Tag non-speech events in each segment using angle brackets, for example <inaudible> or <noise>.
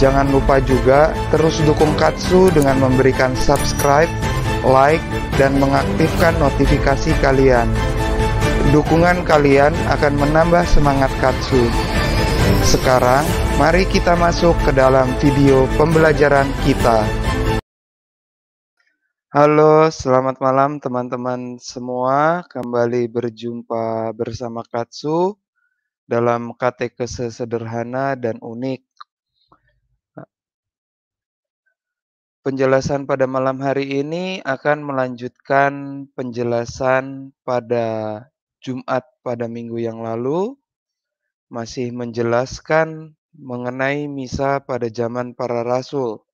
Jangan lupa juga terus dukung Katsu dengan memberikan subscribe, like, dan mengaktifkan notifikasi kalian. Dukungan kalian akan menambah semangat Katsu. Sekarang, mari kita masuk ke dalam video pembelajaran kita. Halo, selamat malam teman-teman semua. Kembali berjumpa bersama Katsu dalam katekese sederhana dan unik. Penjelasan pada malam hari ini akan melanjutkan penjelasan pada Jumat pada minggu yang lalu, masih menjelaskan mengenai misa pada zaman para rasul.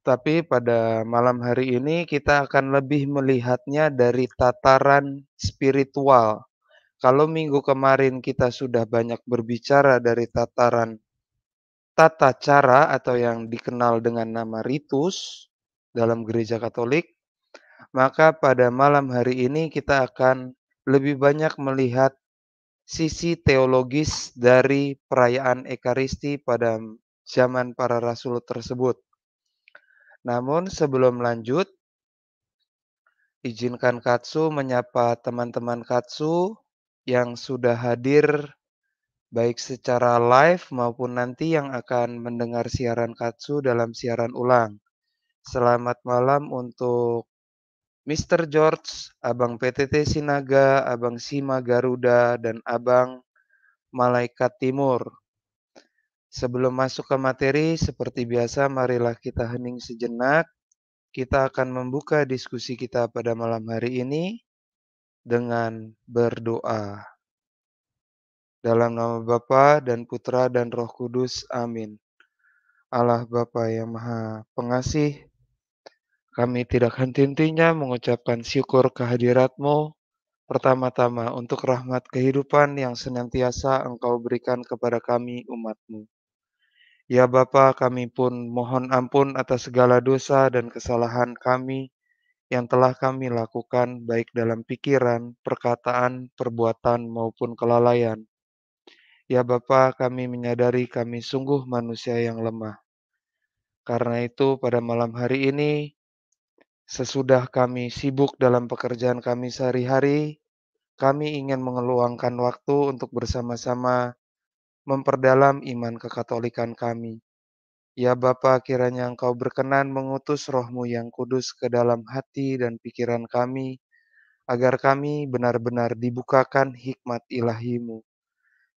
Tapi pada malam hari ini kita akan lebih melihatnya dari tataran spiritual. Kalau minggu kemarin kita sudah banyak berbicara dari tataran tata cara atau yang dikenal dengan nama ritus dalam gereja Katolik, maka pada malam hari ini kita akan lebih banyak melihat sisi teologis dari perayaan Ekaristi pada zaman para rasul tersebut. Namun sebelum lanjut, izinkan Katsu menyapa teman-teman Katsu yang sudah hadir baik secara live maupun nanti yang akan mendengar siaran Katsu dalam siaran ulang. Selamat malam untuk Mr. George, Abang PTT Sinaga, Abang Sima Garuda, dan Abang Malaikat Timur. Sebelum masuk ke materi, seperti biasa marilah kita hening sejenak. Kita akan membuka diskusi kita pada malam hari ini dengan berdoa. Dalam nama Bapa dan Putra dan Roh Kudus. Amin. Allah Bapa yang Maha Pengasih, kami tidak henti-hentinya mengucapkan syukur kehadiratmu pertama-tama untuk rahmat kehidupan yang senantiasa Engkau berikan kepada kami umatmu. Ya Bapa, kami pun mohon ampun atas segala dosa dan kesalahan kami yang telah kami lakukan baik dalam pikiran, perkataan, perbuatan maupun kelalaian. Ya Bapa, kami menyadari kami sungguh manusia yang lemah. Karena itu pada malam hari ini, sesudah kami sibuk dalam pekerjaan kami sehari-hari, kami ingin mengeluangkan waktu untuk bersama-sama memperdalam iman kekatolikan kami. Ya Bapa, kiranya Engkau berkenan mengutus rohmu yang kudus ke dalam hati dan pikiran kami, agar kami benar-benar dibukakan hikmat ilahimu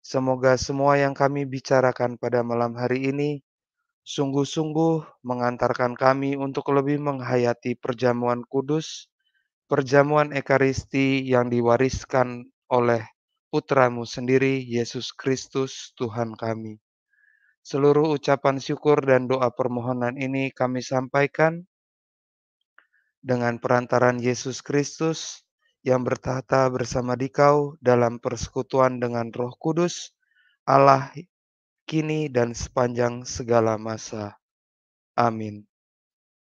Semoga semua yang kami bicarakan pada malam hari ini sungguh-sungguh mengantarkan kami untuk lebih menghayati perjamuan kudus, perjamuan ekaristi yang diwariskan oleh putramu sendiri, Yesus Kristus Tuhan kami. Seluruh ucapan syukur dan doa permohonan ini kami sampaikan dengan perantaran Yesus Kristus, yang bertahta bersama dikau dalam persekutuan dengan Roh Kudus, Allah kini dan sepanjang segala masa. Amin.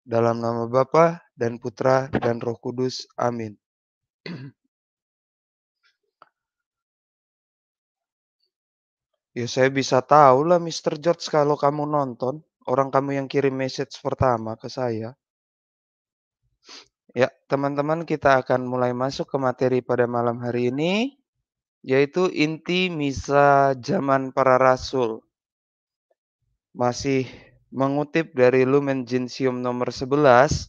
Dalam nama Bapa dan Putra dan Roh Kudus. Amin. ya saya bisa tahu lah Mr. George kalau kamu nonton, orang kamu yang kirim message pertama ke saya. Ya, teman-teman, kita akan mulai masuk ke materi pada malam hari ini, yaitu inti misa zaman para rasul. Masih mengutip dari Lumen Gentium nomor 11,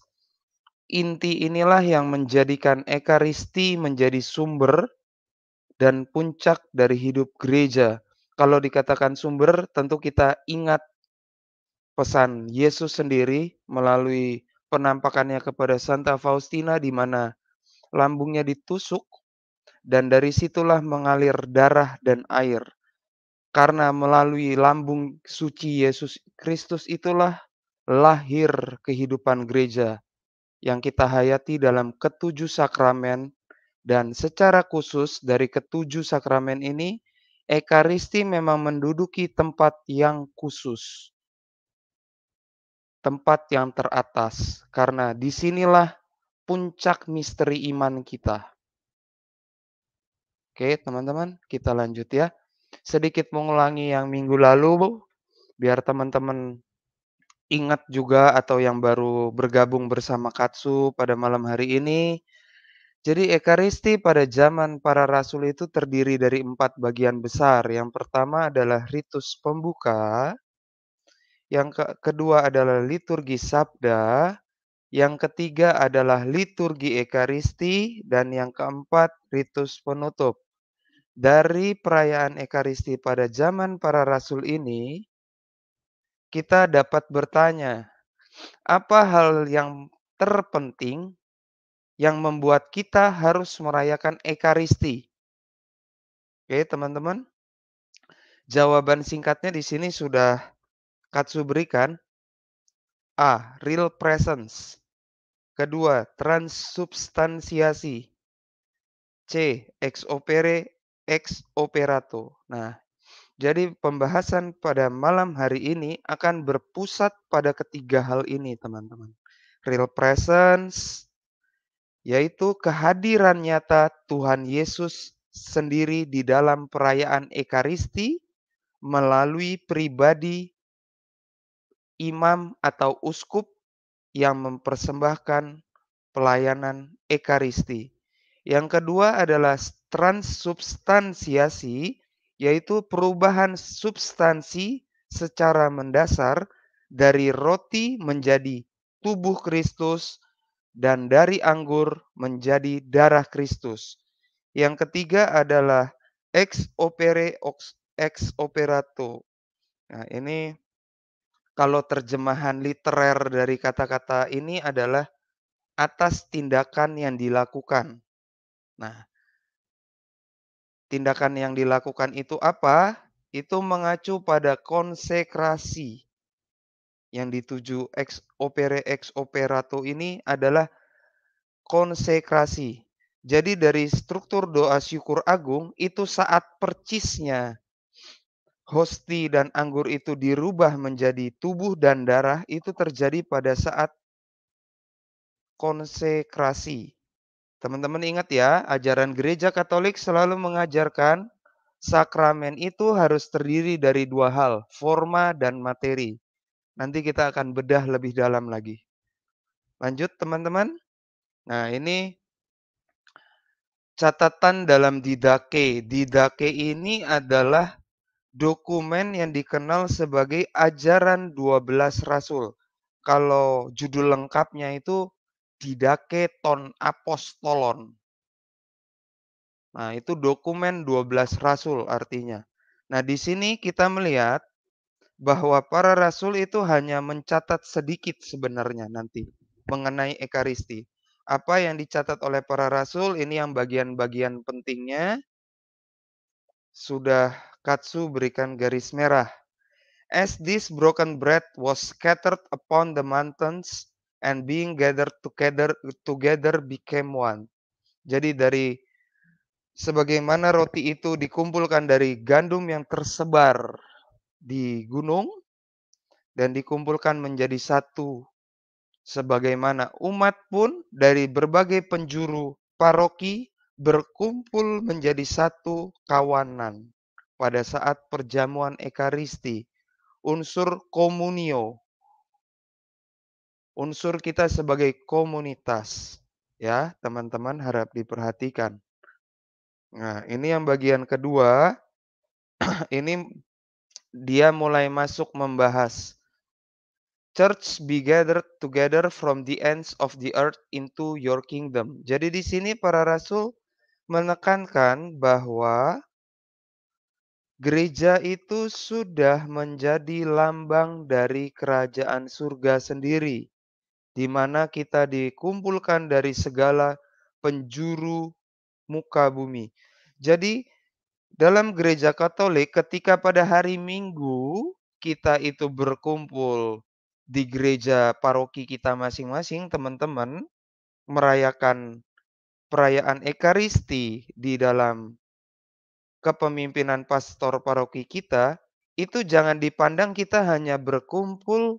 inti inilah yang menjadikan Ekaristi menjadi sumber dan puncak dari hidup gereja. Kalau dikatakan sumber, tentu kita ingat pesan Yesus sendiri melalui penampakannya kepada Santa Faustina di mana lambungnya ditusuk dan dari situlah mengalir darah dan air. Karena melalui lambung suci Yesus Kristus itulah lahir kehidupan gereja yang kita hayati dalam ketujuh sakramen dan secara khusus dari ketujuh sakramen ini Ekaristi memang menduduki tempat yang khusus tempat yang teratas, karena disinilah puncak misteri iman kita. Oke, teman-teman, kita lanjut ya. Sedikit mengulangi yang minggu lalu, biar teman-teman ingat juga atau yang baru bergabung bersama Katsu pada malam hari ini. Jadi Ekaristi pada zaman para rasul itu terdiri dari empat bagian besar. Yang pertama adalah ritus pembuka, yang ke kedua adalah liturgi sabda, yang ketiga adalah liturgi ekaristi, dan yang keempat ritus penutup. Dari perayaan ekaristi pada zaman para rasul ini, kita dapat bertanya, apa hal yang terpenting yang membuat kita harus merayakan ekaristi? Oke, teman-teman. Jawaban singkatnya di sini sudah Katsu berikan? A. Real presence. Kedua, transubstansiasi. C. Ex opere, ex operato. Nah, jadi pembahasan pada malam hari ini akan berpusat pada ketiga hal ini, teman-teman. Real presence, yaitu kehadiran nyata Tuhan Yesus sendiri di dalam perayaan Ekaristi melalui pribadi imam atau uskup yang mempersembahkan pelayanan ekaristi. Yang kedua adalah transubstansiasi, yaitu perubahan substansi secara mendasar dari roti menjadi tubuh Kristus dan dari anggur menjadi darah Kristus. Yang ketiga adalah ex opere ex operato. Nah, ini kalau terjemahan literer dari kata-kata ini adalah atas tindakan yang dilakukan. Nah, tindakan yang dilakukan itu apa? Itu mengacu pada konsekrasi yang dituju ex opere ex operato ini adalah konsekrasi. Jadi dari struktur doa syukur agung itu saat percisnya hosti dan anggur itu dirubah menjadi tubuh dan darah itu terjadi pada saat konsekrasi. Teman-teman ingat ya, ajaran gereja Katolik selalu mengajarkan sakramen itu harus terdiri dari dua hal, forma dan materi. Nanti kita akan bedah lebih dalam lagi. Lanjut teman-teman. Nah, ini catatan dalam didake. Didake ini adalah dokumen yang dikenal sebagai ajaran 12 rasul. Kalau judul lengkapnya itu Didake Ton Apostolon. Nah, itu dokumen 12 rasul artinya. Nah, di sini kita melihat bahwa para rasul itu hanya mencatat sedikit sebenarnya nanti mengenai ekaristi. Apa yang dicatat oleh para rasul ini yang bagian-bagian pentingnya sudah Katsu berikan garis merah. As this broken bread was scattered upon the mountains and being gathered together together became one. Jadi dari sebagaimana roti itu dikumpulkan dari gandum yang tersebar di gunung dan dikumpulkan menjadi satu sebagaimana umat pun dari berbagai penjuru paroki berkumpul menjadi satu kawanan pada saat perjamuan ekaristi, unsur komunio, unsur kita sebagai komunitas, ya teman-teman harap diperhatikan. Nah, ini yang bagian kedua, <clears throat> ini dia mulai masuk membahas church be gathered together from the ends of the earth into your kingdom. Jadi di sini para rasul menekankan bahwa Gereja itu sudah menjadi lambang dari kerajaan surga sendiri, di mana kita dikumpulkan dari segala penjuru muka bumi. Jadi, dalam gereja Katolik, ketika pada hari Minggu kita itu berkumpul di gereja paroki kita masing-masing, teman-teman merayakan perayaan Ekaristi di dalam kepemimpinan pastor paroki kita, itu jangan dipandang kita hanya berkumpul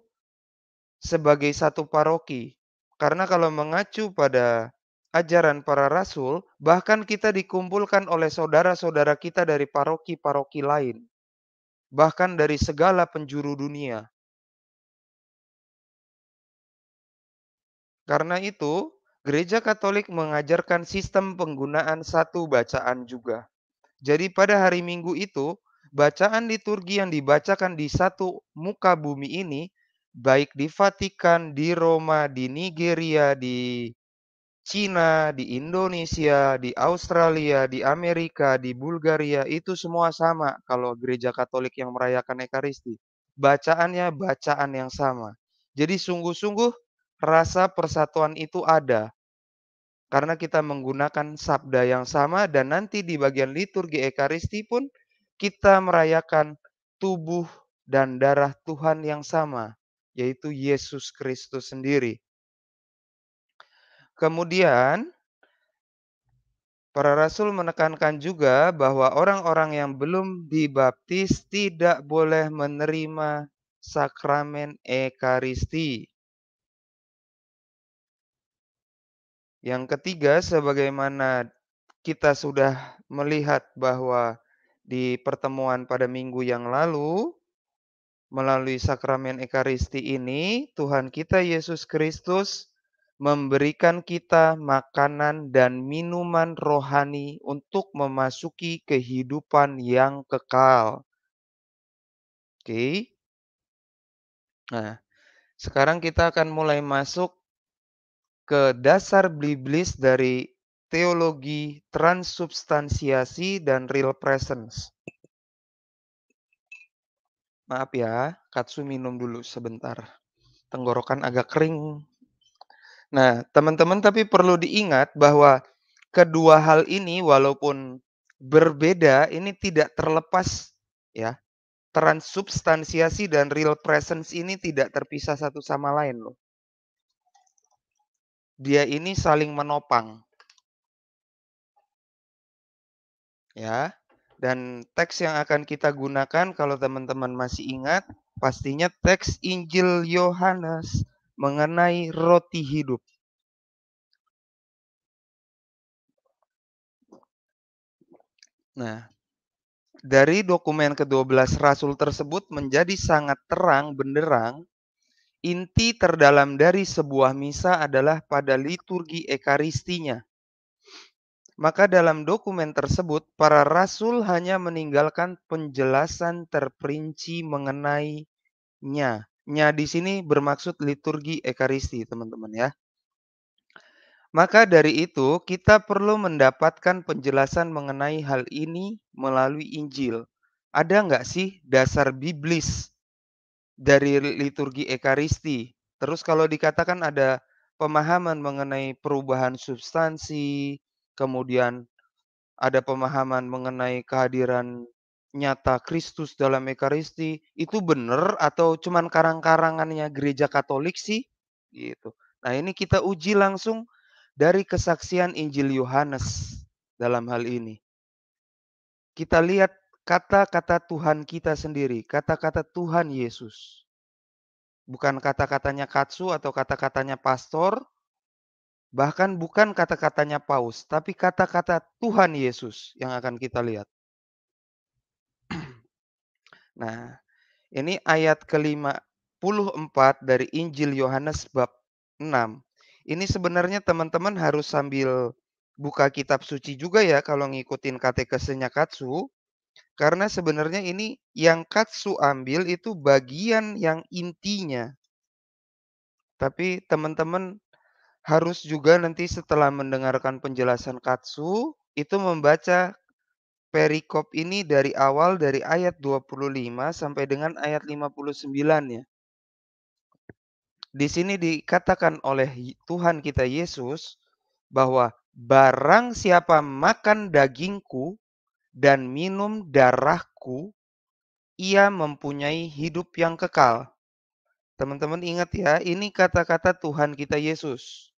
sebagai satu paroki. Karena kalau mengacu pada ajaran para rasul, bahkan kita dikumpulkan oleh saudara-saudara kita dari paroki-paroki lain. Bahkan dari segala penjuru dunia. Karena itu, gereja Katolik mengajarkan sistem penggunaan satu bacaan juga. Jadi pada hari Minggu itu, bacaan liturgi yang dibacakan di satu muka bumi ini, baik di Vatikan, di Roma, di Nigeria, di Cina, di Indonesia, di Australia, di Amerika, di Bulgaria, itu semua sama kalau gereja Katolik yang merayakan Ekaristi. Bacaannya bacaan yang sama. Jadi sungguh-sungguh rasa persatuan itu ada karena kita menggunakan sabda yang sama dan nanti di bagian liturgi Ekaristi pun kita merayakan tubuh dan darah Tuhan yang sama, yaitu Yesus Kristus sendiri. Kemudian, para rasul menekankan juga bahwa orang-orang yang belum dibaptis tidak boleh menerima sakramen Ekaristi. Yang ketiga, sebagaimana kita sudah melihat bahwa di pertemuan pada minggu yang lalu, melalui sakramen Ekaristi ini, Tuhan kita Yesus Kristus memberikan kita makanan dan minuman rohani untuk memasuki kehidupan yang kekal. Oke. Nah, sekarang kita akan mulai masuk ke dasar biblis dari teologi transubstansiasi dan real presence. Maaf ya, Katsu minum dulu sebentar. Tenggorokan agak kering. Nah, teman-teman tapi perlu diingat bahwa kedua hal ini walaupun berbeda ini tidak terlepas ya. Transubstansiasi dan real presence ini tidak terpisah satu sama lain loh dia ini saling menopang. Ya. Dan teks yang akan kita gunakan kalau teman-teman masih ingat, pastinya teks Injil Yohanes mengenai roti hidup. Nah, dari dokumen ke-12 rasul tersebut menjadi sangat terang benderang Inti terdalam dari sebuah misa adalah pada liturgi ekaristinya. Maka dalam dokumen tersebut, para rasul hanya meninggalkan penjelasan terperinci mengenai nya. Nya di sini bermaksud liturgi ekaristi, teman-teman ya. Maka dari itu, kita perlu mendapatkan penjelasan mengenai hal ini melalui Injil. Ada nggak sih dasar biblis dari liturgi Ekaristi. Terus kalau dikatakan ada pemahaman mengenai perubahan substansi, kemudian ada pemahaman mengenai kehadiran nyata Kristus dalam Ekaristi, itu benar atau cuman karang-karangannya gereja Katolik sih? Gitu. Nah, ini kita uji langsung dari kesaksian Injil Yohanes dalam hal ini. Kita lihat kata-kata Tuhan kita sendiri, kata-kata Tuhan Yesus. Bukan kata-katanya Katsu atau kata-katanya pastor, bahkan bukan kata-katanya Paus, tapi kata-kata Tuhan Yesus yang akan kita lihat. <clears throat> Nah, ini ayat ke-54 dari Injil Yohanes bab 6. Ini sebenarnya teman-teman harus sambil buka kitab suci juga ya kalau ngikutin katekesenya Katsu. Karena sebenarnya ini yang Katsu ambil itu bagian yang intinya. Tapi teman-teman harus juga nanti setelah mendengarkan penjelasan Katsu itu membaca perikop ini dari awal dari ayat 25 sampai dengan ayat 59 ya. Di sini dikatakan oleh Tuhan kita Yesus bahwa barang siapa makan dagingku dan minum darahku, ia mempunyai hidup yang kekal. Teman-teman ingat ya, ini kata-kata Tuhan kita Yesus.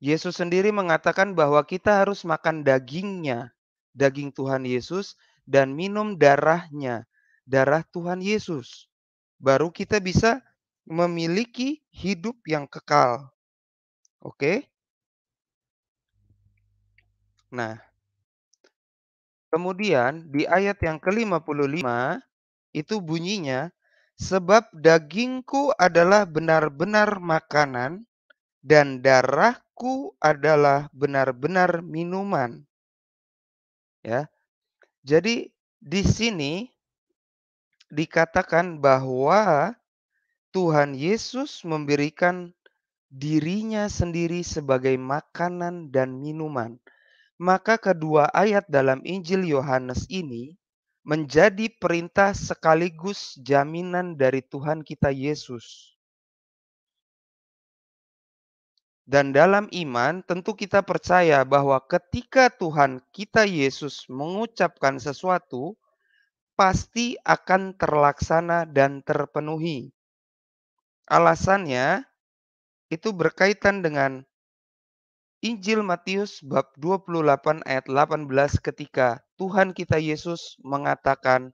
Yesus sendiri mengatakan bahwa kita harus makan dagingnya, daging Tuhan Yesus, dan minum darahnya, darah Tuhan Yesus. Baru kita bisa memiliki hidup yang kekal. Oke? Nah, Kemudian di ayat yang ke-55 itu bunyinya sebab dagingku adalah benar-benar makanan dan darahku adalah benar-benar minuman. Ya. Jadi di sini dikatakan bahwa Tuhan Yesus memberikan dirinya sendiri sebagai makanan dan minuman. Maka kedua ayat dalam Injil Yohanes ini menjadi perintah sekaligus jaminan dari Tuhan kita Yesus. Dan dalam iman, tentu kita percaya bahwa ketika Tuhan kita Yesus mengucapkan sesuatu, pasti akan terlaksana dan terpenuhi. Alasannya itu berkaitan dengan Injil Matius bab 28 ayat 18 ketika Tuhan kita Yesus mengatakan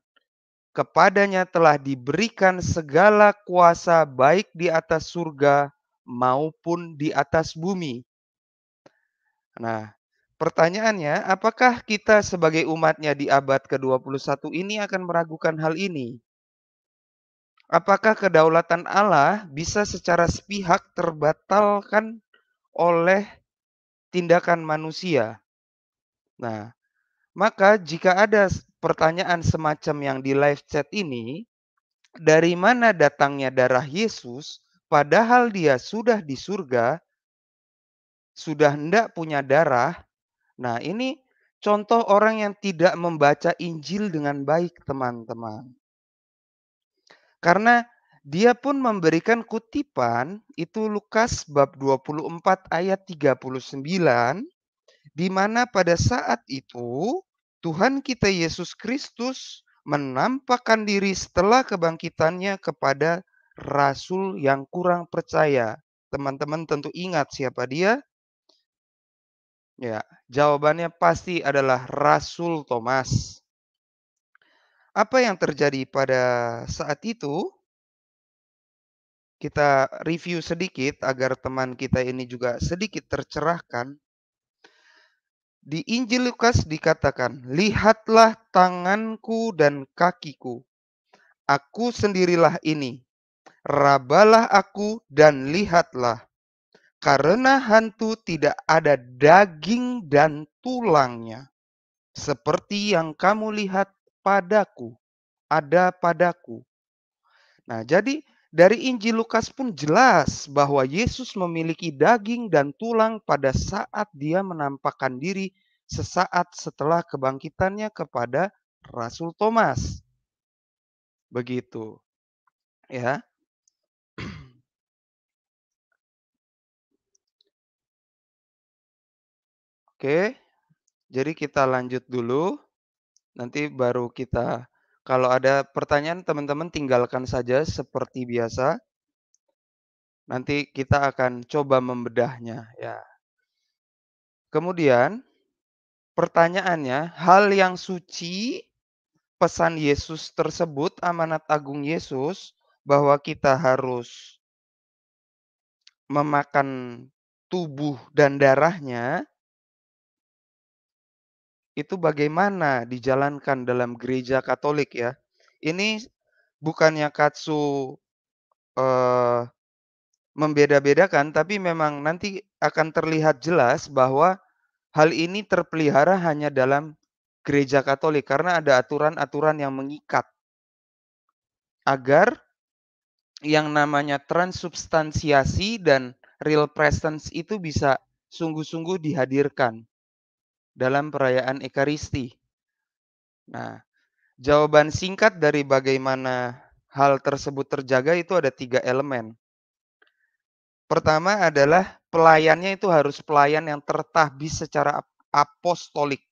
kepadanya telah diberikan segala kuasa baik di atas surga maupun di atas bumi. Nah, pertanyaannya apakah kita sebagai umatnya di abad ke-21 ini akan meragukan hal ini? Apakah kedaulatan Allah bisa secara sepihak terbatalkan oleh tindakan manusia. Nah, maka jika ada pertanyaan semacam yang di live chat ini, dari mana datangnya darah Yesus padahal dia sudah di surga, sudah hendak punya darah. Nah, ini contoh orang yang tidak membaca Injil dengan baik, teman-teman. Karena dia pun memberikan kutipan itu Lukas bab 24 ayat 39 di mana pada saat itu Tuhan kita Yesus Kristus menampakkan diri setelah kebangkitannya kepada rasul yang kurang percaya. Teman-teman tentu ingat siapa dia? Ya, jawabannya pasti adalah Rasul Thomas. Apa yang terjadi pada saat itu? kita review sedikit agar teman kita ini juga sedikit tercerahkan. Di Injil Lukas dikatakan, "Lihatlah tanganku dan kakiku. Aku sendirilah ini. Rabalah aku dan lihatlah. Karena hantu tidak ada daging dan tulangnya, seperti yang kamu lihat padaku, ada padaku." Nah, jadi dari Injil Lukas pun jelas bahwa Yesus memiliki daging dan tulang pada saat dia menampakkan diri sesaat setelah kebangkitannya kepada Rasul Thomas. Begitu. Ya. Oke. Jadi kita lanjut dulu. Nanti baru kita kalau ada pertanyaan teman-teman tinggalkan saja seperti biasa. Nanti kita akan coba membedahnya ya. Kemudian pertanyaannya, hal yang suci pesan Yesus tersebut amanat agung Yesus bahwa kita harus memakan tubuh dan darahnya itu bagaimana dijalankan dalam gereja Katolik ya. Ini bukannya katsu eh, membeda-bedakan, tapi memang nanti akan terlihat jelas bahwa hal ini terpelihara hanya dalam gereja Katolik karena ada aturan-aturan yang mengikat agar yang namanya transubstansiasi dan real presence itu bisa sungguh-sungguh dihadirkan dalam perayaan Ekaristi. Nah, jawaban singkat dari bagaimana hal tersebut terjaga itu ada tiga elemen. Pertama adalah pelayannya itu harus pelayan yang tertahbis secara apostolik.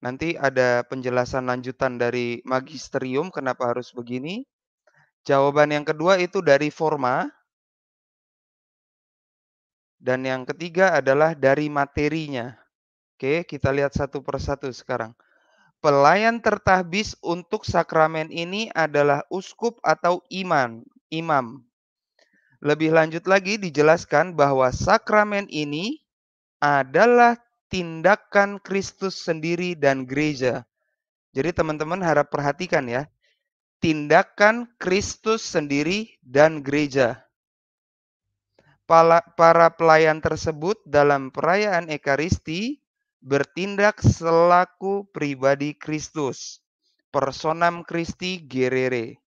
Nanti ada penjelasan lanjutan dari magisterium kenapa harus begini. Jawaban yang kedua itu dari forma. Dan yang ketiga adalah dari materinya. Oke, kita lihat satu persatu sekarang. Pelayan tertahbis untuk sakramen ini adalah uskup atau iman, imam. Lebih lanjut lagi dijelaskan bahwa sakramen ini adalah tindakan Kristus sendiri dan gereja. Jadi teman-teman harap perhatikan ya. Tindakan Kristus sendiri dan gereja para pelayan tersebut dalam perayaan Ekaristi bertindak selaku pribadi Kristus, personam Kristi Gerere.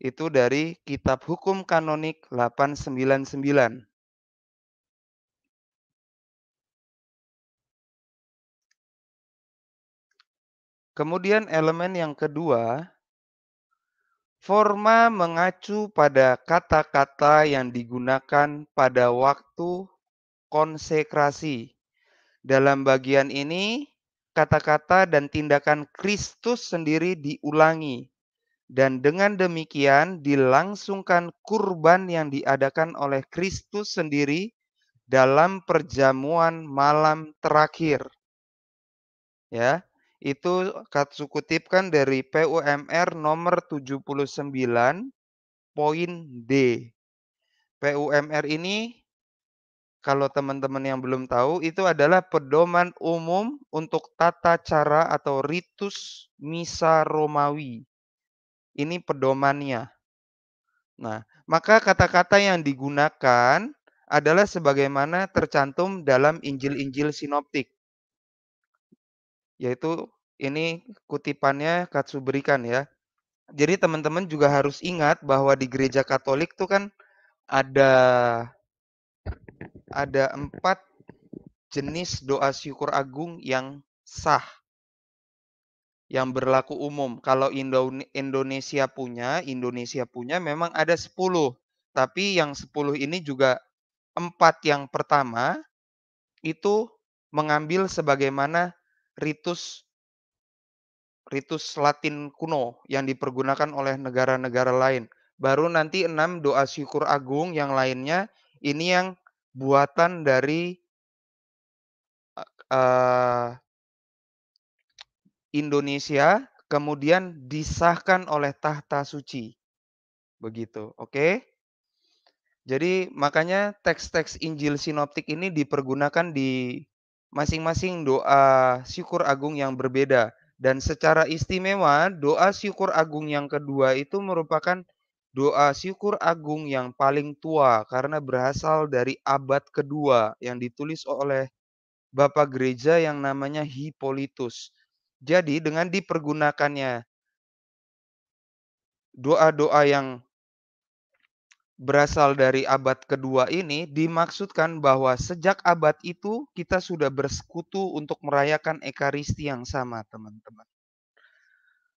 Itu dari Kitab Hukum Kanonik 899. Kemudian elemen yang kedua Forma mengacu pada kata-kata yang digunakan pada waktu konsekrasi. Dalam bagian ini, kata-kata dan tindakan Kristus sendiri diulangi, dan dengan demikian dilangsungkan kurban yang diadakan oleh Kristus sendiri dalam perjamuan malam terakhir. Ya, itu kata kutip kan dari PUMR nomor 79 poin D. PUMR ini kalau teman-teman yang belum tahu itu adalah pedoman umum untuk tata cara atau ritus misa Romawi. Ini pedomannya. Nah, maka kata-kata yang digunakan adalah sebagaimana tercantum dalam Injil-Injil sinoptik yaitu ini kutipannya Katsu berikan ya. Jadi teman-teman juga harus ingat bahwa di gereja Katolik tuh kan ada ada empat jenis doa syukur agung yang sah yang berlaku umum. Kalau Indonesia punya, Indonesia punya memang ada sepuluh, Tapi yang sepuluh ini juga empat yang pertama itu mengambil sebagaimana ritus ritus Latin kuno yang dipergunakan oleh negara-negara lain. Baru nanti enam doa syukur agung yang lainnya ini yang buatan dari uh, Indonesia kemudian disahkan oleh tahta suci. Begitu, oke? Okay? Jadi makanya teks-teks Injil sinoptik ini dipergunakan di masing-masing doa syukur agung yang berbeda. Dan secara istimewa, doa syukur agung yang kedua itu merupakan doa syukur agung yang paling tua karena berasal dari abad kedua yang ditulis oleh Bapak Gereja yang namanya Hippolytus. Jadi dengan dipergunakannya doa-doa yang berasal dari abad kedua ini dimaksudkan bahwa sejak abad itu kita sudah bersekutu untuk merayakan Ekaristi yang sama, teman-teman.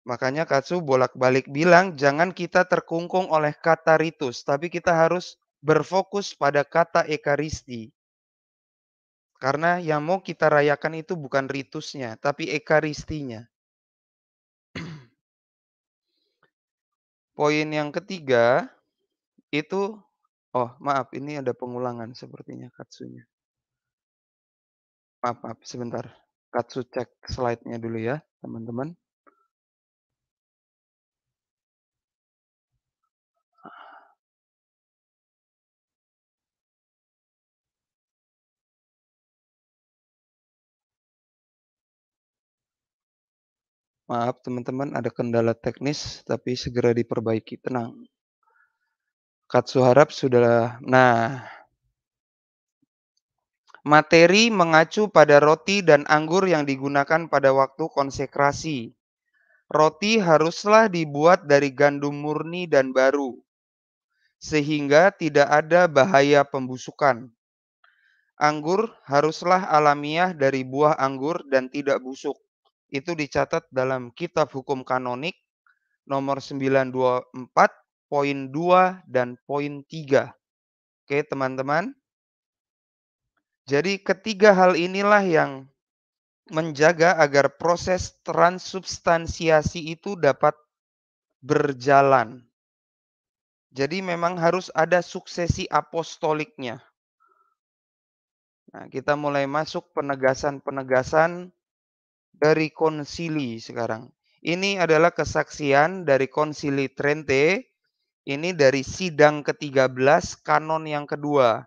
Makanya Katsu bolak-balik bilang jangan kita terkungkung oleh kata ritus, tapi kita harus berfokus pada kata Ekaristi. Karena yang mau kita rayakan itu bukan ritusnya, tapi Ekaristinya. <clears throat> Poin yang ketiga, itu oh maaf ini ada pengulangan sepertinya katsunya. Maaf, maaf sebentar. Katsu cek slide-nya dulu ya, teman-teman. Maaf teman-teman ada kendala teknis tapi segera diperbaiki, tenang. Katsu harap sudah. Nah, materi mengacu pada roti dan anggur yang digunakan pada waktu konsekrasi. Roti haruslah dibuat dari gandum murni dan baru, sehingga tidak ada bahaya pembusukan. Anggur haruslah alamiah dari buah anggur dan tidak busuk. Itu dicatat dalam Kitab Hukum Kanonik nomor 924 poin 2 dan poin 3. Oke, teman-teman. Jadi ketiga hal inilah yang menjaga agar proses transubstansiasi itu dapat berjalan. Jadi memang harus ada suksesi apostoliknya. Nah, kita mulai masuk penegasan-penegasan dari konsili sekarang. Ini adalah kesaksian dari konsili Trente ini dari sidang ke-13 kanon yang kedua.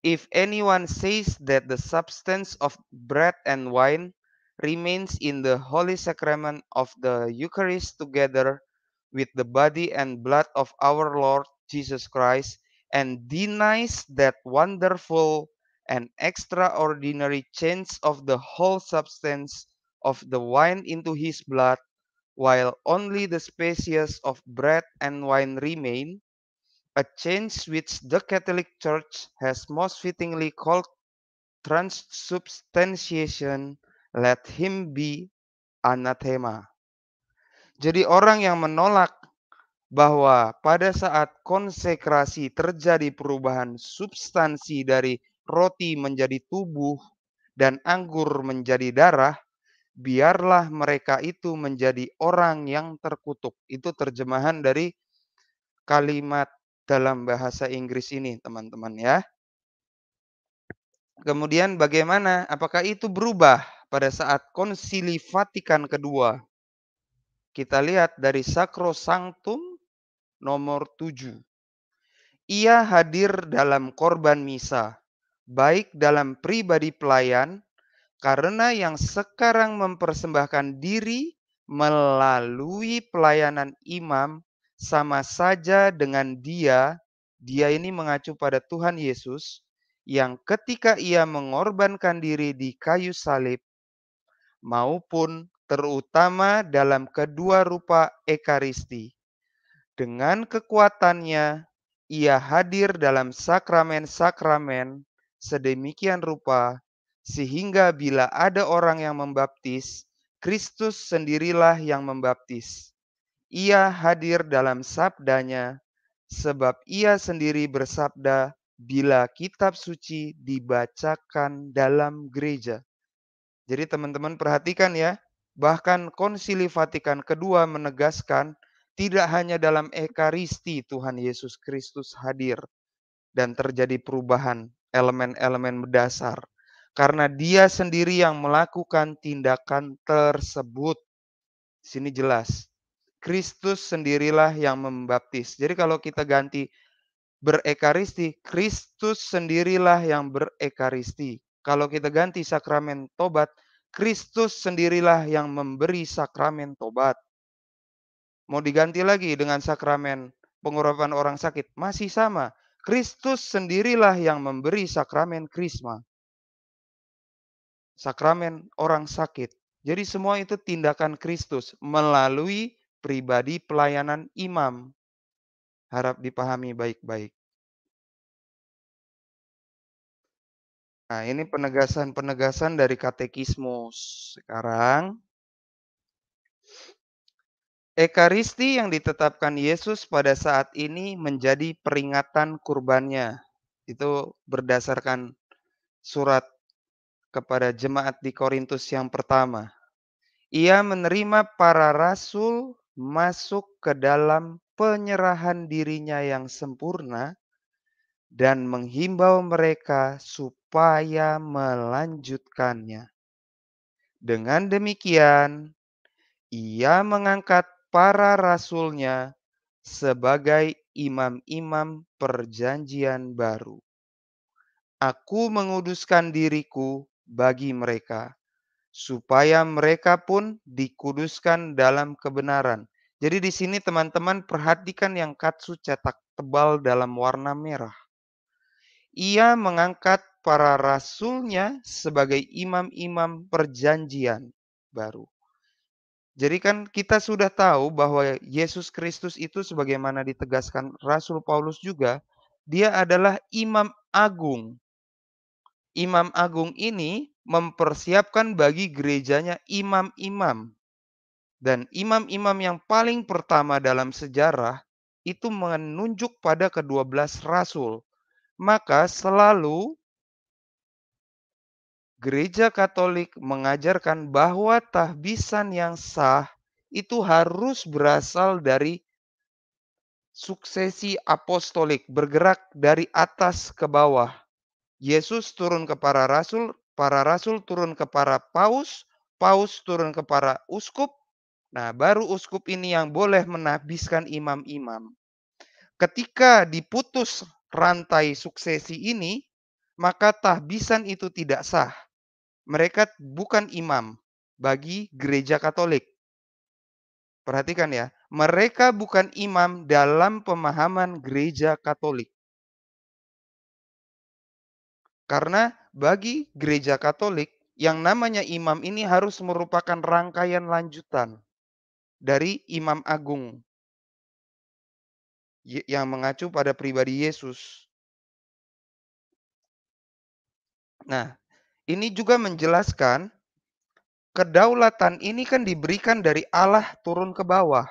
If anyone says that the substance of bread and wine remains in the holy sacrament of the Eucharist together with the body and blood of our Lord Jesus Christ and denies that wonderful and extraordinary change of the whole substance of the wine into his blood, while only the species of bread and wine remain, a change which the Catholic Church has most fittingly called transubstantiation, let him be anathema. Jadi orang yang menolak bahwa pada saat konsekrasi terjadi perubahan substansi dari roti menjadi tubuh dan anggur menjadi darah, biarlah mereka itu menjadi orang yang terkutuk. Itu terjemahan dari kalimat dalam bahasa Inggris ini, teman-teman ya. Kemudian bagaimana? Apakah itu berubah pada saat konsili Vatikan kedua? Kita lihat dari Sacro Sanctum nomor 7. Ia hadir dalam korban misa, baik dalam pribadi pelayan karena yang sekarang mempersembahkan diri melalui pelayanan imam sama saja dengan dia, dia ini mengacu pada Tuhan Yesus yang ketika ia mengorbankan diri di kayu salib maupun terutama dalam kedua rupa ekaristi. Dengan kekuatannya ia hadir dalam sakramen-sakramen sedemikian rupa sehingga bila ada orang yang membaptis, Kristus sendirilah yang membaptis. Ia hadir dalam sabdanya, sebab ia sendiri bersabda bila kitab suci dibacakan dalam gereja. Jadi teman-teman perhatikan ya, bahkan konsili Vatikan kedua menegaskan tidak hanya dalam Ekaristi Tuhan Yesus Kristus hadir dan terjadi perubahan elemen-elemen mendasar karena dia sendiri yang melakukan tindakan tersebut. sini jelas. Kristus sendirilah yang membaptis. Jadi kalau kita ganti berekaristi, Kristus sendirilah yang berekaristi. Kalau kita ganti sakramen tobat, Kristus sendirilah yang memberi sakramen tobat. Mau diganti lagi dengan sakramen pengurapan orang sakit, masih sama. Kristus sendirilah yang memberi sakramen krisma sakramen orang sakit. Jadi semua itu tindakan Kristus melalui pribadi pelayanan imam. Harap dipahami baik-baik. Nah, ini penegasan-penegasan dari katekismus. Sekarang Ekaristi yang ditetapkan Yesus pada saat ini menjadi peringatan kurbannya. Itu berdasarkan surat kepada jemaat di Korintus yang pertama. Ia menerima para rasul masuk ke dalam penyerahan dirinya yang sempurna dan menghimbau mereka supaya melanjutkannya. Dengan demikian, ia mengangkat para rasulnya sebagai imam-imam perjanjian baru. Aku menguduskan diriku bagi mereka, supaya mereka pun dikuduskan dalam kebenaran. Jadi di sini teman-teman perhatikan yang katsu cetak tebal dalam warna merah. Ia mengangkat para rasulnya sebagai imam-imam perjanjian baru. Jadi kan kita sudah tahu bahwa Yesus Kristus itu sebagaimana ditegaskan Rasul Paulus juga, dia adalah imam agung Imam Agung ini mempersiapkan bagi gerejanya imam-imam. Dan imam-imam yang paling pertama dalam sejarah itu menunjuk pada kedua belas rasul. Maka selalu gereja Katolik mengajarkan bahwa tahbisan yang sah itu harus berasal dari suksesi apostolik, bergerak dari atas ke bawah. Yesus turun ke para rasul, para rasul turun ke para paus, paus turun ke para uskup. Nah, baru uskup ini yang boleh menabiskan imam-imam. Ketika diputus rantai suksesi ini, maka tahbisan itu tidak sah. Mereka bukan imam bagi gereja Katolik. Perhatikan ya, mereka bukan imam dalam pemahaman gereja Katolik. Karena bagi gereja Katolik yang namanya imam ini harus merupakan rangkaian lanjutan dari imam agung yang mengacu pada pribadi Yesus. Nah, ini juga menjelaskan kedaulatan ini kan diberikan dari Allah turun ke bawah.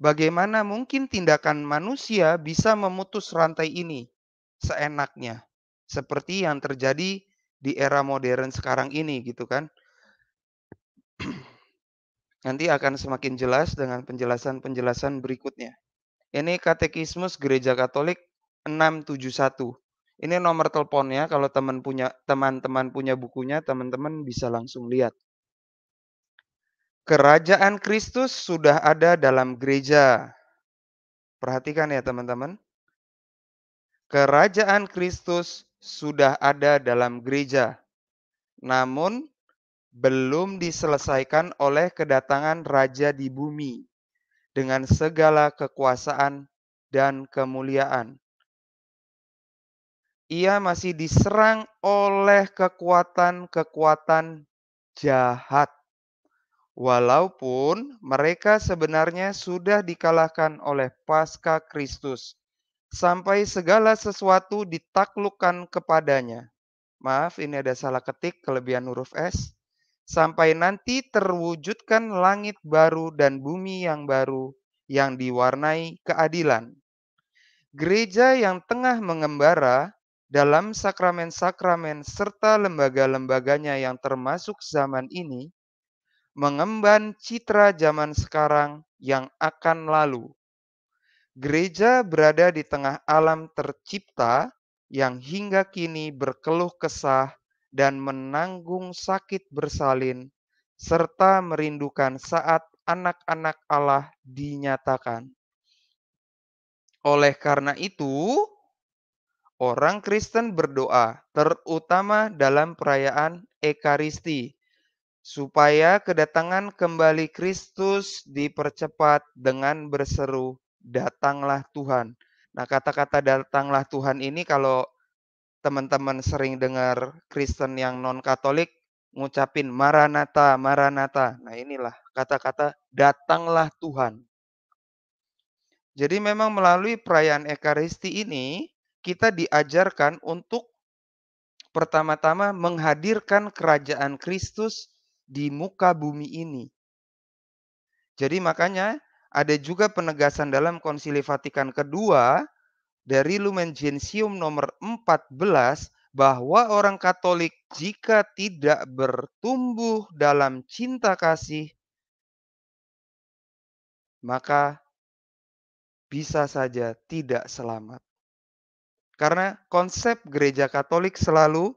Bagaimana mungkin tindakan manusia bisa memutus rantai ini seenaknya? seperti yang terjadi di era modern sekarang ini gitu kan. Nanti akan semakin jelas dengan penjelasan-penjelasan berikutnya. Ini Katekismus Gereja Katolik 671. Ini nomor teleponnya kalau teman punya teman-teman punya bukunya, teman-teman bisa langsung lihat. Kerajaan Kristus sudah ada dalam gereja. Perhatikan ya teman-teman. Kerajaan Kristus sudah ada dalam gereja, namun belum diselesaikan oleh kedatangan raja di bumi dengan segala kekuasaan dan kemuliaan. Ia masih diserang oleh kekuatan-kekuatan jahat, walaupun mereka sebenarnya sudah dikalahkan oleh Pasca Kristus sampai segala sesuatu ditaklukkan kepadanya. Maaf, ini ada salah ketik, kelebihan huruf S. Sampai nanti terwujudkan langit baru dan bumi yang baru yang diwarnai keadilan. Gereja yang tengah mengembara dalam sakramen-sakramen serta lembaga-lembaganya yang termasuk zaman ini, mengemban citra zaman sekarang yang akan lalu Gereja berada di tengah alam tercipta yang hingga kini berkeluh kesah dan menanggung sakit bersalin, serta merindukan saat anak-anak Allah dinyatakan. Oleh karena itu, orang Kristen berdoa, terutama dalam perayaan Ekaristi, supaya kedatangan kembali Kristus dipercepat dengan berseru, datanglah Tuhan. Nah, kata-kata datanglah Tuhan ini kalau teman-teman sering dengar Kristen yang non-Katolik ngucapin Maranatha, Maranatha. Nah, inilah kata-kata datanglah Tuhan. Jadi memang melalui perayaan Ekaristi ini kita diajarkan untuk pertama-tama menghadirkan kerajaan Kristus di muka bumi ini. Jadi makanya ada juga penegasan dalam Konsili Vatikan kedua dari Lumen Gentium nomor 14 bahwa orang Katolik jika tidak bertumbuh dalam cinta kasih maka bisa saja tidak selamat. Karena konsep gereja Katolik selalu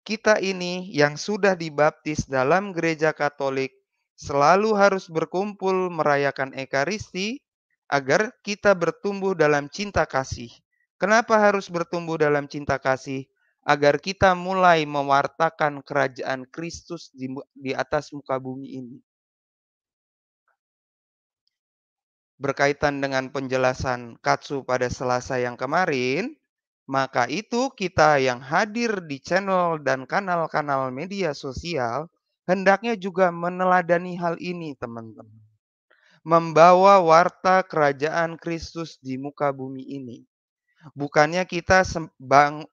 kita ini yang sudah dibaptis dalam gereja Katolik selalu harus berkumpul merayakan Ekaristi agar kita bertumbuh dalam cinta kasih. Kenapa harus bertumbuh dalam cinta kasih? Agar kita mulai mewartakan kerajaan Kristus di, di atas muka bumi ini. Berkaitan dengan penjelasan Katsu pada Selasa yang kemarin, maka itu kita yang hadir di channel dan kanal-kanal media sosial – hendaknya juga meneladani hal ini, teman-teman. Membawa warta kerajaan Kristus di muka bumi ini. Bukannya kita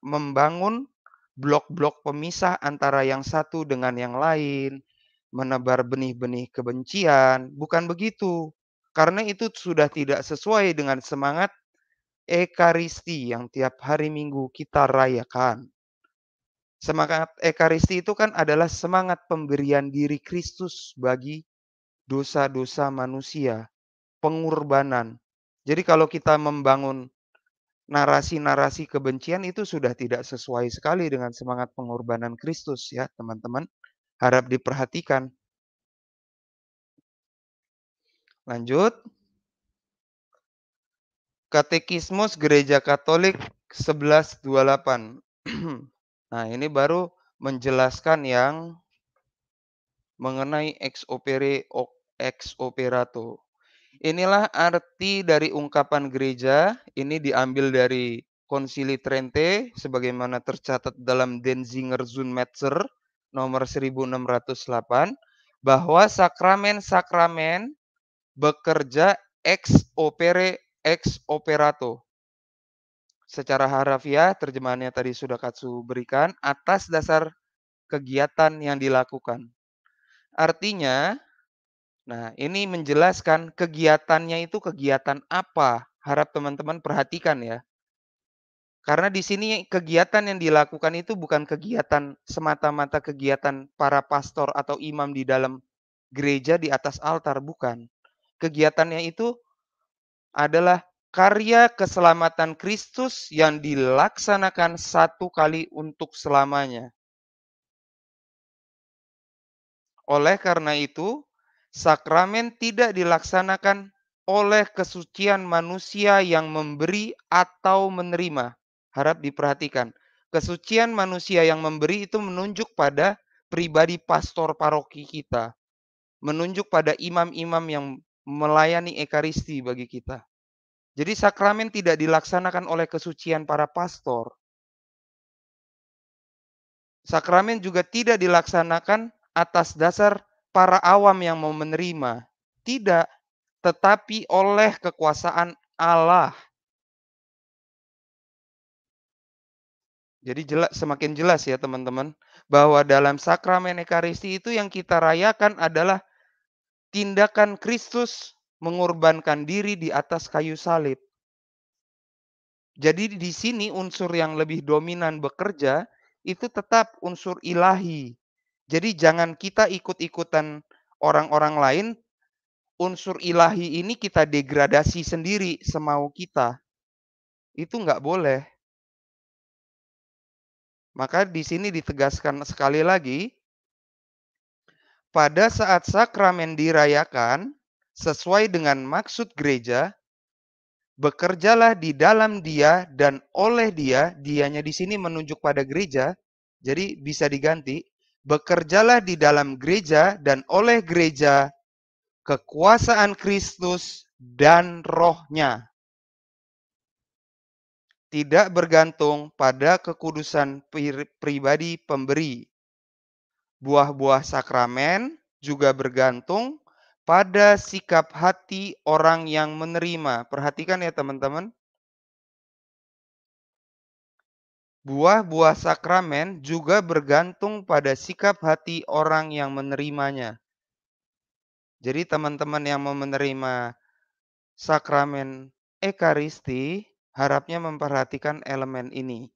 membangun blok-blok pemisah antara yang satu dengan yang lain, menebar benih-benih kebencian, bukan begitu. Karena itu sudah tidak sesuai dengan semangat Ekaristi yang tiap hari Minggu kita rayakan. Semangat Ekaristi itu kan adalah semangat pemberian diri Kristus bagi dosa-dosa manusia, pengorbanan. Jadi kalau kita membangun narasi-narasi kebencian itu sudah tidak sesuai sekali dengan semangat pengorbanan Kristus ya, teman-teman. Harap diperhatikan. Lanjut. Katekismus Gereja Katolik 1128. <clears throat> Nah, ini baru menjelaskan yang mengenai ex opere ex operato. Inilah arti dari ungkapan gereja. Ini diambil dari Konsili Trente sebagaimana tercatat dalam Denzinger Zunmetzer nomor 1608 bahwa sakramen-sakramen bekerja ex opere ex operato secara harafiah terjemahannya tadi sudah Katsu berikan atas dasar kegiatan yang dilakukan. Artinya, nah ini menjelaskan kegiatannya itu kegiatan apa. Harap teman-teman perhatikan ya. Karena di sini kegiatan yang dilakukan itu bukan kegiatan semata-mata kegiatan para pastor atau imam di dalam gereja di atas altar, bukan. Kegiatannya itu adalah karya keselamatan Kristus yang dilaksanakan satu kali untuk selamanya. Oleh karena itu, sakramen tidak dilaksanakan oleh kesucian manusia yang memberi atau menerima. Harap diperhatikan, kesucian manusia yang memberi itu menunjuk pada pribadi pastor paroki kita, menunjuk pada imam-imam yang melayani ekaristi bagi kita. Jadi sakramen tidak dilaksanakan oleh kesucian para pastor. Sakramen juga tidak dilaksanakan atas dasar para awam yang mau menerima. Tidak, tetapi oleh kekuasaan Allah. Jadi jelas semakin jelas ya teman-teman bahwa dalam sakramen ekaristi itu yang kita rayakan adalah tindakan Kristus mengorbankan diri di atas kayu salib. Jadi di sini unsur yang lebih dominan bekerja itu tetap unsur ilahi. Jadi jangan kita ikut-ikutan orang-orang lain. Unsur ilahi ini kita degradasi sendiri semau kita. Itu nggak boleh. Maka di sini ditegaskan sekali lagi, pada saat sakramen dirayakan, sesuai dengan maksud gereja, bekerjalah di dalam dia dan oleh dia, dianya di sini menunjuk pada gereja, jadi bisa diganti, bekerjalah di dalam gereja dan oleh gereja kekuasaan Kristus dan rohnya. Tidak bergantung pada kekudusan pribadi pemberi. Buah-buah sakramen juga bergantung pada sikap hati orang yang menerima. Perhatikan ya teman-teman. Buah-buah sakramen juga bergantung pada sikap hati orang yang menerimanya. Jadi teman-teman yang mau menerima sakramen ekaristi harapnya memperhatikan elemen ini.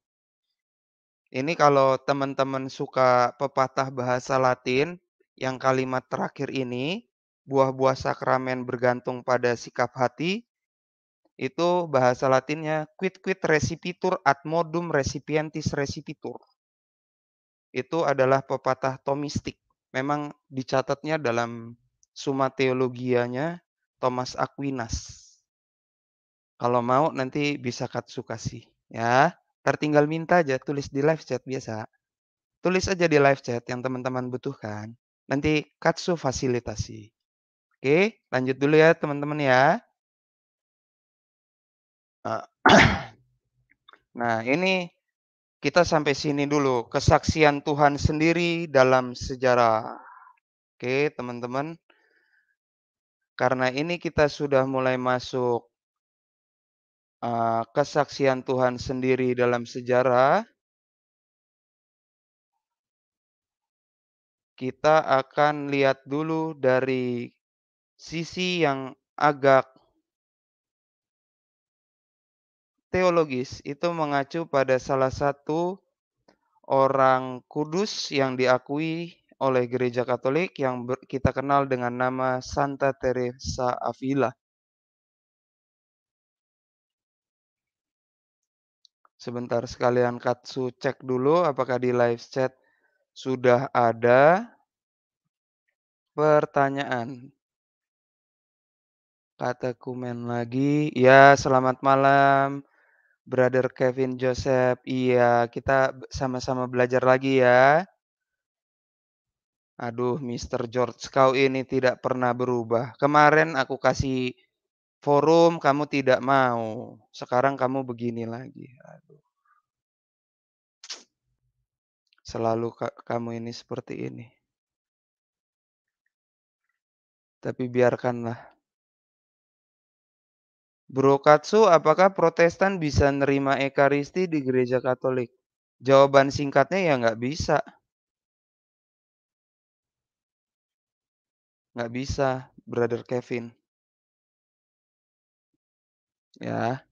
Ini kalau teman-teman suka pepatah bahasa Latin yang kalimat terakhir ini, buah-buah sakramen bergantung pada sikap hati, itu bahasa latinnya quid quid recipitur ad modum recipientis recipitur. Itu adalah pepatah tomistik. Memang dicatatnya dalam Summa Theologianya Thomas Aquinas. Kalau mau nanti bisa Katsu kasih ya. Tertinggal minta aja tulis di live chat biasa. Tulis aja di live chat yang teman-teman butuhkan. Nanti Katsu fasilitasi. Oke, lanjut dulu ya teman-teman ya. Eh, <clears throat> nah, ini kita sampai sini dulu. Kesaksian Tuhan sendiri dalam sejarah. Oke, teman-teman. Karena ini kita sudah mulai masuk eh, kesaksian Tuhan sendiri dalam sejarah. Kita akan lihat dulu dari sisi yang agak teologis itu mengacu pada salah satu orang kudus yang diakui oleh gereja Katolik yang kita kenal dengan nama Santa Teresa Avila. Sebentar sekalian Katsu cek dulu apakah di live chat sudah ada pertanyaan. Kata kumen lagi, ya selamat malam. Brother Kevin Joseph, iya kita sama-sama belajar lagi ya. Aduh, Mr. George, kau ini tidak pernah berubah. Kemarin aku kasih forum, kamu tidak mau. Sekarang kamu begini lagi. Aduh. Selalu ka kamu ini seperti ini. Tapi biarkanlah Bro Katsu, apakah Protestan bisa nerima Ekaristi di gereja Katolik? Jawaban singkatnya ya nggak bisa. Nggak bisa, Brother Kevin. Ya,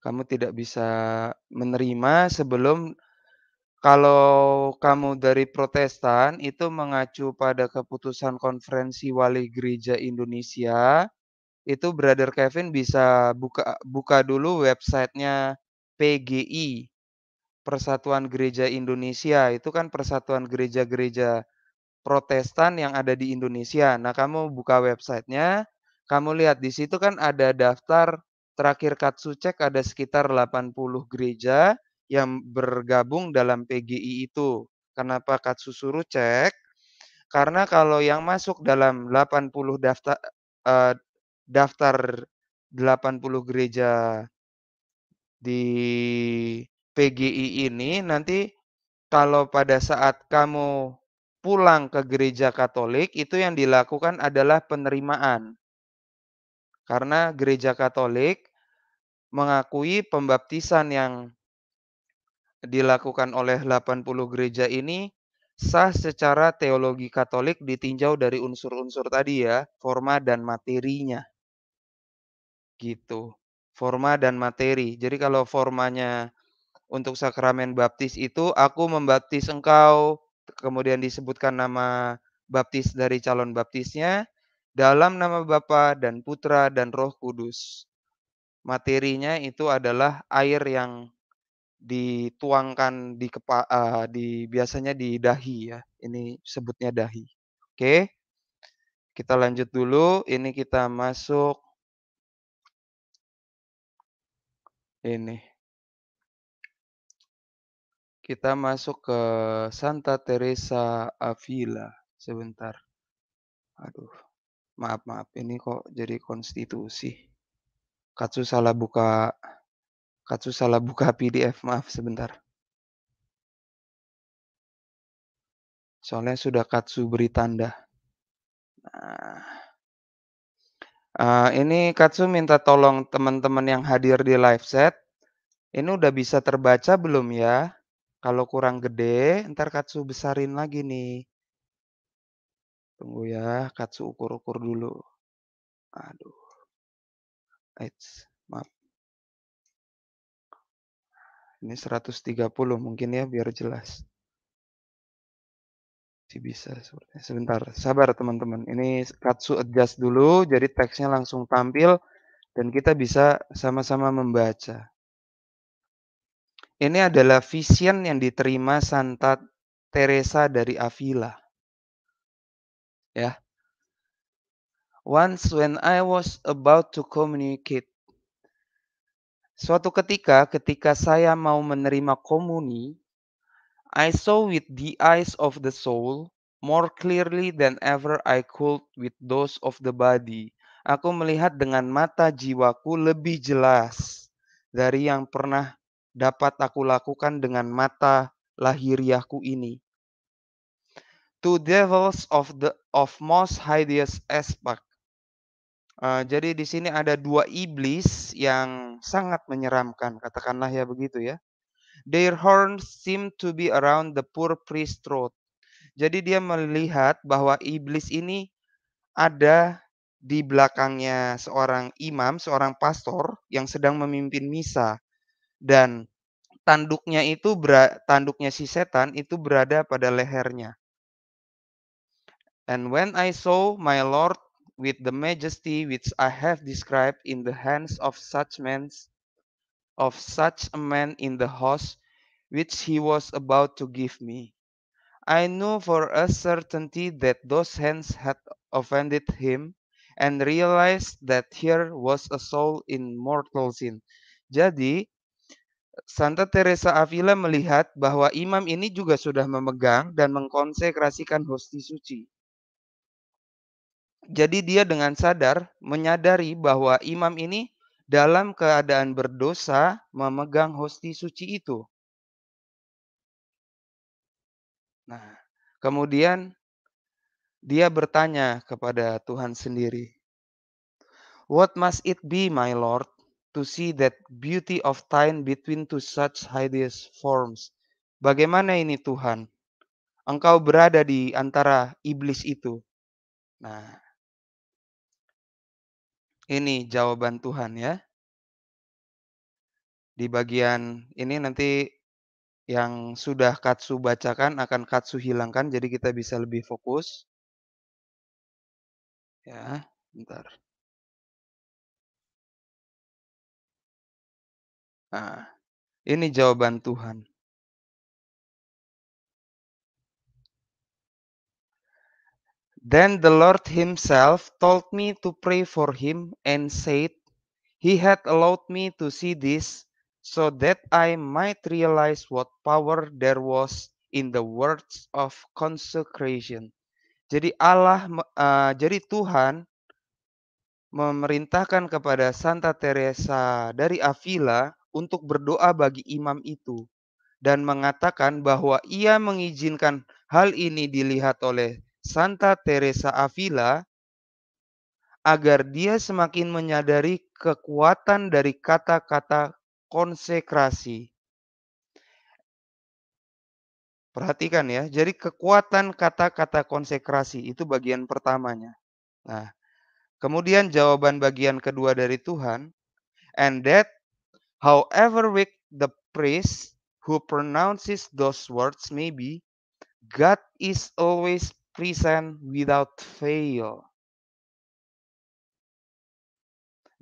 kamu tidak bisa menerima sebelum kalau kamu dari Protestan itu mengacu pada keputusan konferensi wali gereja Indonesia itu Brother Kevin bisa buka buka dulu websitenya PGI Persatuan Gereja Indonesia itu kan persatuan gereja-gereja Protestan yang ada di Indonesia. Nah kamu buka websitenya, kamu lihat di situ kan ada daftar terakhir Katsu cek ada sekitar 80 gereja yang bergabung dalam PGI itu. Kenapa Katsu suruh cek? Karena kalau yang masuk dalam 80 daftar uh, daftar 80 gereja di PGI ini nanti kalau pada saat kamu pulang ke gereja Katolik itu yang dilakukan adalah penerimaan. Karena gereja Katolik mengakui pembaptisan yang dilakukan oleh 80 gereja ini sah secara teologi Katolik ditinjau dari unsur-unsur tadi ya, forma dan materinya gitu. Forma dan materi. Jadi kalau formanya untuk sakramen baptis itu aku membaptis engkau, kemudian disebutkan nama baptis dari calon baptisnya dalam nama Bapa dan Putra dan Roh Kudus. Materinya itu adalah air yang dituangkan di kepa, uh, di biasanya di dahi ya. Ini sebutnya dahi. Oke. Kita lanjut dulu. Ini kita masuk ini. Kita masuk ke Santa Teresa Avila sebentar. Aduh, maaf maaf ini kok jadi konstitusi. Katsu salah buka Katsu salah buka <laughs> PDF, maaf sebentar. Soalnya sudah Katsu beri tanda. Nah, Eh, ini Katsu minta tolong teman-teman yang hadir di live set. Ini udah bisa terbaca belum ya? Kalau kurang gede, ntar Katsu besarin lagi nih. Tunggu ya, Katsu ukur-ukur dulu. Aduh. Eits, maaf. Ini 130 mungkin ya biar jelas. Masih bisa sebenarnya. Sebentar, sabar teman-teman. Ini Katsu adjust dulu, jadi teksnya langsung tampil dan kita bisa sama-sama membaca. Ini adalah vision yang diterima Santa Teresa dari Avila. Ya. Once when I was about to communicate. Suatu ketika ketika saya mau menerima komuni, I saw with the eyes of the soul more clearly than ever I could with those of the body. Aku melihat dengan mata jiwaku lebih jelas dari yang pernah dapat aku lakukan dengan mata lahiriahku ini. To devils of the of most hideous aspect. Uh, jadi di sini ada dua iblis yang sangat menyeramkan, katakanlah ya begitu ya. Their horns seem to be around the poor priest's throat. Jadi dia melihat bahwa iblis ini ada di belakangnya seorang imam, seorang pastor yang sedang memimpin misa. Dan tanduknya itu tanduknya si setan itu berada pada lehernya. And when I saw my Lord with the majesty which I have described in the hands of such men, of such a man in the house which he was about to give me. I knew for a certainty that those hands had offended him and realized that here was a soul in mortal sin. Jadi, Santa Teresa Avila melihat bahwa imam ini juga sudah memegang dan mengkonsekrasikan hosti suci. Jadi dia dengan sadar menyadari bahwa imam ini dalam keadaan berdosa memegang hosti suci itu. Nah, kemudian dia bertanya kepada Tuhan sendiri, "What must it be, my Lord, to see that beauty of time between two such hideous forms?" Bagaimana ini Tuhan? Engkau berada di antara iblis itu. Nah, ini jawaban Tuhan ya. Di bagian ini nanti yang sudah Katsu bacakan akan Katsu hilangkan jadi kita bisa lebih fokus. Ya, bentar. Nah, ini jawaban Tuhan. Then the Lord himself told me to pray for him and said, He had allowed me to see this so that I might realize what power there was in the words of consecration. Jadi Allah uh, jadi Tuhan memerintahkan kepada Santa Teresa dari Avila untuk berdoa bagi imam itu dan mengatakan bahwa ia mengizinkan hal ini dilihat oleh Santa Teresa Avila agar dia semakin menyadari kekuatan dari kata-kata konsekrasi. Perhatikan ya, jadi kekuatan kata-kata konsekrasi itu bagian pertamanya. Nah, kemudian jawaban bagian kedua dari Tuhan, and that however weak the priest who pronounces those words may be, God is always present without fail.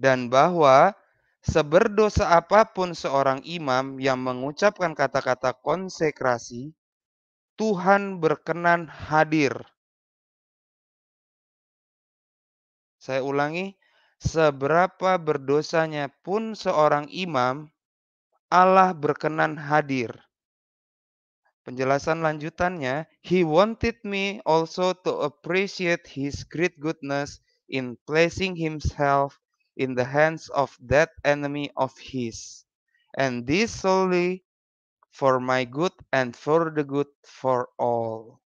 Dan bahwa seberdosa apapun seorang imam yang mengucapkan kata-kata konsekrasi, Tuhan berkenan hadir. Saya ulangi, seberapa berdosanya pun seorang imam, Allah berkenan hadir. Penjelasan lanjutannya, he wanted me also to appreciate his great goodness in placing himself in the hands of that enemy of his, and this solely for my good and for the good for all.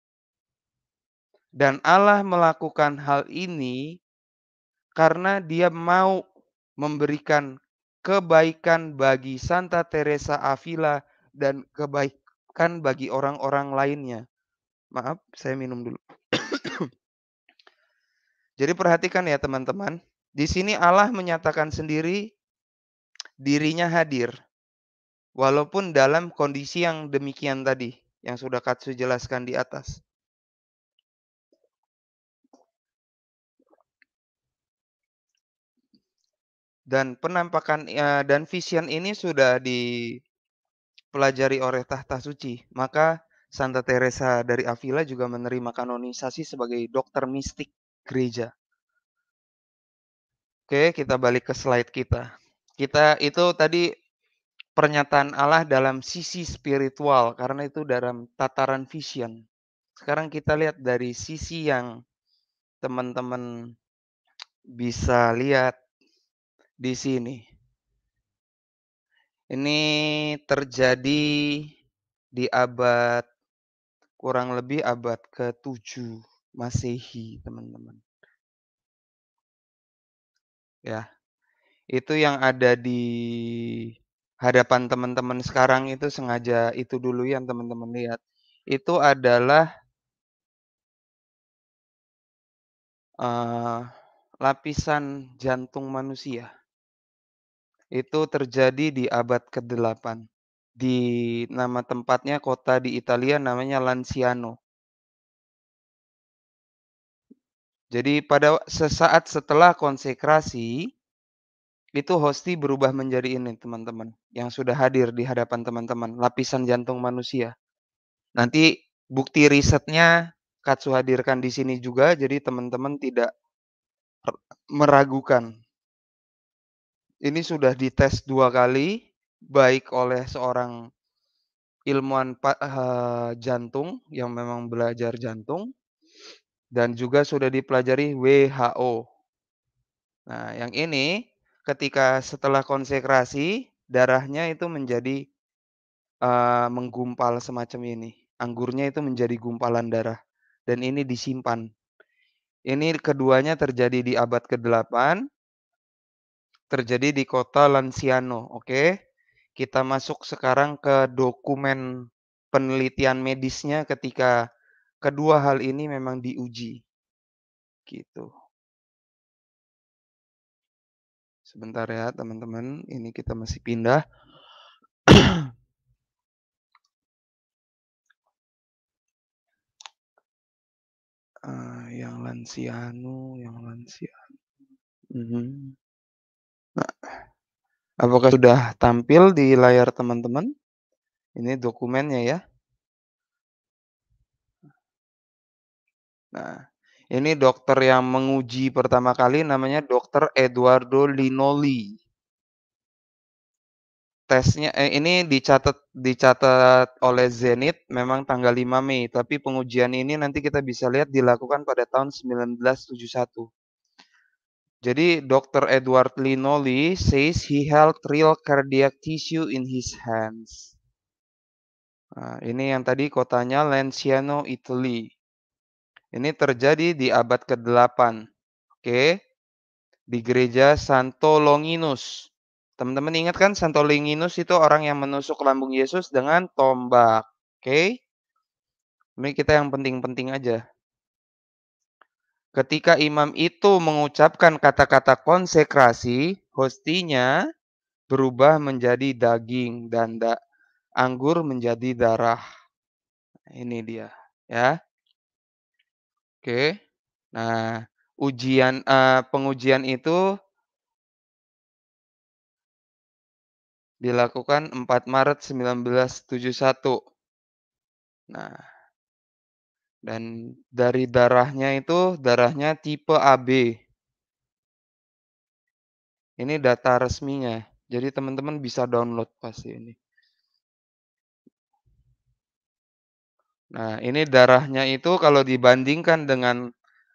Dan Allah melakukan hal ini karena dia mau memberikan kebaikan bagi Santa Teresa Avila dan kebaik kan bagi orang-orang lainnya. Maaf, saya minum dulu. <coughs> Jadi perhatikan ya teman-teman, di sini Allah menyatakan sendiri dirinya hadir. Walaupun dalam kondisi yang demikian tadi, yang sudah Katsu jelaskan di atas. dan penampakan eh, dan vision ini sudah di pelajari oleh tahta suci, maka Santa Teresa dari Avila juga menerima kanonisasi sebagai dokter mistik gereja. Oke, kita balik ke slide kita. Kita itu tadi pernyataan Allah dalam sisi spiritual karena itu dalam tataran vision. Sekarang kita lihat dari sisi yang teman-teman bisa lihat di sini. Ini terjadi di abad kurang lebih abad ke-7 Masehi, teman-teman. Ya. Itu yang ada di hadapan teman-teman sekarang itu sengaja itu dulu ya, yang teman-teman lihat. Itu adalah uh, lapisan jantung manusia itu terjadi di abad ke-8. Di nama tempatnya kota di Italia namanya Lanciano. Jadi pada sesaat setelah konsekrasi itu hosti berubah menjadi ini teman-teman yang sudah hadir di hadapan teman-teman lapisan jantung manusia. Nanti bukti risetnya Katsu hadirkan di sini juga jadi teman-teman tidak meragukan ini sudah dites dua kali baik oleh seorang ilmuwan uh, jantung yang memang belajar jantung dan juga sudah dipelajari WHO. Nah, yang ini ketika setelah konsekrasi darahnya itu menjadi uh, menggumpal semacam ini. Anggurnya itu menjadi gumpalan darah dan ini disimpan. Ini keduanya terjadi di abad ke-8 terjadi di kota Lanciano, Oke, kita masuk sekarang ke dokumen penelitian medisnya ketika kedua hal ini memang diuji. Gitu. Sebentar ya teman-teman, ini kita masih pindah. uh, <clears throat> yang lansianu, yang lansianu. Mm -hmm. Nah, apakah sudah tampil di layar teman-teman? Ini dokumennya ya. Nah, ini dokter yang menguji pertama kali namanya dokter Eduardo Linoli. Tesnya eh, ini dicatat dicatat oleh Zenit memang tanggal 5 Mei, tapi pengujian ini nanti kita bisa lihat dilakukan pada tahun 1971. Jadi Dr. Edward Linoli says he held real cardiac tissue in his hands. Nah, ini yang tadi kotanya Lenciano, Italy. Ini terjadi di abad ke-8. Oke. Okay? Di gereja Santo Longinus. Teman-teman ingat kan Santo Longinus itu orang yang menusuk lambung Yesus dengan tombak. Oke. Okay? Ini kita yang penting-penting aja. Ketika imam itu mengucapkan kata-kata konsekrasi, hostinya berubah menjadi daging dan da anggur menjadi darah. Ini dia, ya. Oke. Nah, ujian uh, pengujian itu dilakukan 4 Maret 1971. Nah, dan dari darahnya itu darahnya tipe AB. Ini data resminya. Jadi teman-teman bisa download pasti ini. Nah, ini darahnya itu kalau dibandingkan dengan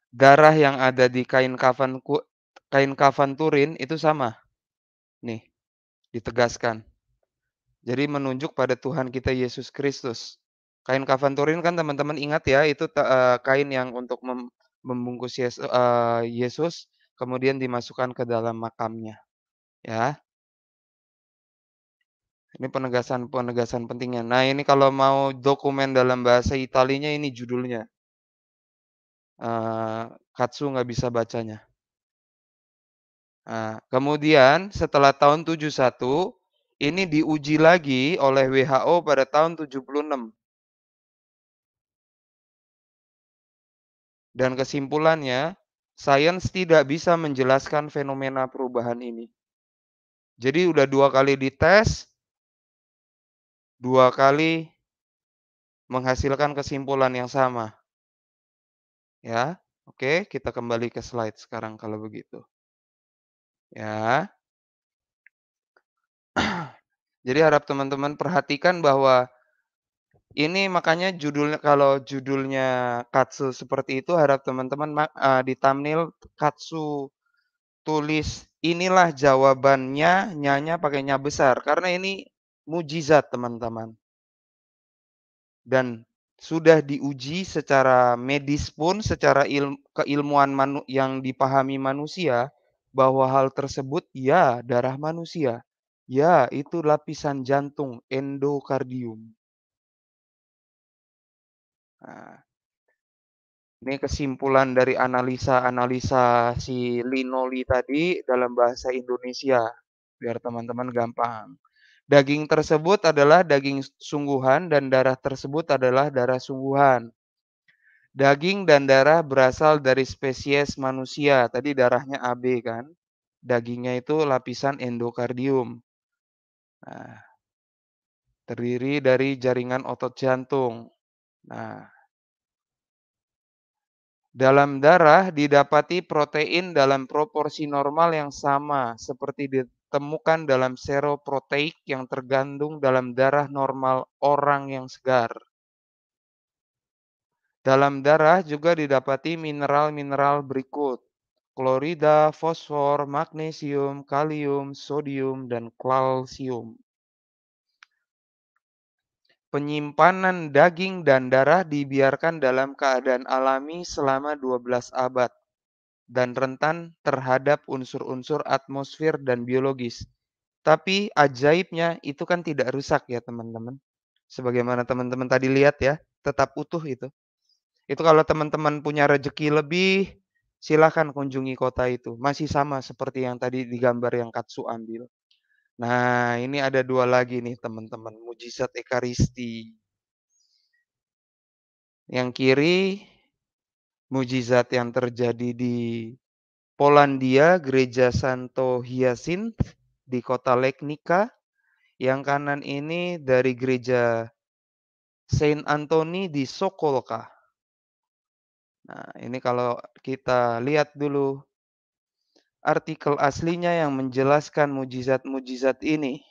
darah yang ada di kain kafan kain kafan Turin itu sama. Nih, ditegaskan. Jadi menunjuk pada Tuhan kita Yesus Kristus. Kain kafan turin kan teman-teman ingat ya itu uh, kain yang untuk mem membungkus Yesus, uh, eh, Yesus kemudian dimasukkan ke dalam makamnya. Ya. Ini penegasan-penegasan pentingnya. Nah, ini kalau mau dokumen dalam bahasa Italinya ini judulnya. Uh, Katsu nggak bisa bacanya. Nah, kemudian setelah tahun 71 ini diuji lagi oleh WHO pada tahun 76. Dan kesimpulannya, sains tidak bisa menjelaskan fenomena perubahan ini. Jadi udah dua kali dites, dua kali menghasilkan kesimpulan yang sama. Ya, oke, kita kembali ke slide sekarang kalau begitu. Ya. <clears throat> Jadi harap teman-teman perhatikan bahwa ini makanya judulnya kalau judulnya katsu seperti itu harap teman-teman uh, di thumbnail katsu tulis inilah jawabannya nyanya pakainya besar karena ini mujizat teman-teman dan sudah diuji secara medis pun secara il, keilmuan manu, yang dipahami manusia bahwa hal tersebut ya darah manusia ya itu lapisan jantung endokardium Nah, ini kesimpulan dari analisa-analisa si Linoli tadi dalam bahasa Indonesia, biar teman-teman gampang. Daging tersebut adalah daging sungguhan dan darah tersebut adalah darah sungguhan. Daging dan darah berasal dari spesies manusia. Tadi darahnya AB kan. Dagingnya itu lapisan endokardium. Nah, terdiri dari jaringan otot jantung, Nah, dalam darah didapati protein dalam proporsi normal yang sama seperti ditemukan dalam seroproteik yang tergandung dalam darah normal orang yang segar. Dalam darah juga didapati mineral-mineral berikut. Klorida, fosfor, magnesium, kalium, sodium, dan kalsium. Penyimpanan daging dan darah dibiarkan dalam keadaan alami selama 12 abad dan rentan terhadap unsur-unsur atmosfer dan biologis. Tapi ajaibnya itu kan tidak rusak ya teman-teman. Sebagaimana teman-teman tadi lihat ya, tetap utuh itu. Itu kalau teman-teman punya rejeki lebih, silahkan kunjungi kota itu. Masih sama seperti yang tadi digambar yang Katsu ambil. Nah, ini ada dua lagi nih teman-teman, mujizat Ekaristi. Yang kiri, mujizat yang terjadi di Polandia, Gereja Santo Hyacinth di kota Legnica. Yang kanan ini dari Gereja Saint Anthony di Sokolka. Nah, ini kalau kita lihat dulu artikel aslinya yang menjelaskan mujizat-mujizat ini.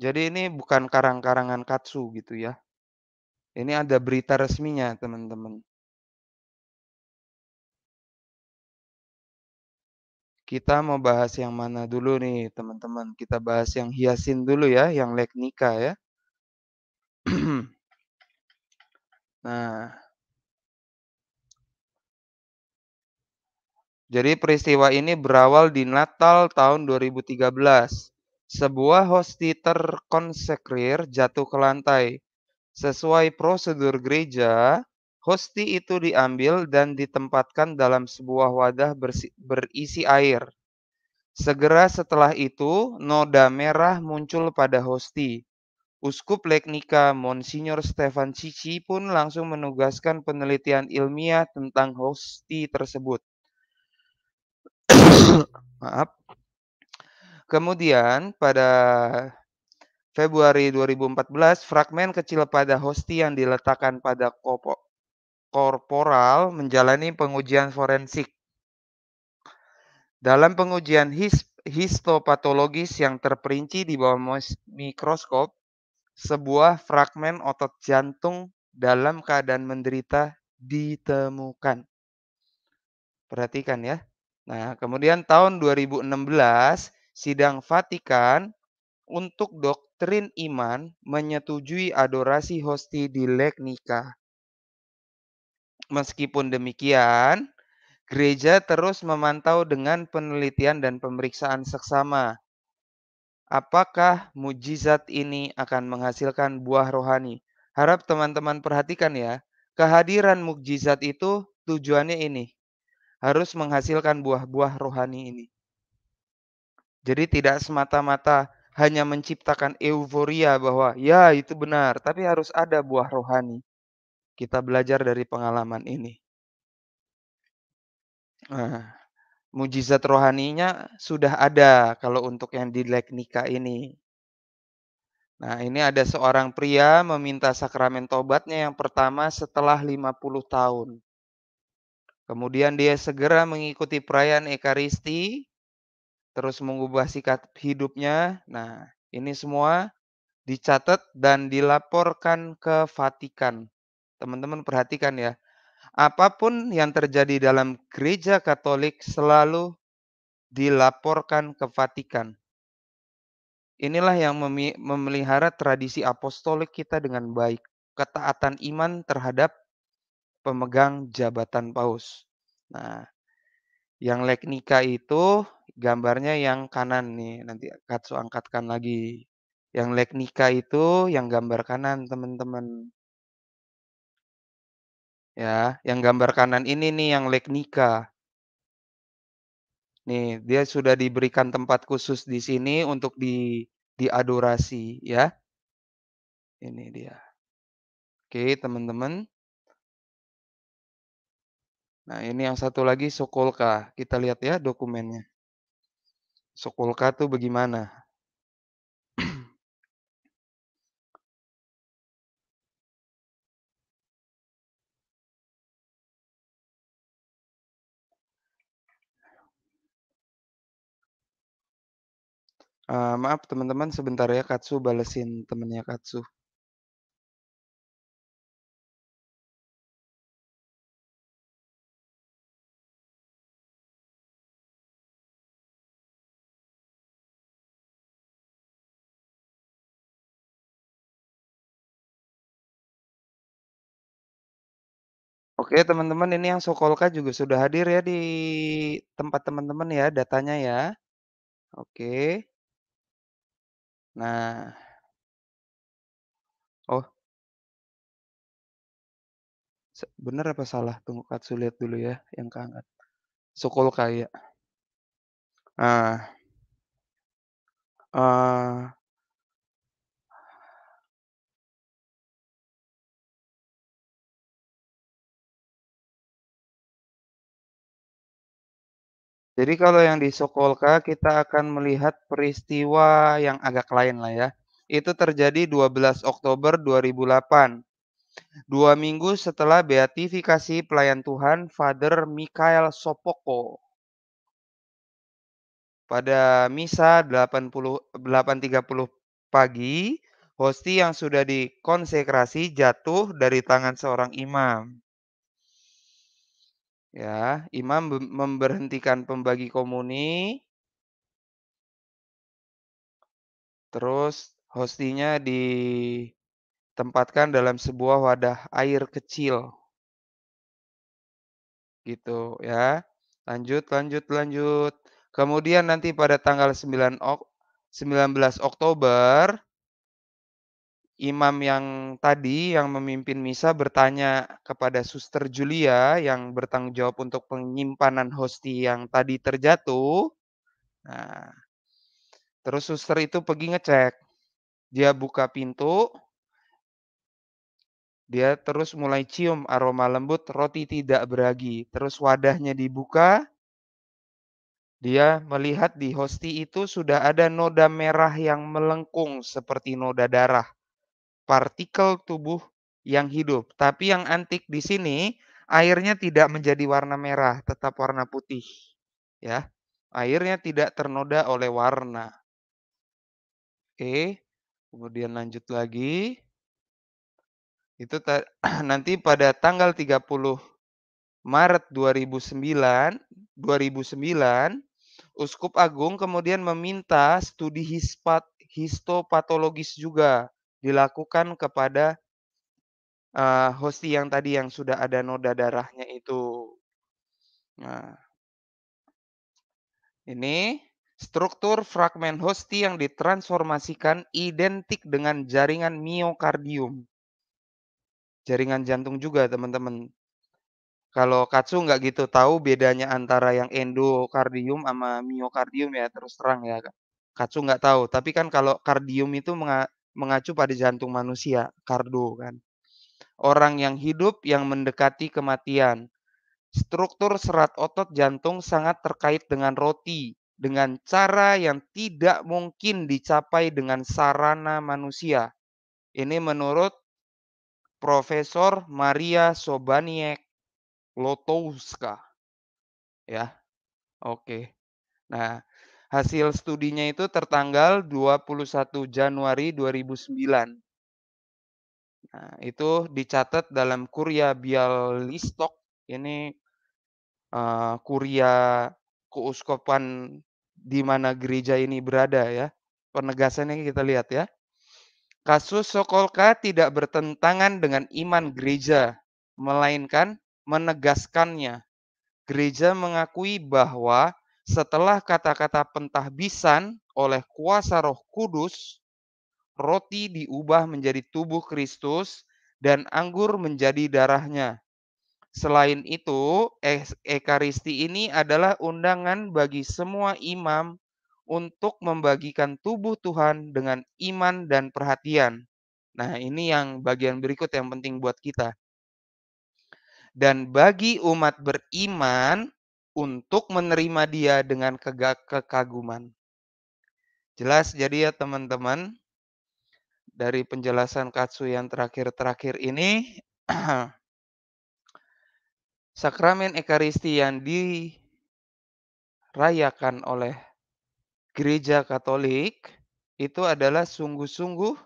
Jadi ini bukan karang-karangan katsu gitu ya. Ini ada berita resminya, teman-teman. Kita mau bahas yang mana dulu nih, teman-teman? Kita bahas yang hiasin dulu ya, yang leknika ya. <clears throat> nah, Jadi peristiwa ini berawal di Natal tahun 2013. Sebuah hosti terkonsekrir jatuh ke lantai. Sesuai prosedur gereja, hosti itu diambil dan ditempatkan dalam sebuah wadah berisi air. Segera setelah itu, noda merah muncul pada hosti. Uskup Leknika Monsignor Stefan Cici pun langsung menugaskan penelitian ilmiah tentang hosti tersebut. Maaf. Kemudian pada Februari 2014, fragmen kecil pada hosti yang diletakkan pada korporal menjalani pengujian forensik. Dalam pengujian his histopatologis yang terperinci di bawah mikroskop, sebuah fragmen otot jantung dalam keadaan menderita ditemukan. Perhatikan ya. Nah, kemudian tahun 2016 sidang Vatikan untuk doktrin iman menyetujui adorasi hosti di Legnica. Meskipun demikian, gereja terus memantau dengan penelitian dan pemeriksaan seksama. Apakah mujizat ini akan menghasilkan buah rohani? Harap teman-teman perhatikan ya, kehadiran mukjizat itu tujuannya ini, harus menghasilkan buah-buah rohani ini. Jadi tidak semata-mata hanya menciptakan euforia bahwa ya itu benar, tapi harus ada buah rohani. Kita belajar dari pengalaman ini. Nah, mujizat rohaninya sudah ada kalau untuk yang di Leknika ini. Nah, ini ada seorang pria meminta sakramen tobatnya yang pertama setelah 50 tahun. Kemudian dia segera mengikuti perayaan Ekaristi, terus mengubah sikap hidupnya. Nah, ini semua dicatat dan dilaporkan ke Vatikan. Teman-teman perhatikan ya. Apapun yang terjadi dalam gereja Katolik selalu dilaporkan ke Vatikan. Inilah yang memelihara tradisi apostolik kita dengan baik. Ketaatan iman terhadap pemegang jabatan paus. Nah, yang leknika itu gambarnya yang kanan nih. Nanti Katsu angkatkan lagi. Yang leknika itu yang gambar kanan, teman-teman. Ya, yang gambar kanan ini nih yang leknika. Nih, dia sudah diberikan tempat khusus di sini untuk di diadorasi ya. Ini dia. Oke, teman-teman. Nah, ini yang satu lagi Sokolka. Kita lihat ya dokumennya. Sokolka tuh bagaimana? Uh, maaf teman-teman sebentar ya Katsu balesin temennya Katsu. Oke teman-teman ini yang Sokolka juga sudah hadir ya di tempat teman-teman ya datanya ya. Oke. Nah. Oh. Bener apa salah? Tunggu Katsu lihat dulu ya yang kangen. Sokolka ya. Nah. Uh, Jadi kalau yang di Sokolka kita akan melihat peristiwa yang agak lain lah ya. Itu terjadi 12 Oktober 2008. Dua minggu setelah beatifikasi pelayan Tuhan Father Mikael Sopoko. Pada misa 8.30 pagi, hosti yang sudah dikonsekrasi jatuh dari tangan seorang imam. Ya, imam memberhentikan pembagi komuni. Terus hostinya ditempatkan dalam sebuah wadah air kecil. Gitu ya. Lanjut, lanjut, lanjut. Kemudian nanti pada tanggal 9 ok 19 Oktober imam yang tadi yang memimpin misa bertanya kepada suster Julia yang bertanggung jawab untuk penyimpanan hosti yang tadi terjatuh. Nah, terus suster itu pergi ngecek. Dia buka pintu. Dia terus mulai cium aroma lembut roti tidak beragi. Terus wadahnya dibuka. Dia melihat di hosti itu sudah ada noda merah yang melengkung seperti noda darah partikel tubuh yang hidup. Tapi yang antik di sini airnya tidak menjadi warna merah, tetap warna putih. Ya. Airnya tidak ternoda oleh warna. Oke. Kemudian lanjut lagi. Itu <clears throat> nanti pada tanggal 30 Maret 2009, 2009 Uskup Agung kemudian meminta studi hispat, histopatologis juga dilakukan kepada uh, eh, hosti yang tadi yang sudah ada noda darahnya itu. Nah, ini struktur fragmen hosti yang ditransformasikan identik dengan jaringan miokardium. Jaringan jantung juga, teman-teman. Kalau Katsu nggak gitu tahu bedanya antara yang endokardium sama miokardium ya terus terang ya. Katsu nggak tahu, tapi kan kalau kardium itu mengacu pada jantung manusia, kardio kan. Orang yang hidup yang mendekati kematian. Struktur serat otot jantung sangat terkait dengan roti dengan cara yang tidak mungkin dicapai dengan sarana manusia. Ini menurut Profesor Maria Sobaniek Lotowska. Ya. Oke. Nah, Hasil studinya itu tertanggal 21 Januari 2009. Nah, itu dicatat dalam Kuria Bialystok. Ini uh, eh, kuria keuskupan di mana gereja ini berada ya. Penegasannya kita lihat ya. Kasus Sokolka tidak bertentangan dengan iman gereja, melainkan menegaskannya. Gereja mengakui bahwa setelah kata-kata pentahbisan oleh kuasa Roh Kudus, roti diubah menjadi tubuh Kristus dan anggur menjadi darahnya. Selain itu, Ekaristi ini adalah undangan bagi semua imam untuk membagikan tubuh Tuhan dengan iman dan perhatian. Nah, ini yang bagian berikut yang penting buat kita. Dan bagi umat beriman, untuk menerima dia dengan kekaguman. Jelas jadi ya teman-teman, dari penjelasan Katsu yang terakhir-terakhir ini, <clears throat> sakramen Ekaristi yang dirayakan oleh gereja Katolik itu adalah sungguh-sungguh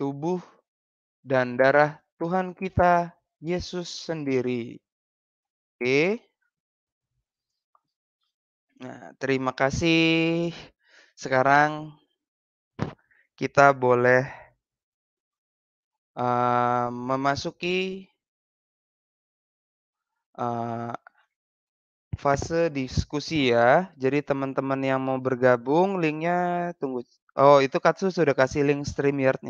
tubuh dan darah Tuhan kita Yesus sendiri. Oke. Okay. Nah, terima kasih. Sekarang kita boleh uh, memasuki uh, fase diskusi ya. Jadi teman-teman yang mau bergabung, linknya tunggu. Oh, itu Katsu sudah kasih link streamyard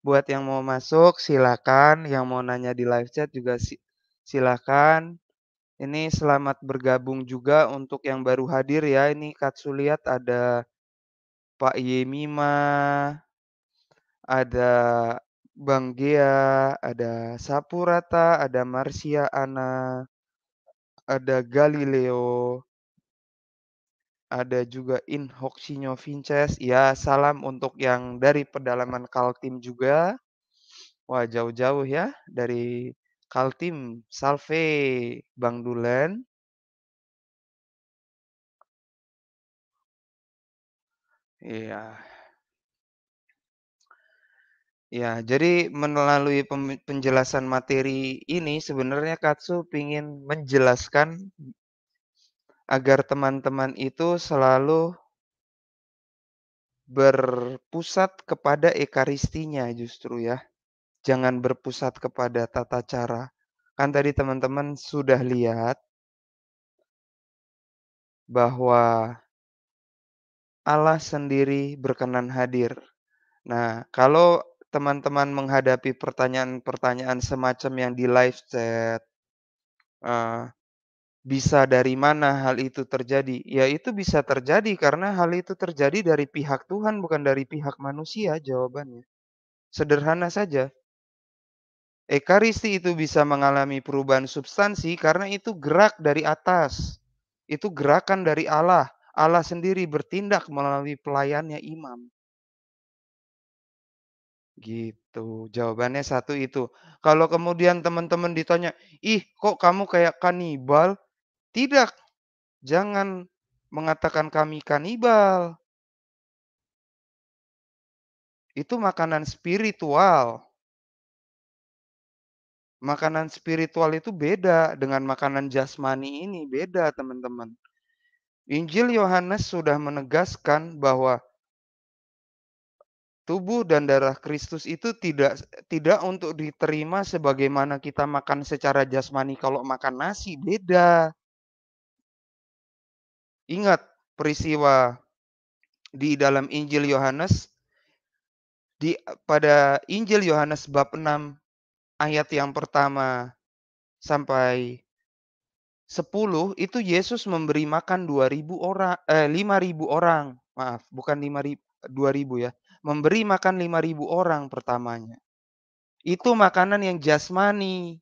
Buat yang mau masuk, silakan. Yang mau nanya di live chat juga si silakan. Ini selamat bergabung juga untuk yang baru hadir ya. Ini Katsuliat ada Pak Yemima, ada Bang Gea, ada Sapurata, ada Marsia Ana, ada Galileo, ada juga In Hoxinho Vinces. Ya, salam untuk yang dari pedalaman Kaltim juga. Wah, jauh-jauh ya dari Kaltim, Salve, Bang Dulen. Iya. Ya, jadi melalui penjelasan materi ini sebenarnya Katsu ingin menjelaskan agar teman-teman itu selalu berpusat kepada ekaristinya justru ya jangan berpusat kepada tata cara. Kan tadi teman-teman sudah lihat bahwa Allah sendiri berkenan hadir. Nah, kalau teman-teman menghadapi pertanyaan-pertanyaan semacam yang di live chat, eh, bisa dari mana hal itu terjadi? Ya, itu bisa terjadi karena hal itu terjadi dari pihak Tuhan, bukan dari pihak manusia. Jawabannya sederhana saja Ekaristi itu bisa mengalami perubahan substansi karena itu gerak dari atas. Itu gerakan dari Allah. Allah sendiri bertindak melalui pelayannya imam. Gitu. Jawabannya satu itu. Kalau kemudian teman-teman ditanya, "Ih, kok kamu kayak kanibal?" Tidak. Jangan mengatakan kami kanibal. Itu makanan spiritual makanan spiritual itu beda dengan makanan jasmani ini, beda teman-teman. Injil Yohanes sudah menegaskan bahwa tubuh dan darah Kristus itu tidak tidak untuk diterima sebagaimana kita makan secara jasmani kalau makan nasi beda. Ingat peristiwa di dalam Injil Yohanes di pada Injil Yohanes bab 6 ayat yang pertama sampai 10 itu Yesus memberi makan 2000 orang eh 5000 orang. Maaf, bukan 5000 2000 ya. Memberi makan 5000 orang pertamanya. Itu makanan yang jasmani.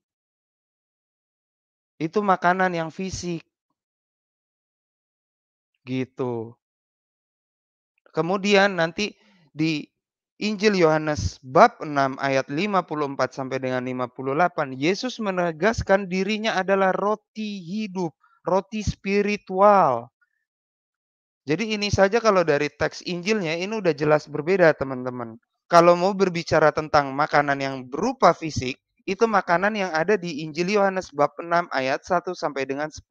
Itu makanan yang fisik. Gitu. Kemudian nanti di Injil Yohanes bab 6 ayat 54 sampai dengan 58, Yesus menegaskan dirinya adalah roti hidup, roti spiritual. Jadi ini saja kalau dari teks Injilnya ini udah jelas berbeda teman-teman. Kalau mau berbicara tentang makanan yang berupa fisik, itu makanan yang ada di Injil Yohanes bab 6 ayat 1 sampai dengan 10.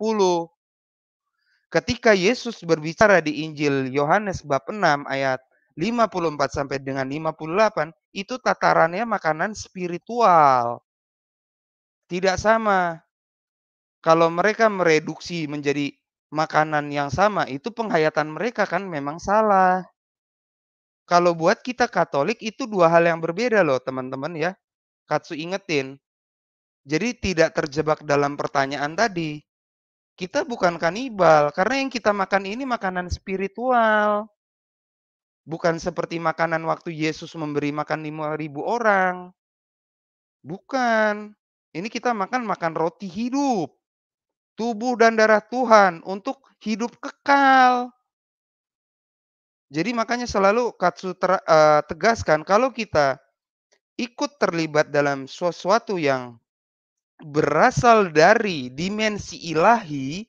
Ketika Yesus berbicara di Injil Yohanes bab 6 ayat 54 sampai dengan 58 itu tatarannya makanan spiritual. Tidak sama. Kalau mereka mereduksi menjadi makanan yang sama, itu penghayatan mereka kan memang salah. Kalau buat kita Katolik itu dua hal yang berbeda loh teman-teman ya. Katsu ingetin. Jadi tidak terjebak dalam pertanyaan tadi. Kita bukan kanibal karena yang kita makan ini makanan spiritual Bukan seperti makanan waktu Yesus memberi makan ribu orang. Bukan. Ini kita makan makan roti hidup. Tubuh dan darah Tuhan untuk hidup kekal. Jadi makanya selalu Katsu ter, uh, tegaskan kalau kita ikut terlibat dalam sesuatu yang berasal dari dimensi ilahi,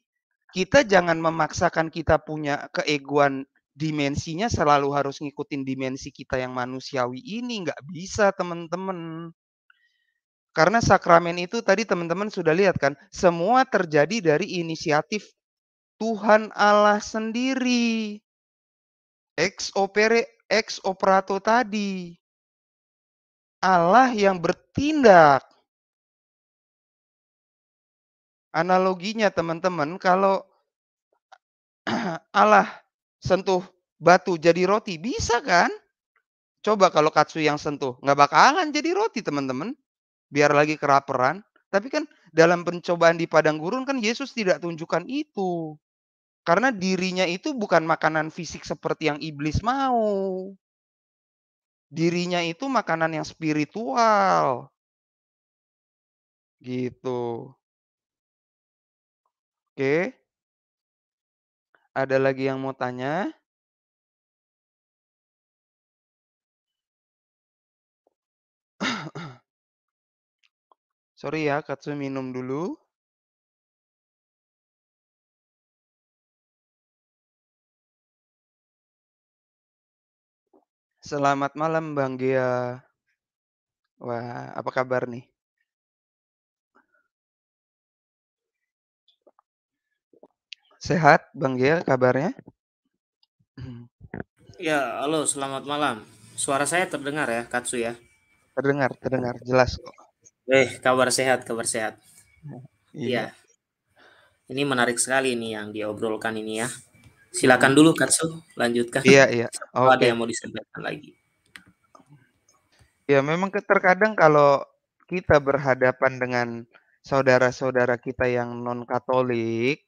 kita jangan memaksakan kita punya keegoan dimensinya selalu harus ngikutin dimensi kita yang manusiawi ini nggak bisa teman-teman karena sakramen itu tadi teman-teman sudah lihat kan semua terjadi dari inisiatif Tuhan Allah sendiri ex opere ex operato tadi Allah yang bertindak analoginya teman-teman kalau <clears throat> Allah sentuh batu jadi roti? Bisa kan? Coba kalau katsu yang sentuh, nggak bakalan jadi roti teman-teman. Biar lagi keraperan. Tapi kan dalam pencobaan di padang gurun kan Yesus tidak tunjukkan itu. Karena dirinya itu bukan makanan fisik seperti yang iblis mau. Dirinya itu makanan yang spiritual. Gitu. Oke. Ada lagi yang mau tanya? <clears throat> Sorry ya, Katsu minum dulu. Selamat malam Bang Gia. Wah, apa kabar nih? Sehat, Bang Gel, kabarnya? Hmm. Ya, halo, selamat malam. Suara saya terdengar ya, Katsu ya? Terdengar, terdengar, jelas kok. Eh, kabar sehat, kabar sehat. Iya. Ya. Ini menarik sekali nih yang diobrolkan ini ya. Silakan dulu Katsu, lanjutkan. Iya, iya. Oh, <laughs> okay. ada yang mau disampaikan lagi. Ya, memang terkadang kalau kita berhadapan dengan saudara-saudara kita yang non-Katolik,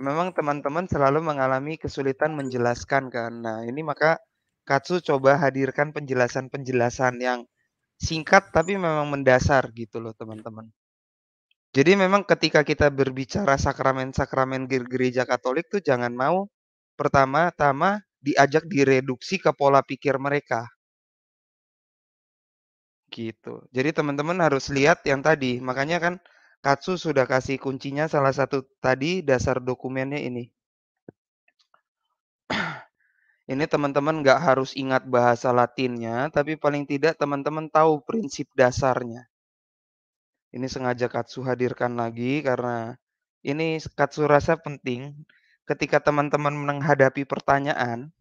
memang teman-teman selalu mengalami kesulitan menjelaskan kan. Nah, ini maka Katsu coba hadirkan penjelasan-penjelasan yang singkat tapi memang mendasar gitu loh, teman-teman. Jadi memang ketika kita berbicara sakramen-sakramen gereja Katolik tuh jangan mau pertama-tama diajak direduksi ke pola pikir mereka. Gitu. Jadi teman-teman harus lihat yang tadi, makanya kan Katsu sudah kasih kuncinya salah satu tadi dasar dokumennya ini. <clears throat> ini teman-teman nggak harus ingat bahasa Latinnya, tapi paling tidak teman-teman tahu prinsip dasarnya. Ini sengaja Katsu hadirkan lagi karena ini Katsu rasa penting ketika teman-teman menghadapi pertanyaan,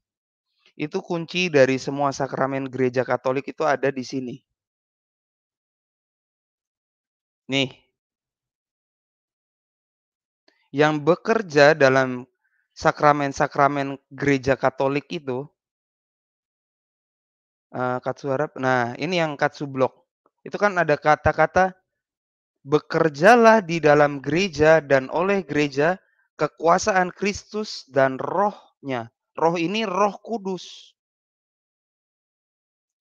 itu kunci dari semua sakramen gereja Katolik itu ada di sini. Nih, yang bekerja dalam sakramen-sakramen gereja Katolik itu uh, eh, katsu harap. Nah, ini yang katsu blok. Itu kan ada kata-kata bekerjalah di dalam gereja dan oleh gereja kekuasaan Kristus dan rohnya. Roh ini roh kudus.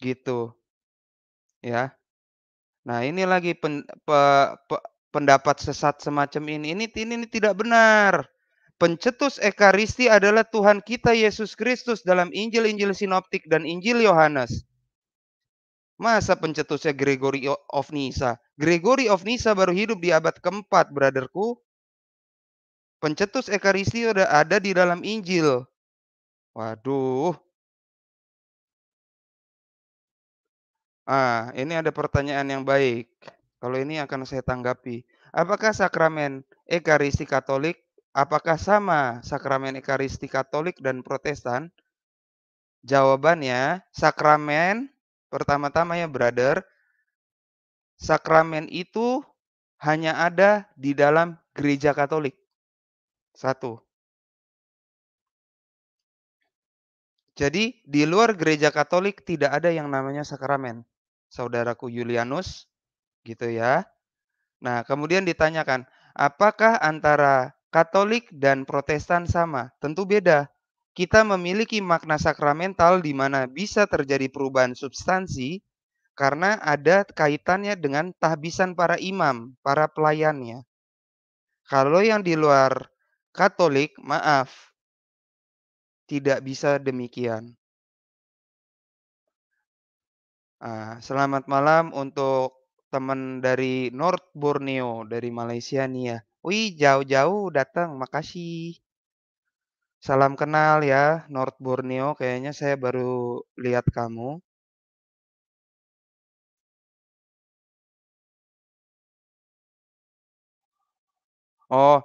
Gitu. Ya. Nah, ini lagi pen, pe, pe, pendapat sesat semacam ini. Ini ini, ini tidak benar. Pencetus Ekaristi adalah Tuhan kita Yesus Kristus dalam Injil-Injil Sinoptik dan Injil Yohanes. Masa pencetusnya Gregory of Nisa? Gregory of Nisa baru hidup di abad keempat, brotherku. Pencetus Ekaristi sudah ada di dalam Injil. Waduh. Ah, ini ada pertanyaan yang baik. Kalau ini akan saya tanggapi. Apakah sakramen Ekaristi Katolik apakah sama sakramen Ekaristi Katolik dan Protestan? Jawabannya, sakramen pertama-tama ya brother, sakramen itu hanya ada di dalam gereja Katolik. Satu. Jadi di luar gereja Katolik tidak ada yang namanya sakramen. Saudaraku Julianus, gitu ya. Nah, kemudian ditanyakan, apakah antara Katolik dan Protestan sama? Tentu beda. Kita memiliki makna sakramental di mana bisa terjadi perubahan substansi karena ada kaitannya dengan tahbisan para imam, para pelayannya. Kalau yang di luar Katolik, maaf, tidak bisa demikian. Ah, selamat malam untuk teman dari North Borneo, dari Malaysia nih ya. Wih, jauh-jauh datang, makasih. Salam kenal ya, North Borneo. Kayaknya saya baru lihat kamu. Oh,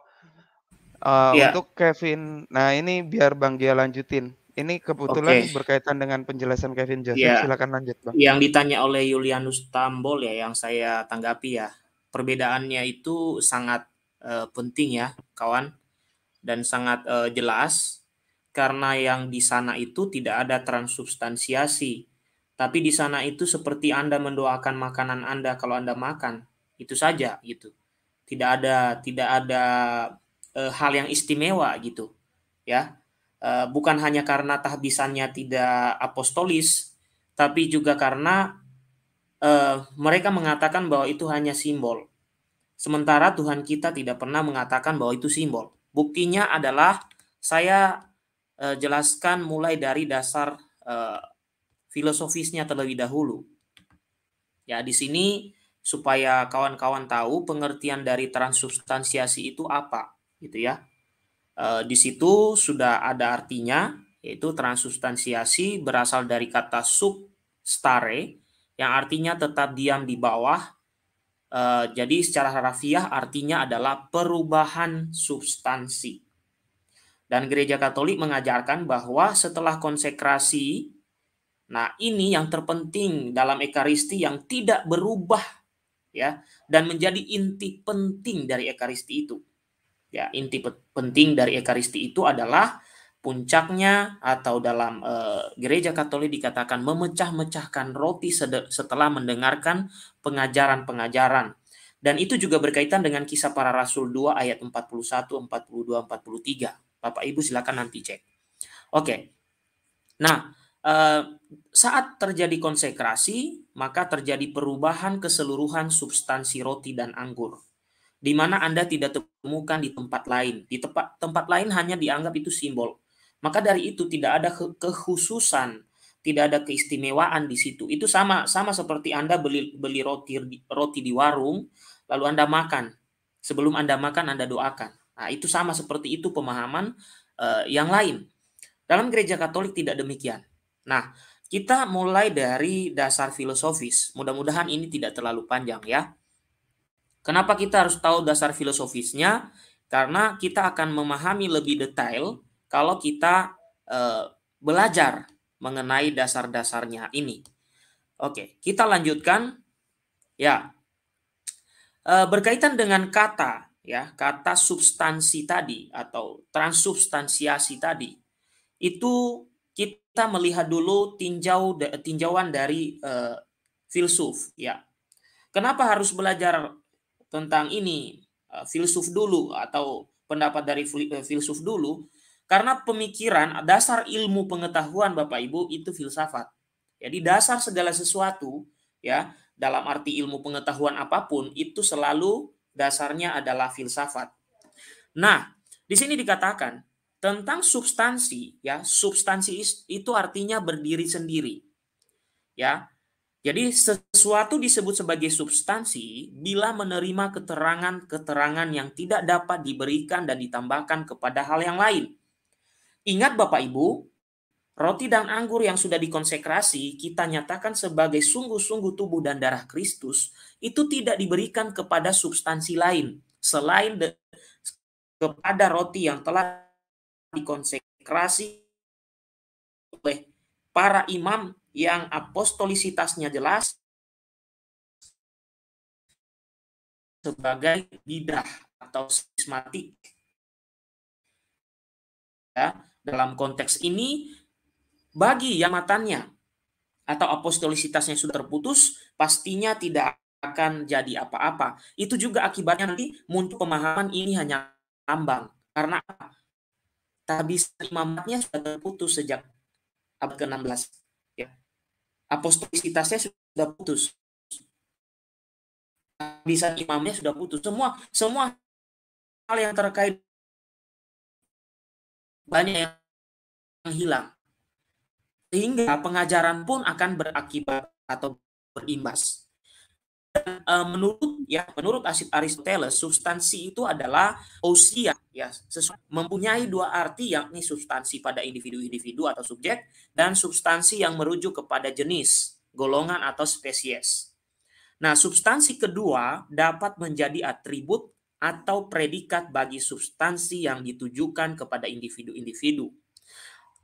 uh, ya. untuk Kevin. Nah, ini biar Bang Gia lanjutin. Ini kebetulan okay. berkaitan dengan penjelasan Kevin Johnson. Yeah. Silakan lanjut, Bang. Yang ditanya oleh Julianus Tambol ya yang saya tanggapi ya. Perbedaannya itu sangat uh, penting ya, kawan. Dan sangat uh, jelas karena yang di sana itu tidak ada transubstansiasi. Tapi di sana itu seperti Anda mendoakan makanan Anda kalau Anda makan. Itu saja gitu. Tidak ada tidak ada uh, hal yang istimewa gitu. Ya Eh, bukan hanya karena tahbisannya tidak apostolis, tapi juga karena uh, mereka mengatakan bahwa itu hanya simbol. Sementara Tuhan kita tidak pernah mengatakan bahwa itu simbol. Buktinya adalah saya uh, jelaskan mulai dari dasar uh, filosofisnya terlebih dahulu. Ya, di sini supaya kawan-kawan tahu pengertian dari transubstansiasi itu apa, gitu ya. Eh, di situ sudah ada artinya, yaitu transubstansiasi berasal dari kata sub stare yang artinya tetap diam di bawah. Eh, jadi secara harafiah artinya adalah perubahan substansi. Dan gereja katolik mengajarkan bahwa setelah konsekrasi, nah ini yang terpenting dalam ekaristi yang tidak berubah ya dan menjadi inti penting dari ekaristi itu Ya, inti penting dari Ekaristi itu adalah puncaknya atau dalam e, gereja Katolik dikatakan memecah-mecahkan roti setelah mendengarkan pengajaran-pengajaran. Dan itu juga berkaitan dengan kisah para rasul 2 ayat 41, 42, 43. Bapak Ibu silakan nanti cek. Oke. Nah, e, saat terjadi konsekrasi, maka terjadi perubahan keseluruhan substansi roti dan anggur di mana Anda tidak temukan di tempat lain. Di tempat tempat lain hanya dianggap itu simbol. Maka dari itu tidak ada kekhususan, tidak ada keistimewaan di situ. Itu sama sama seperti Anda beli beli roti roti di warung, lalu Anda makan. Sebelum Anda makan Anda doakan. Nah, itu sama seperti itu pemahaman uh, yang lain. Dalam gereja Katolik tidak demikian. Nah, kita mulai dari dasar filosofis. Mudah-mudahan ini tidak terlalu panjang ya. Kenapa kita harus tahu dasar filosofisnya? Karena kita akan memahami lebih detail kalau kita eh, belajar mengenai dasar-dasarnya ini. Oke, kita lanjutkan. Ya, eh, berkaitan dengan kata, ya kata substansi tadi atau transubstansiasi tadi, itu kita melihat dulu tinjau tinjauan dari eh, filsuf. Ya, kenapa harus belajar tentang ini eh, filsuf dulu atau pendapat dari eh, filsuf dulu karena pemikiran dasar ilmu pengetahuan Bapak Ibu itu filsafat. Jadi dasar segala sesuatu ya dalam arti ilmu pengetahuan apapun itu selalu dasarnya adalah filsafat. Nah, di sini dikatakan tentang substansi ya, substansi itu artinya berdiri sendiri. Ya, jadi sesuatu disebut sebagai substansi bila menerima keterangan-keterangan yang tidak dapat diberikan dan ditambahkan kepada hal yang lain. Ingat Bapak Ibu, roti dan anggur yang sudah dikonsekrasi kita nyatakan sebagai sungguh-sungguh tubuh dan darah Kristus itu tidak diberikan kepada substansi lain selain kepada roti yang telah dikonsekrasi oleh para imam yang apostolisitasnya jelas sebagai bidah atau sismatik. Ya, dalam konteks ini, bagi yang matanya atau apostolisitasnya sudah terputus, pastinya tidak akan jadi apa-apa. Itu juga akibatnya nanti muncul pemahaman ini hanya ambang. Karena Tabis imamatnya sudah terputus sejak abad ke-16 apostolisitasnya sudah putus bisa imamnya sudah putus semua semua hal yang terkait banyak yang hilang sehingga pengajaran pun akan berakibat atau berimbas Dan, e, menurut ya menurut Aristoteles substansi itu adalah usia ya mempunyai dua arti yakni substansi pada individu-individu atau subjek dan substansi yang merujuk kepada jenis golongan atau spesies nah substansi kedua dapat menjadi atribut atau predikat bagi substansi yang ditujukan kepada individu-individu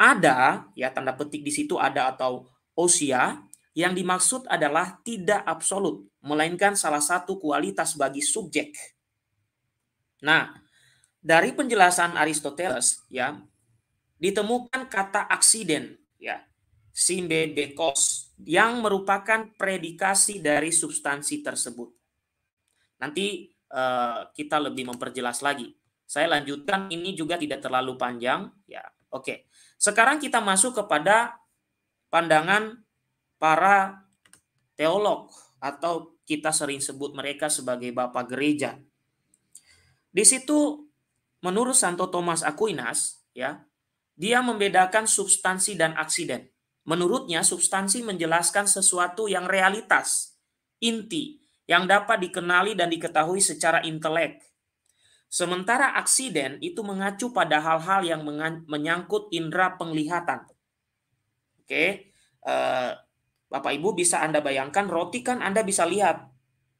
ada ya tanda petik di situ ada atau usia, yang dimaksud adalah tidak absolut, melainkan salah satu kualitas bagi subjek. Nah, dari penjelasan Aristoteles ya, ditemukan kata aksiden ya, bekos, yang merupakan predikasi dari substansi tersebut. Nanti eh, kita lebih memperjelas lagi. Saya lanjutkan ini juga tidak terlalu panjang ya. Oke. Sekarang kita masuk kepada pandangan para teolog atau kita sering sebut mereka sebagai bapak gereja. Di situ menurut Santo Thomas Aquinas ya, dia membedakan substansi dan aksiden. Menurutnya substansi menjelaskan sesuatu yang realitas, inti yang dapat dikenali dan diketahui secara intelek. Sementara aksiden itu mengacu pada hal-hal yang menyangkut indera penglihatan. Oke, eh, Bapak Ibu bisa Anda bayangkan roti kan Anda bisa lihat.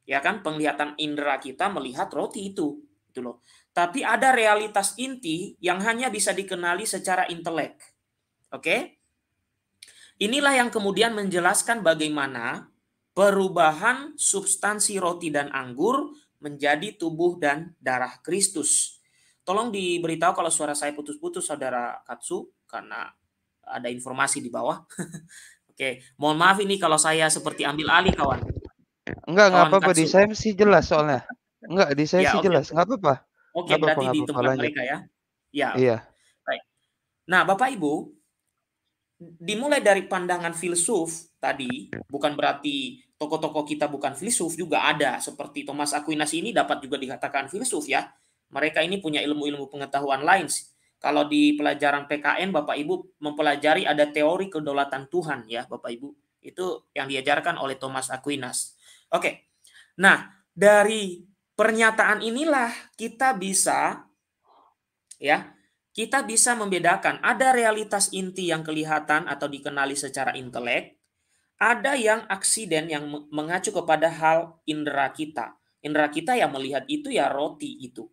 Ya kan penglihatan indera kita melihat roti itu, itu loh. Tapi ada realitas inti yang hanya bisa dikenali secara intelek. Oke? Inilah yang kemudian menjelaskan bagaimana perubahan substansi roti dan anggur menjadi tubuh dan darah Kristus. Tolong diberitahu kalau suara saya putus-putus saudara Katsu karena ada informasi di bawah. <laughs> Oke, mohon maaf ini kalau saya seperti ambil alih kawan. Enggak, enggak apa-apa di saya sih jelas soalnya. Enggak, di saya ya, sih okay. jelas, enggak apa-apa. Oke, okay, berarti -apa, berarti apa di tempat lanjut. mereka ya. Ya. Iya. Baik. Nah, Bapak Ibu, dimulai dari pandangan filsuf tadi, bukan berarti tokoh-tokoh kita bukan filsuf juga ada seperti Thomas Aquinas ini dapat juga dikatakan filsuf ya. Mereka ini punya ilmu-ilmu pengetahuan lain kalau di pelajaran PKN Bapak Ibu mempelajari ada teori kedaulatan Tuhan ya Bapak Ibu. Itu yang diajarkan oleh Thomas Aquinas. Oke. Nah, dari pernyataan inilah kita bisa ya, kita bisa membedakan ada realitas inti yang kelihatan atau dikenali secara intelek, ada yang aksiden yang mengacu kepada hal indera kita. Indera kita yang melihat itu ya roti itu,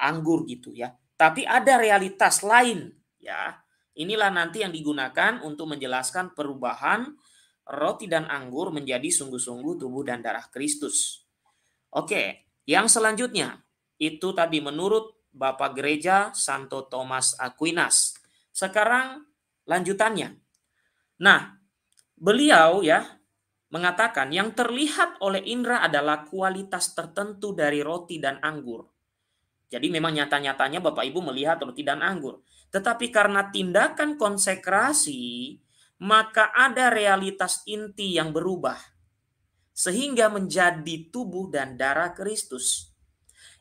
anggur gitu ya tapi ada realitas lain ya. Inilah nanti yang digunakan untuk menjelaskan perubahan roti dan anggur menjadi sungguh-sungguh tubuh dan darah Kristus. Oke, yang selanjutnya itu tadi menurut Bapak Gereja Santo Thomas Aquinas. Sekarang lanjutannya. Nah, beliau ya mengatakan yang terlihat oleh indra adalah kualitas tertentu dari roti dan anggur. Jadi memang nyata-nyatanya Bapak Ibu melihat roti dan anggur. Tetapi karena tindakan konsekrasi, maka ada realitas inti yang berubah. Sehingga menjadi tubuh dan darah Kristus.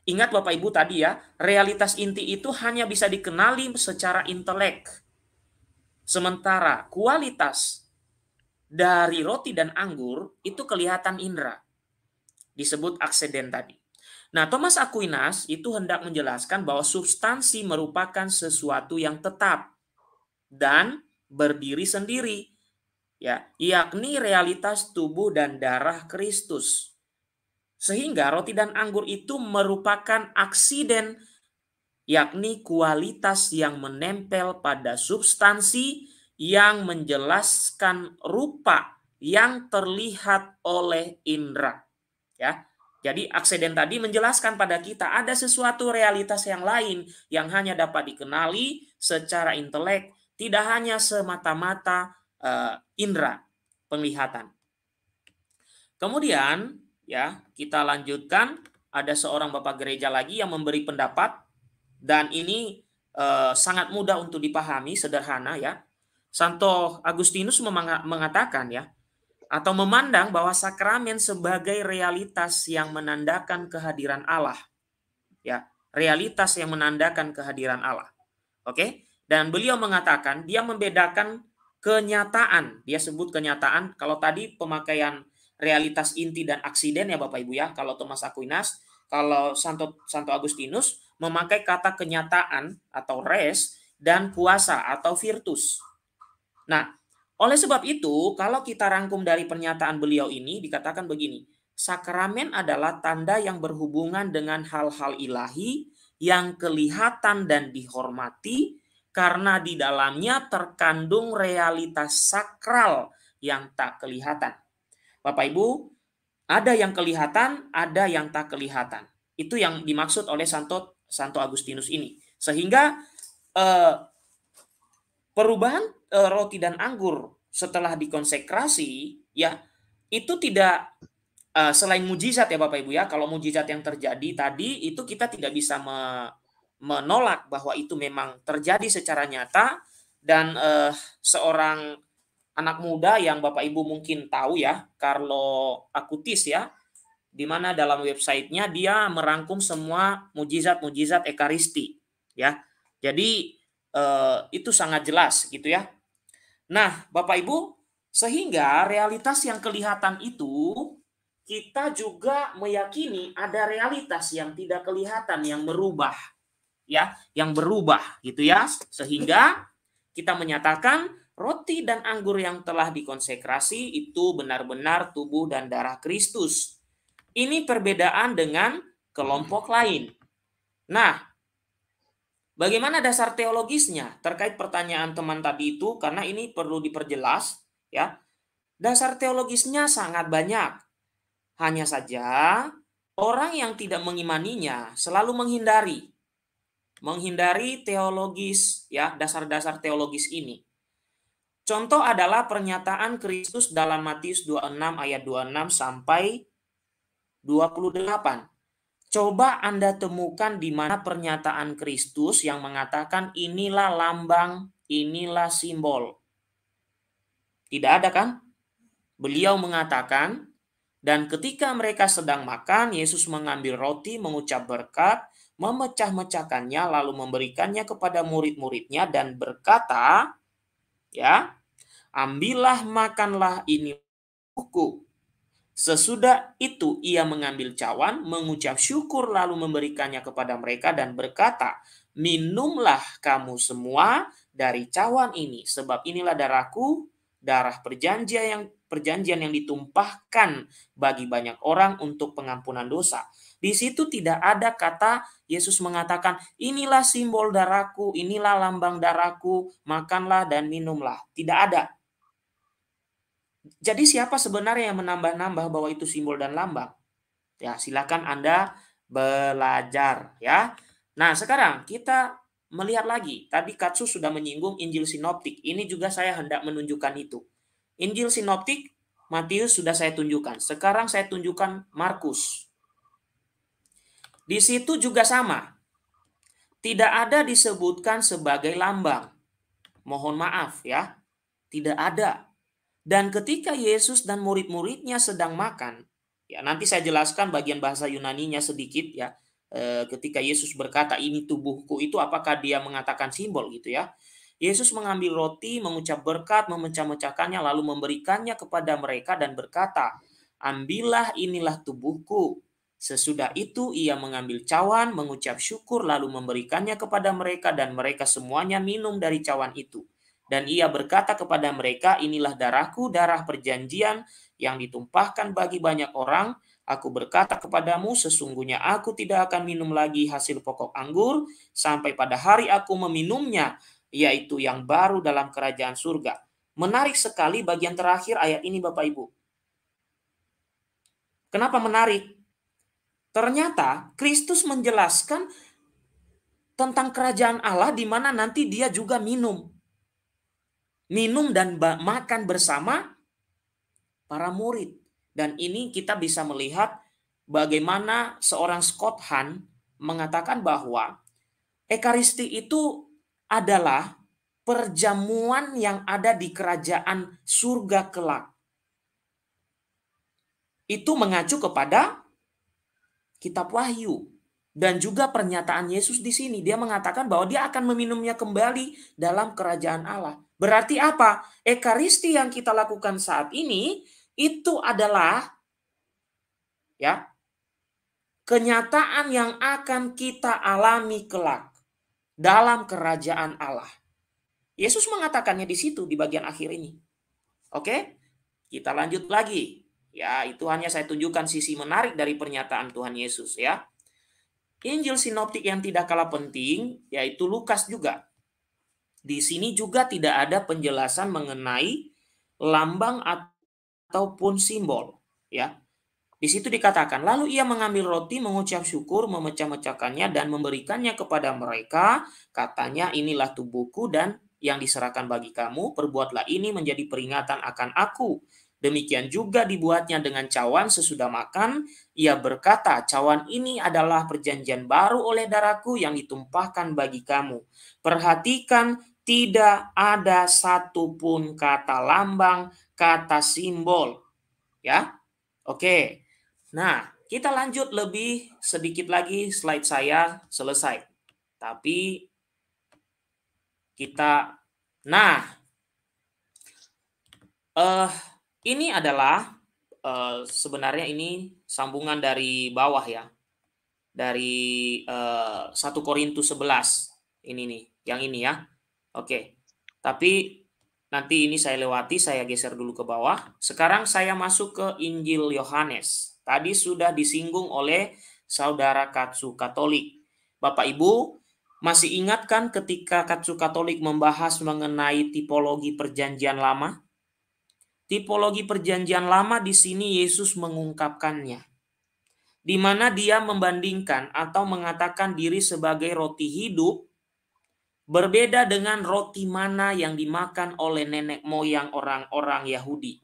Ingat Bapak Ibu tadi ya, realitas inti itu hanya bisa dikenali secara intelek. Sementara kualitas dari roti dan anggur itu kelihatan indera. Disebut aksiden tadi. Nah, Thomas Aquinas itu hendak menjelaskan bahwa substansi merupakan sesuatu yang tetap dan berdiri sendiri, ya, yakni realitas tubuh dan darah Kristus. Sehingga roti dan anggur itu merupakan aksiden yakni kualitas yang menempel pada substansi yang menjelaskan rupa yang terlihat oleh indera. Ya, jadi aksiden tadi menjelaskan pada kita ada sesuatu realitas yang lain yang hanya dapat dikenali secara intelek, tidak hanya semata-mata uh, indera penglihatan. Kemudian ya, kita lanjutkan ada seorang bapak gereja lagi yang memberi pendapat dan ini uh, sangat mudah untuk dipahami, sederhana ya. Santo Agustinus mengatakan ya, atau memandang bahwa sakramen sebagai realitas yang menandakan kehadiran Allah. Ya, realitas yang menandakan kehadiran Allah. Oke? Dan beliau mengatakan dia membedakan kenyataan. Dia sebut kenyataan kalau tadi pemakaian realitas inti dan aksiden ya Bapak Ibu ya. Kalau Thomas Aquinas, kalau Santo Santo Agustinus memakai kata kenyataan atau res dan kuasa atau virtus. Nah, oleh sebab itu, kalau kita rangkum dari pernyataan beliau ini dikatakan begini, sakramen adalah tanda yang berhubungan dengan hal-hal ilahi yang kelihatan dan dihormati karena di dalamnya terkandung realitas sakral yang tak kelihatan. Bapak Ibu, ada yang kelihatan, ada yang tak kelihatan. Itu yang dimaksud oleh Santo Santo Agustinus ini. Sehingga eh, perubahan Eh, roti dan anggur setelah dikonsekrasi ya itu tidak uh, selain mujizat ya Bapak Ibu ya kalau mujizat yang terjadi tadi itu kita tidak bisa me menolak bahwa itu memang terjadi secara nyata dan uh, seorang anak muda yang Bapak Ibu mungkin tahu ya Carlo akutis ya di mana dalam websitenya dia merangkum semua mujizat-mujizat Ekaristi ya jadi uh, itu sangat jelas gitu ya Nah, Bapak Ibu, sehingga realitas yang kelihatan itu kita juga meyakini ada realitas yang tidak kelihatan yang berubah ya, yang berubah gitu ya. Sehingga kita menyatakan roti dan anggur yang telah dikonsekrasi itu benar-benar tubuh dan darah Kristus. Ini perbedaan dengan kelompok lain. Nah, Bagaimana dasar teologisnya terkait pertanyaan teman tadi itu karena ini perlu diperjelas ya. Dasar teologisnya sangat banyak. Hanya saja orang yang tidak mengimaninya selalu menghindari menghindari teologis ya dasar-dasar teologis ini. Contoh adalah pernyataan Kristus dalam Matius 26 ayat 26 sampai 28 Coba Anda temukan di mana pernyataan Kristus yang mengatakan inilah lambang, inilah simbol. Tidak ada kan? Beliau mengatakan, dan ketika mereka sedang makan, Yesus mengambil roti, mengucap berkat, memecah-mecahkannya lalu memberikannya kepada murid-muridnya dan berkata, ya, ambillah makanlah ini buku Sesudah itu ia mengambil cawan, mengucap syukur lalu memberikannya kepada mereka dan berkata, minumlah kamu semua dari cawan ini, sebab inilah darahku, darah perjanjian yang perjanjian yang ditumpahkan bagi banyak orang untuk pengampunan dosa. Di situ tidak ada kata Yesus mengatakan, "Inilah simbol darahku, inilah lambang darahku, makanlah dan minumlah." Tidak ada. Jadi siapa sebenarnya yang menambah-nambah bahwa itu simbol dan lambang? Ya, silakan Anda belajar ya. Nah, sekarang kita melihat lagi. Tadi Katsu sudah menyinggung Injil Sinoptik. Ini juga saya hendak menunjukkan itu. Injil Sinoptik Matius sudah saya tunjukkan. Sekarang saya tunjukkan Markus. Di situ juga sama. Tidak ada disebutkan sebagai lambang. Mohon maaf ya. Tidak ada dan ketika Yesus dan murid-muridnya sedang makan, ya nanti saya jelaskan bagian bahasa Yunani-nya sedikit ya. Eh, ketika Yesus berkata ini tubuhku itu apakah dia mengatakan simbol gitu ya. Yesus mengambil roti, mengucap berkat, memecah-mecahkannya lalu memberikannya kepada mereka dan berkata, "Ambillah inilah tubuhku." Sesudah itu ia mengambil cawan, mengucap syukur lalu memberikannya kepada mereka dan mereka semuanya minum dari cawan itu. Dan ia berkata kepada mereka, inilah darahku, darah perjanjian yang ditumpahkan bagi banyak orang. Aku berkata kepadamu, sesungguhnya aku tidak akan minum lagi hasil pokok anggur sampai pada hari aku meminumnya, yaitu yang baru dalam kerajaan surga. Menarik sekali bagian terakhir ayat ini Bapak Ibu. Kenapa menarik? Ternyata Kristus menjelaskan tentang kerajaan Allah di mana nanti dia juga minum minum dan makan bersama para murid. Dan ini kita bisa melihat bagaimana seorang Scott Hahn mengatakan bahwa Ekaristi itu adalah perjamuan yang ada di kerajaan surga kelak. Itu mengacu kepada kitab Wahyu dan juga pernyataan Yesus di sini. Dia mengatakan bahwa dia akan meminumnya kembali dalam kerajaan Allah. Berarti apa? Ekaristi yang kita lakukan saat ini itu adalah ya kenyataan yang akan kita alami kelak dalam kerajaan Allah. Yesus mengatakannya di situ di bagian akhir ini. Oke? Kita lanjut lagi. Ya, itu hanya saya tunjukkan sisi menarik dari pernyataan Tuhan Yesus ya. Injil sinoptik yang tidak kalah penting yaitu Lukas juga. Di sini juga tidak ada penjelasan mengenai lambang ataupun simbol, ya. Di situ dikatakan, lalu ia mengambil roti, mengucap syukur, memecah-mecahkannya dan memberikannya kepada mereka. Katanya, inilah tubuhku dan yang diserahkan bagi kamu, perbuatlah ini menjadi peringatan akan aku. Demikian juga dibuatnya dengan cawan sesudah makan. Ia berkata, cawan ini adalah perjanjian baru oleh darahku yang ditumpahkan bagi kamu. Perhatikan tidak ada satupun kata lambang, kata simbol. Ya, oke. Nah, kita lanjut lebih sedikit lagi slide saya selesai. Tapi kita, nah, uh, ini adalah uh, sebenarnya ini sambungan dari bawah ya, dari uh, eh, 1 Korintus 11 ini nih, yang ini ya. Oke, tapi nanti ini saya lewati, saya geser dulu ke bawah. Sekarang saya masuk ke Injil Yohanes. Tadi sudah disinggung oleh saudara Katsu Katolik. Bapak Ibu, masih ingatkan ketika Katsu Katolik membahas mengenai tipologi perjanjian lama? Tipologi perjanjian lama di sini Yesus mengungkapkannya di mana dia membandingkan atau mengatakan diri sebagai roti hidup Berbeda dengan roti mana yang dimakan oleh nenek moyang orang-orang Yahudi.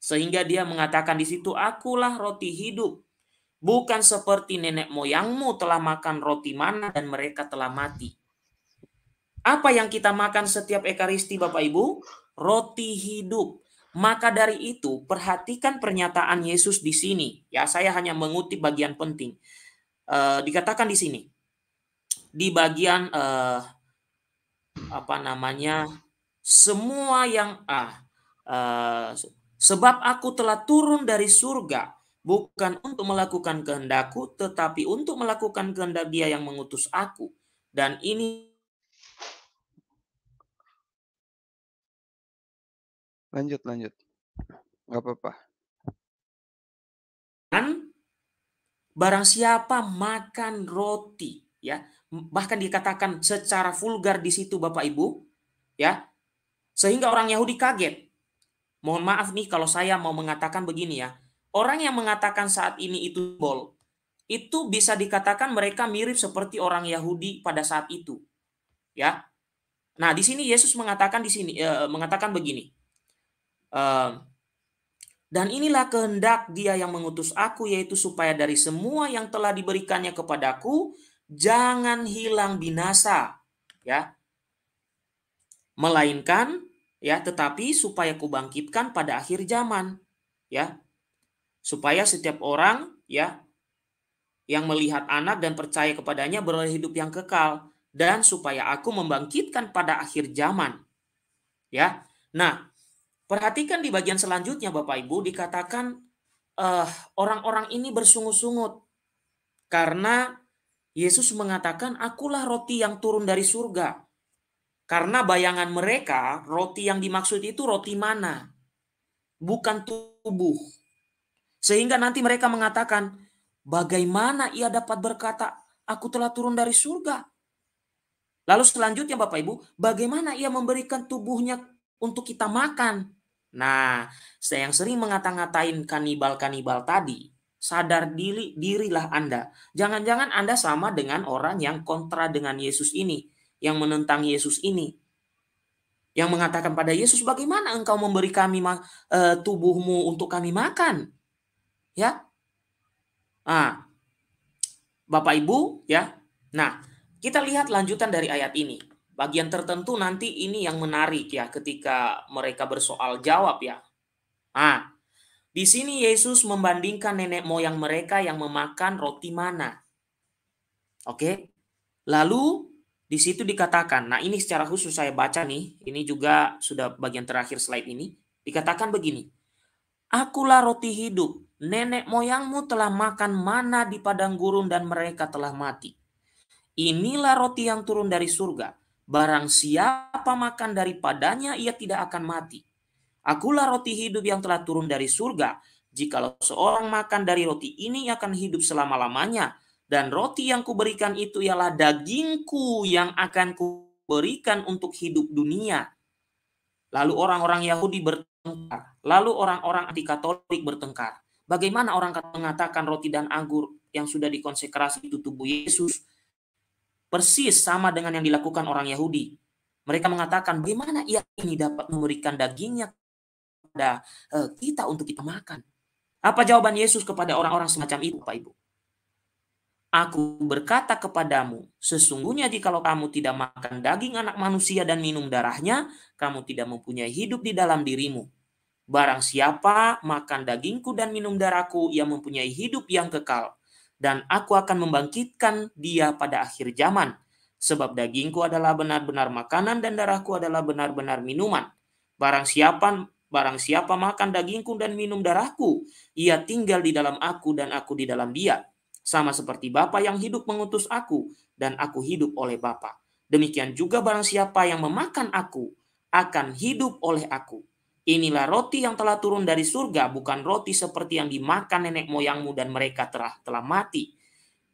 Sehingga dia mengatakan di situ, akulah roti hidup. Bukan seperti nenek moyangmu telah makan roti mana dan mereka telah mati. Apa yang kita makan setiap ekaristi Bapak Ibu? Roti hidup. Maka dari itu, perhatikan pernyataan Yesus di sini. Ya, saya hanya mengutip bagian penting. E, dikatakan di sini, di bagian e, apa namanya semua yang ah uh, sebab aku telah turun dari surga bukan untuk melakukan kehendakku tetapi untuk melakukan kehendak Dia yang mengutus aku dan ini lanjut lanjut nggak apa-apa kan barang siapa makan roti ya bahkan dikatakan secara vulgar di situ Bapak Ibu, ya. Sehingga orang Yahudi kaget. Mohon maaf nih kalau saya mau mengatakan begini ya. Orang yang mengatakan saat ini itu bol, itu bisa dikatakan mereka mirip seperti orang Yahudi pada saat itu. Ya. Nah, di sini Yesus mengatakan di sini eh, mengatakan begini. Eh, dan inilah kehendak dia yang mengutus aku, yaitu supaya dari semua yang telah diberikannya kepadaku, jangan hilang binasa ya melainkan ya tetapi supaya kubangkitkan pada akhir zaman ya supaya setiap orang ya yang melihat anak dan percaya kepadanya beroleh hidup yang kekal dan supaya aku membangkitkan pada akhir zaman ya nah perhatikan di bagian selanjutnya Bapak Ibu dikatakan eh, orang orang -orang ini bersungut-sungut karena Yesus mengatakan, "Akulah roti yang turun dari surga." Karena bayangan mereka, roti yang dimaksud itu roti mana? Bukan tubuh. Sehingga nanti mereka mengatakan, "Bagaimana ia dapat berkata, 'Aku telah turun dari surga'?" Lalu selanjutnya Bapak Ibu, bagaimana ia memberikan tubuhnya untuk kita makan? Nah, saya yang sering mengata-ngatain kanibal-kanibal tadi, sadar diri dirilah Anda. Jangan-jangan Anda sama dengan orang yang kontra dengan Yesus ini, yang menentang Yesus ini. Yang mengatakan pada Yesus, "Bagaimana engkau memberi kami eh, tubuhmu untuk kami makan?" Ya. Ah. Bapak Ibu, ya. Nah, kita lihat lanjutan dari ayat ini. Bagian tertentu nanti ini yang menarik ya ketika mereka bersoal jawab ya. Ah, di sini Yesus membandingkan nenek moyang mereka yang memakan roti mana. Oke. Lalu di situ dikatakan, nah ini secara khusus saya baca nih, ini juga sudah bagian terakhir slide ini, dikatakan begini. Akulah roti hidup, nenek moyangmu telah makan mana di padang gurun dan mereka telah mati. Inilah roti yang turun dari surga. Barang siapa makan daripadanya ia tidak akan mati. Akulah roti hidup yang telah turun dari surga. Jikalau seorang makan dari roti ini akan hidup selama-lamanya. Dan roti yang kuberikan itu ialah dagingku yang akan kuberikan untuk hidup dunia. Lalu orang-orang Yahudi bertengkar. Lalu orang-orang anti Katolik bertengkar. Bagaimana orang mengatakan roti dan anggur yang sudah dikonsekrasi itu tubuh Yesus? Persis sama dengan yang dilakukan orang Yahudi. Mereka mengatakan, bagaimana ia ini dapat memberikan dagingnya kepada eh, kita untuk kita makan. Apa jawaban Yesus kepada orang-orang semacam itu, Pak Ibu? Aku berkata kepadamu, sesungguhnya jikalau kamu tidak makan daging anak manusia dan minum darahnya, kamu tidak mempunyai hidup di dalam dirimu. Barang siapa makan dagingku dan minum darahku, ia mempunyai hidup yang kekal. Dan aku akan membangkitkan dia pada akhir zaman. Sebab dagingku adalah benar-benar makanan dan darahku adalah benar-benar minuman. Barang siapa Barang siapa makan dagingku dan minum darahku, ia tinggal di dalam aku dan aku di dalam dia. Sama seperti Bapa yang hidup mengutus aku dan aku hidup oleh Bapa. Demikian juga barang siapa yang memakan aku akan hidup oleh aku. Inilah roti yang telah turun dari surga, bukan roti seperti yang dimakan nenek moyangmu dan mereka telah telah mati.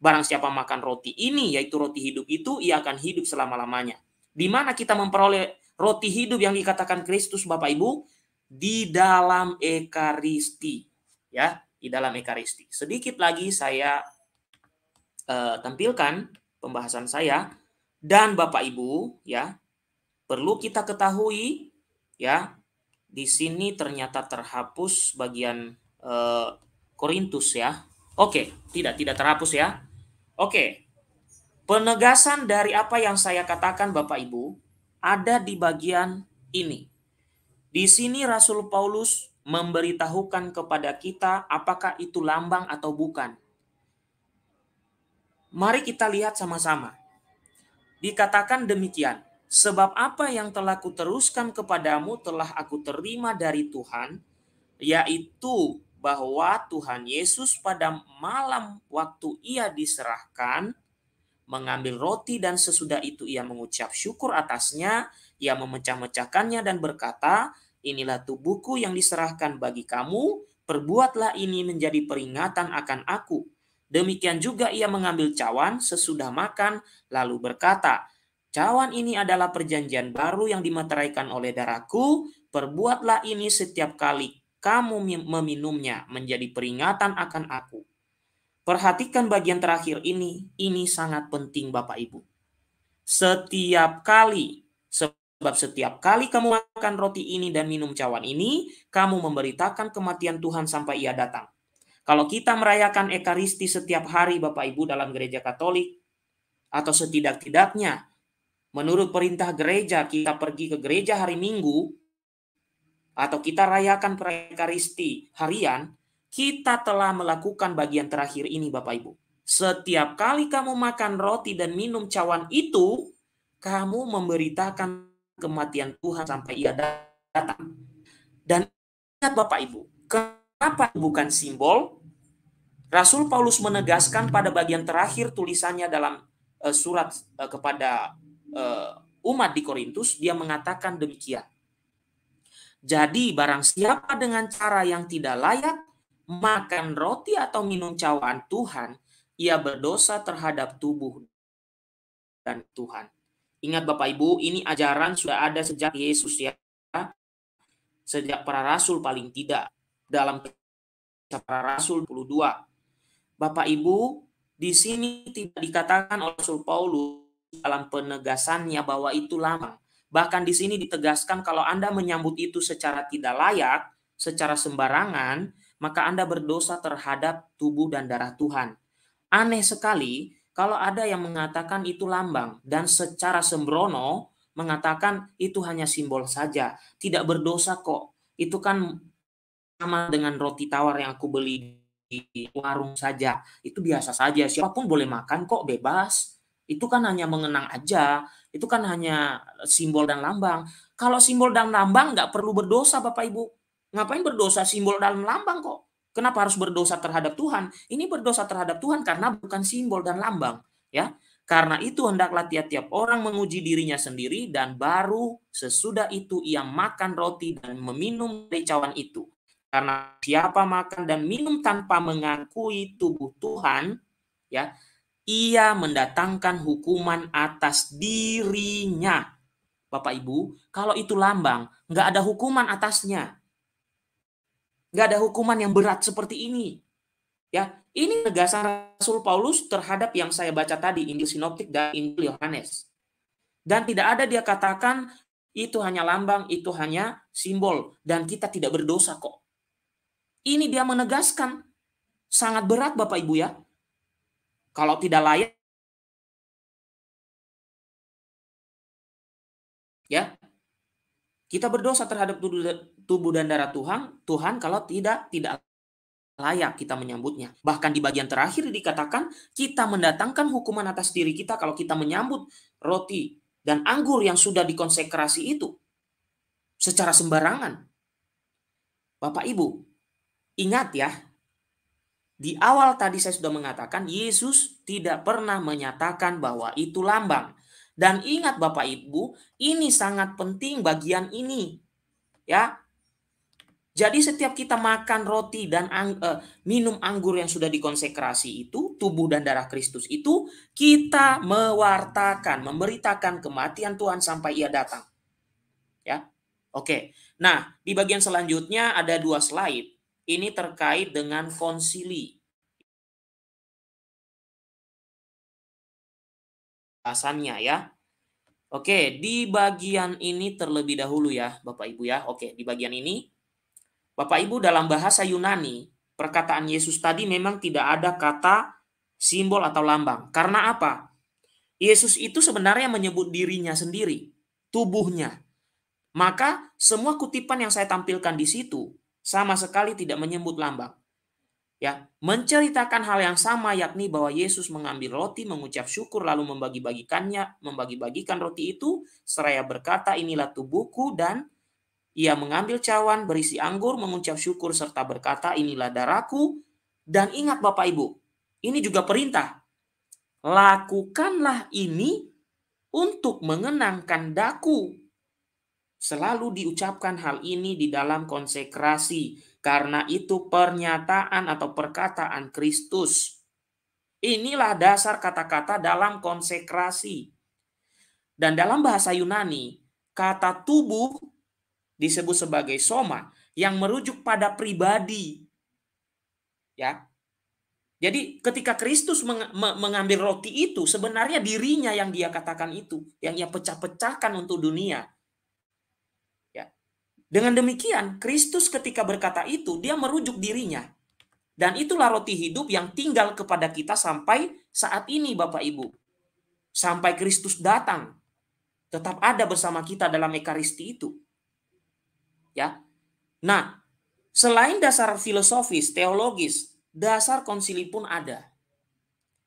Barang siapa makan roti ini, yaitu roti hidup itu, ia akan hidup selama-lamanya. Di mana kita memperoleh roti hidup yang dikatakan Kristus Bapak Ibu? di dalam Ekaristi, ya, di dalam Ekaristi. Sedikit lagi saya uh, tampilkan pembahasan saya dan Bapak Ibu, ya, perlu kita ketahui, ya, di sini ternyata terhapus bagian uh, Korintus, ya. Oke, tidak tidak terhapus ya. Oke, penegasan dari apa yang saya katakan Bapak Ibu ada di bagian ini di sini Rasul Paulus memberitahukan kepada kita apakah itu lambang atau bukan. Mari kita lihat sama-sama. Dikatakan demikian, sebab apa yang telah kuteruskan kepadamu telah aku terima dari Tuhan, yaitu bahwa Tuhan Yesus pada malam waktu ia diserahkan, mengambil roti dan sesudah itu ia mengucap syukur atasnya, ia memecah-mecahkannya dan berkata, Inilah tubuhku yang diserahkan bagi kamu, perbuatlah ini menjadi peringatan akan aku. Demikian juga ia mengambil cawan sesudah makan, lalu berkata, Cawan ini adalah perjanjian baru yang dimeteraikan oleh darahku, perbuatlah ini setiap kali kamu meminumnya menjadi peringatan akan aku. Perhatikan bagian terakhir ini, ini sangat penting Bapak Ibu. Setiap kali Sebab setiap kali kamu makan roti ini dan minum cawan ini, kamu memberitakan kematian Tuhan sampai ia datang. Kalau kita merayakan Ekaristi setiap hari Bapak Ibu dalam gereja Katolik, atau setidak-tidaknya menurut perintah gereja kita pergi ke gereja hari Minggu, atau kita rayakan Ekaristi harian, kita telah melakukan bagian terakhir ini Bapak Ibu. Setiap kali kamu makan roti dan minum cawan itu, kamu memberitakan kematian Tuhan sampai ia datang. Dan ingat Bapak Ibu, kenapa bukan simbol? Rasul Paulus menegaskan pada bagian terakhir tulisannya dalam eh, surat eh, kepada eh, umat di Korintus, dia mengatakan demikian. Jadi barang siapa dengan cara yang tidak layak makan roti atau minum cawan Tuhan, ia berdosa terhadap tubuh dan Tuhan. Ingat Bapak Ibu, ini ajaran sudah ada sejak Yesus ya. Sejak para rasul paling tidak. Dalam para rasul 22. Bapak Ibu, di sini tidak dikatakan oleh Rasul Paulus dalam penegasannya bahwa itu lama. Bahkan di sini ditegaskan kalau Anda menyambut itu secara tidak layak, secara sembarangan, maka Anda berdosa terhadap tubuh dan darah Tuhan. Aneh sekali kalau ada yang mengatakan itu lambang dan secara sembrono mengatakan itu hanya simbol saja, tidak berdosa kok. Itu kan sama dengan roti tawar yang aku beli di warung saja. Itu biasa saja, siapapun boleh makan kok, bebas. Itu kan hanya mengenang aja, itu kan hanya simbol dan lambang. Kalau simbol dan lambang nggak perlu berdosa Bapak Ibu. Ngapain berdosa simbol dan lambang kok? Kenapa harus berdosa terhadap Tuhan? Ini berdosa terhadap Tuhan karena bukan simbol dan lambang, ya. Karena itu hendaklah tiap-tiap orang menguji dirinya sendiri dan baru sesudah itu ia makan roti dan meminum dari cawan itu. Karena siapa makan dan minum tanpa mengakui tubuh Tuhan, ya, ia mendatangkan hukuman atas dirinya. Bapak Ibu, kalau itu lambang, nggak ada hukuman atasnya. Nggak ada hukuman yang berat seperti ini. Ya, ini tegasan Rasul Paulus terhadap yang saya baca tadi Injil Sinoptik dan Injil Yohanes. Dan tidak ada dia katakan itu hanya lambang, itu hanya simbol dan kita tidak berdosa kok. Ini dia menegaskan sangat berat Bapak Ibu ya. Kalau tidak layak ya kita berdosa terhadap tubuh dan darah Tuhan, Tuhan kalau tidak tidak layak kita menyambutnya. Bahkan di bagian terakhir dikatakan kita mendatangkan hukuman atas diri kita kalau kita menyambut roti dan anggur yang sudah dikonsekrasi itu secara sembarangan. Bapak Ibu, ingat ya, di awal tadi saya sudah mengatakan Yesus tidak pernah menyatakan bahwa itu lambang. Dan ingat Bapak Ibu, ini sangat penting bagian ini. Ya. Jadi setiap kita makan roti dan ang, eh, minum anggur yang sudah dikonsekrasi itu, tubuh dan darah Kristus itu, kita mewartakan, memberitakan kematian Tuhan sampai ia datang. Ya. Oke. Nah, di bagian selanjutnya ada dua slide. Ini terkait dengan konsili. penjelasannya ya. Oke, di bagian ini terlebih dahulu ya, Bapak Ibu ya. Oke, di bagian ini Bapak Ibu dalam bahasa Yunani, perkataan Yesus tadi memang tidak ada kata simbol atau lambang. Karena apa? Yesus itu sebenarnya menyebut dirinya sendiri, tubuhnya. Maka semua kutipan yang saya tampilkan di situ sama sekali tidak menyebut lambang ya menceritakan hal yang sama yakni bahwa Yesus mengambil roti mengucap syukur lalu membagi-bagikannya membagi-bagikan roti itu seraya berkata inilah tubuhku dan ia mengambil cawan berisi anggur mengucap syukur serta berkata inilah darahku dan ingat Bapak Ibu ini juga perintah lakukanlah ini untuk mengenangkan daku selalu diucapkan hal ini di dalam konsekrasi karena itu pernyataan atau perkataan Kristus. Inilah dasar kata-kata dalam konsekrasi. Dan dalam bahasa Yunani, kata tubuh disebut sebagai soma yang merujuk pada pribadi. Ya. Jadi ketika Kristus mengambil roti itu, sebenarnya dirinya yang dia katakan itu, yang ia pecah-pecahkan untuk dunia. Dengan demikian, Kristus ketika berkata itu, dia merujuk dirinya. Dan itulah roti hidup yang tinggal kepada kita sampai saat ini Bapak Ibu. Sampai Kristus datang. Tetap ada bersama kita dalam Ekaristi itu. Ya. Nah, selain dasar filosofis, teologis, dasar konsili pun ada.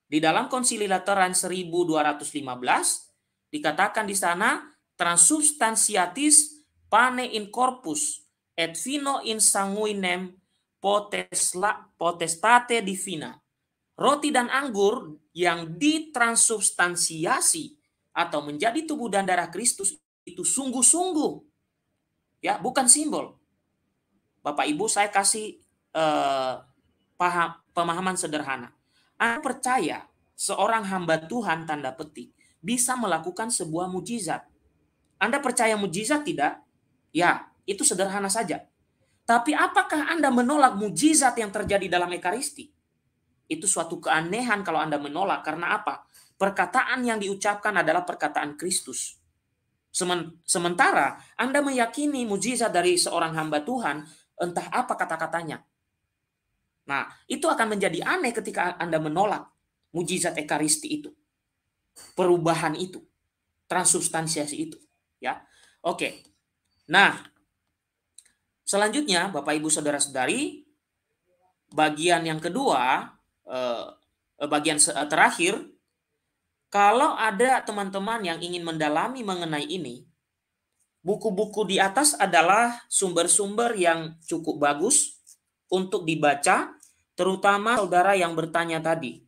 Di dalam konsili lateran 1215, dikatakan di sana transubstansiatis pane in corpus et vino in sanguinem potesla, potestate divina. Roti dan anggur yang ditransubstansiasi atau menjadi tubuh dan darah Kristus itu sungguh-sungguh. Ya, bukan simbol. Bapak Ibu, saya kasih eh, paham pemahaman sederhana. Anda percaya seorang hamba Tuhan tanda petik bisa melakukan sebuah mujizat. Anda percaya mujizat tidak? Ya, itu sederhana saja. Tapi apakah Anda menolak mujizat yang terjadi dalam Ekaristi? Itu suatu keanehan kalau Anda menolak. Karena apa? Perkataan yang diucapkan adalah perkataan Kristus. Sementara Anda meyakini mujizat dari seorang hamba Tuhan, entah apa kata-katanya. Nah, itu akan menjadi aneh ketika Anda menolak mujizat Ekaristi itu. Perubahan itu. Transubstansiasi itu. ya. Oke, Nah, selanjutnya Bapak Ibu Saudara-saudari, bagian yang kedua, eh, eh, bagian eh, terakhir, kalau ada teman-teman yang ingin mendalami mengenai ini, buku-buku di atas adalah sumber-sumber yang cukup bagus untuk dibaca, terutama saudara yang bertanya tadi.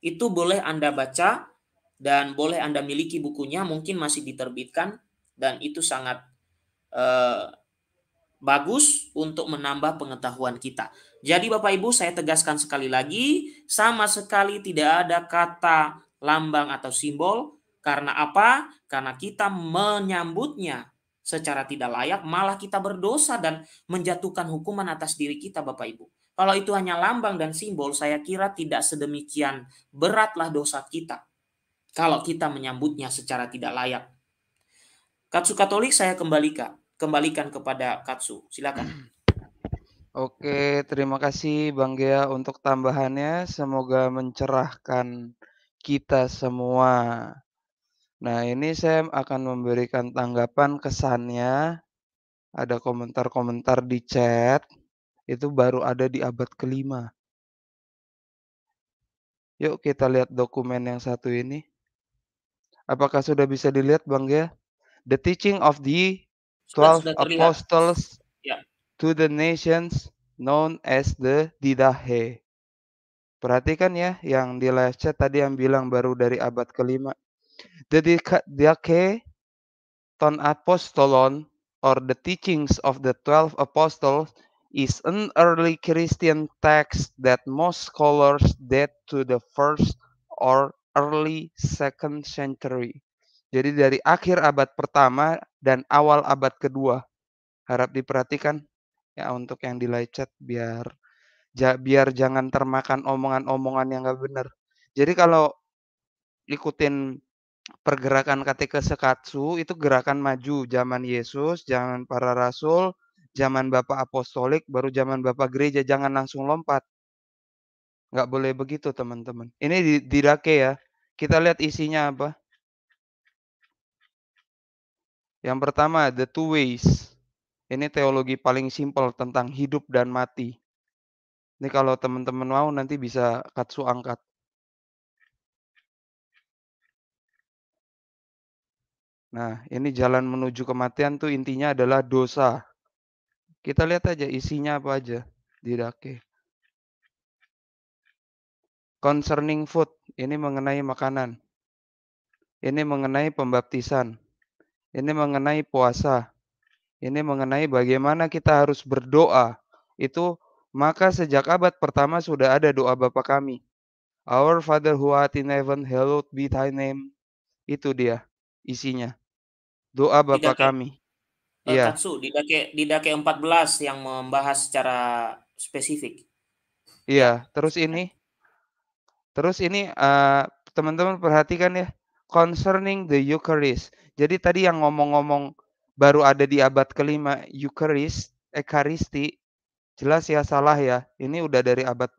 Itu boleh Anda baca dan boleh Anda miliki bukunya, mungkin masih diterbitkan dan itu sangat Eh, bagus untuk menambah pengetahuan kita. Jadi Bapak Ibu saya tegaskan sekali lagi sama sekali tidak ada kata lambang atau simbol karena apa? Karena kita menyambutnya secara tidak layak malah kita berdosa dan menjatuhkan hukuman atas diri kita Bapak Ibu. Kalau itu hanya lambang dan simbol, saya kira tidak sedemikian beratlah dosa kita kalau kita menyambutnya secara tidak layak. Katsu Katolik saya kembalikan kembalikan kepada Katsu. Silakan. <clears throat> Oke, terima kasih Bang Gea untuk tambahannya. Semoga mencerahkan kita semua. Nah, ini saya akan memberikan tanggapan kesannya. Ada komentar-komentar di chat. Itu baru ada di abad kelima. Yuk kita lihat dokumen yang satu ini. Apakah sudah bisa dilihat Bang Gea? The teaching of the 12 apostles ya. to the nations known as the Didahe. Perhatikan ya yang di live chat tadi yang bilang baru dari abad kelima. The Didahe ton apostolon or the teachings of the 12 apostles is an early Christian text that most scholars date to the first or early second century. Jadi dari akhir abad pertama dan awal abad kedua harap diperhatikan ya untuk yang di live chat biar ja, biar jangan termakan omongan-omongan yang gak benar. Jadi kalau ikutin pergerakan katekese Sekatsu itu gerakan maju zaman Yesus, zaman para rasul, zaman Bapak apostolik, baru zaman Bapak gereja jangan langsung lompat. Nggak boleh begitu teman-teman. Ini di, di Rake ya. Kita lihat isinya apa. Yang pertama, the two ways. Ini teologi paling simpel tentang hidup dan mati. Ini kalau teman-teman mau nanti bisa katsu angkat. Nah, ini jalan menuju kematian tuh intinya adalah dosa. Kita lihat aja isinya apa aja di Dake. Concerning food, ini mengenai makanan. Ini mengenai pembaptisan ini mengenai puasa, ini mengenai bagaimana kita harus berdoa. Itu maka sejak abad pertama sudah ada doa Bapa kami. Our Father who art in heaven, hallowed be thy name. Itu dia isinya. Doa Bapa didake, kami. Eh, iya. Uh, Katsu, didake didake 14 yang membahas secara spesifik. Iya, terus ini terus ini eh, teman-teman uh, teman -teman perhatikan ya concerning the Eucharist. Jadi tadi yang ngomong-ngomong baru ada di abad kelima Eucharist, Ekaristi, jelas ya salah ya. Ini udah dari abad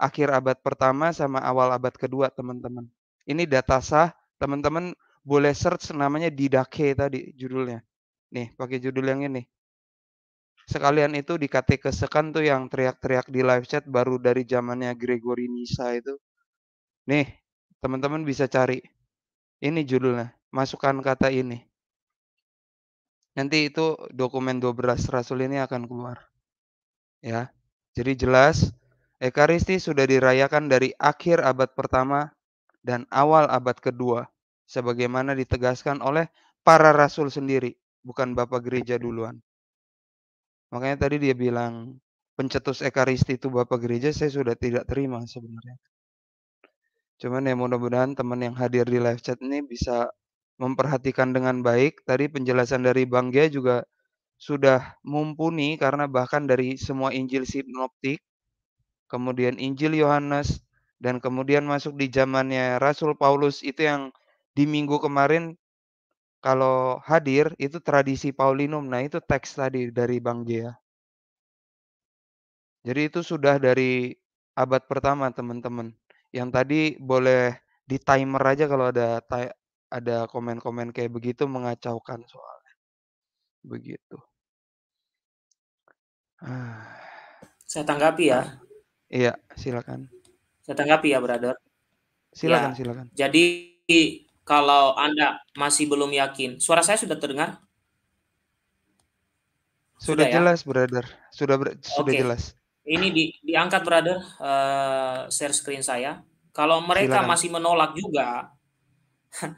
akhir abad pertama sama awal abad kedua teman-teman. Ini data sah, teman-teman boleh search namanya Didache tadi judulnya. Nih, pakai judul yang ini. Sekalian itu di kesekan tuh yang teriak-teriak di live chat baru dari zamannya Gregory Nisa itu. Nih, teman-teman bisa cari. Ini judulnya, masukkan kata ini. Nanti itu dokumen 12 rasul ini akan keluar. Ya. Jadi jelas Ekaristi sudah dirayakan dari akhir abad pertama dan awal abad kedua sebagaimana ditegaskan oleh para rasul sendiri, bukan Bapak gereja duluan. Makanya tadi dia bilang pencetus ekaristi itu Bapak gereja saya sudah tidak terima sebenarnya. Cuman ya mudah-mudahan teman yang hadir di live chat ini bisa memperhatikan dengan baik. Tadi penjelasan dari Bang Gia juga sudah mumpuni karena bahkan dari semua Injil sinoptik, kemudian Injil Yohanes, dan kemudian masuk di zamannya Rasul Paulus itu yang di minggu kemarin kalau hadir itu tradisi Paulinum. Nah itu teks tadi dari Bang Gia. Jadi itu sudah dari abad pertama teman-teman. Yang tadi boleh di timer aja kalau ada ada komen-komen kayak begitu mengacaukan soalnya. Begitu. Ah. Saya tanggapi ya. Nah, iya, silakan. Saya tanggapi ya, brother. Ya, silakan, ya, silakan. Jadi kalau Anda masih belum yakin, suara saya sudah terdengar? Sudah, sudah ya? jelas, brother. Sudah sudah jelas. Ini di, diangkat brother uh, share screen saya. Kalau mereka Silakan. masih menolak juga, <laughs>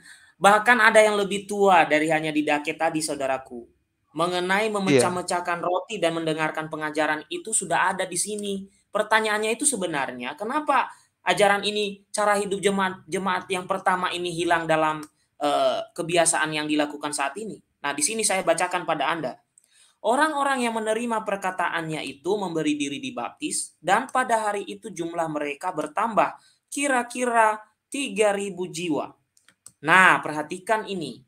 bahkan ada yang lebih tua dari hanya di didake tadi saudaraku. Mengenai iya. memecah-mecahkan roti dan mendengarkan pengajaran itu sudah ada di sini. Pertanyaannya itu sebenarnya kenapa ajaran ini cara hidup jemaat jemaat yang pertama ini hilang dalam uh, kebiasaan yang dilakukan saat ini? Nah, di sini saya bacakan pada Anda. Orang-orang yang menerima perkataannya itu memberi diri dibaptis dan pada hari itu jumlah mereka bertambah kira-kira 3000 jiwa. Nah, perhatikan ini.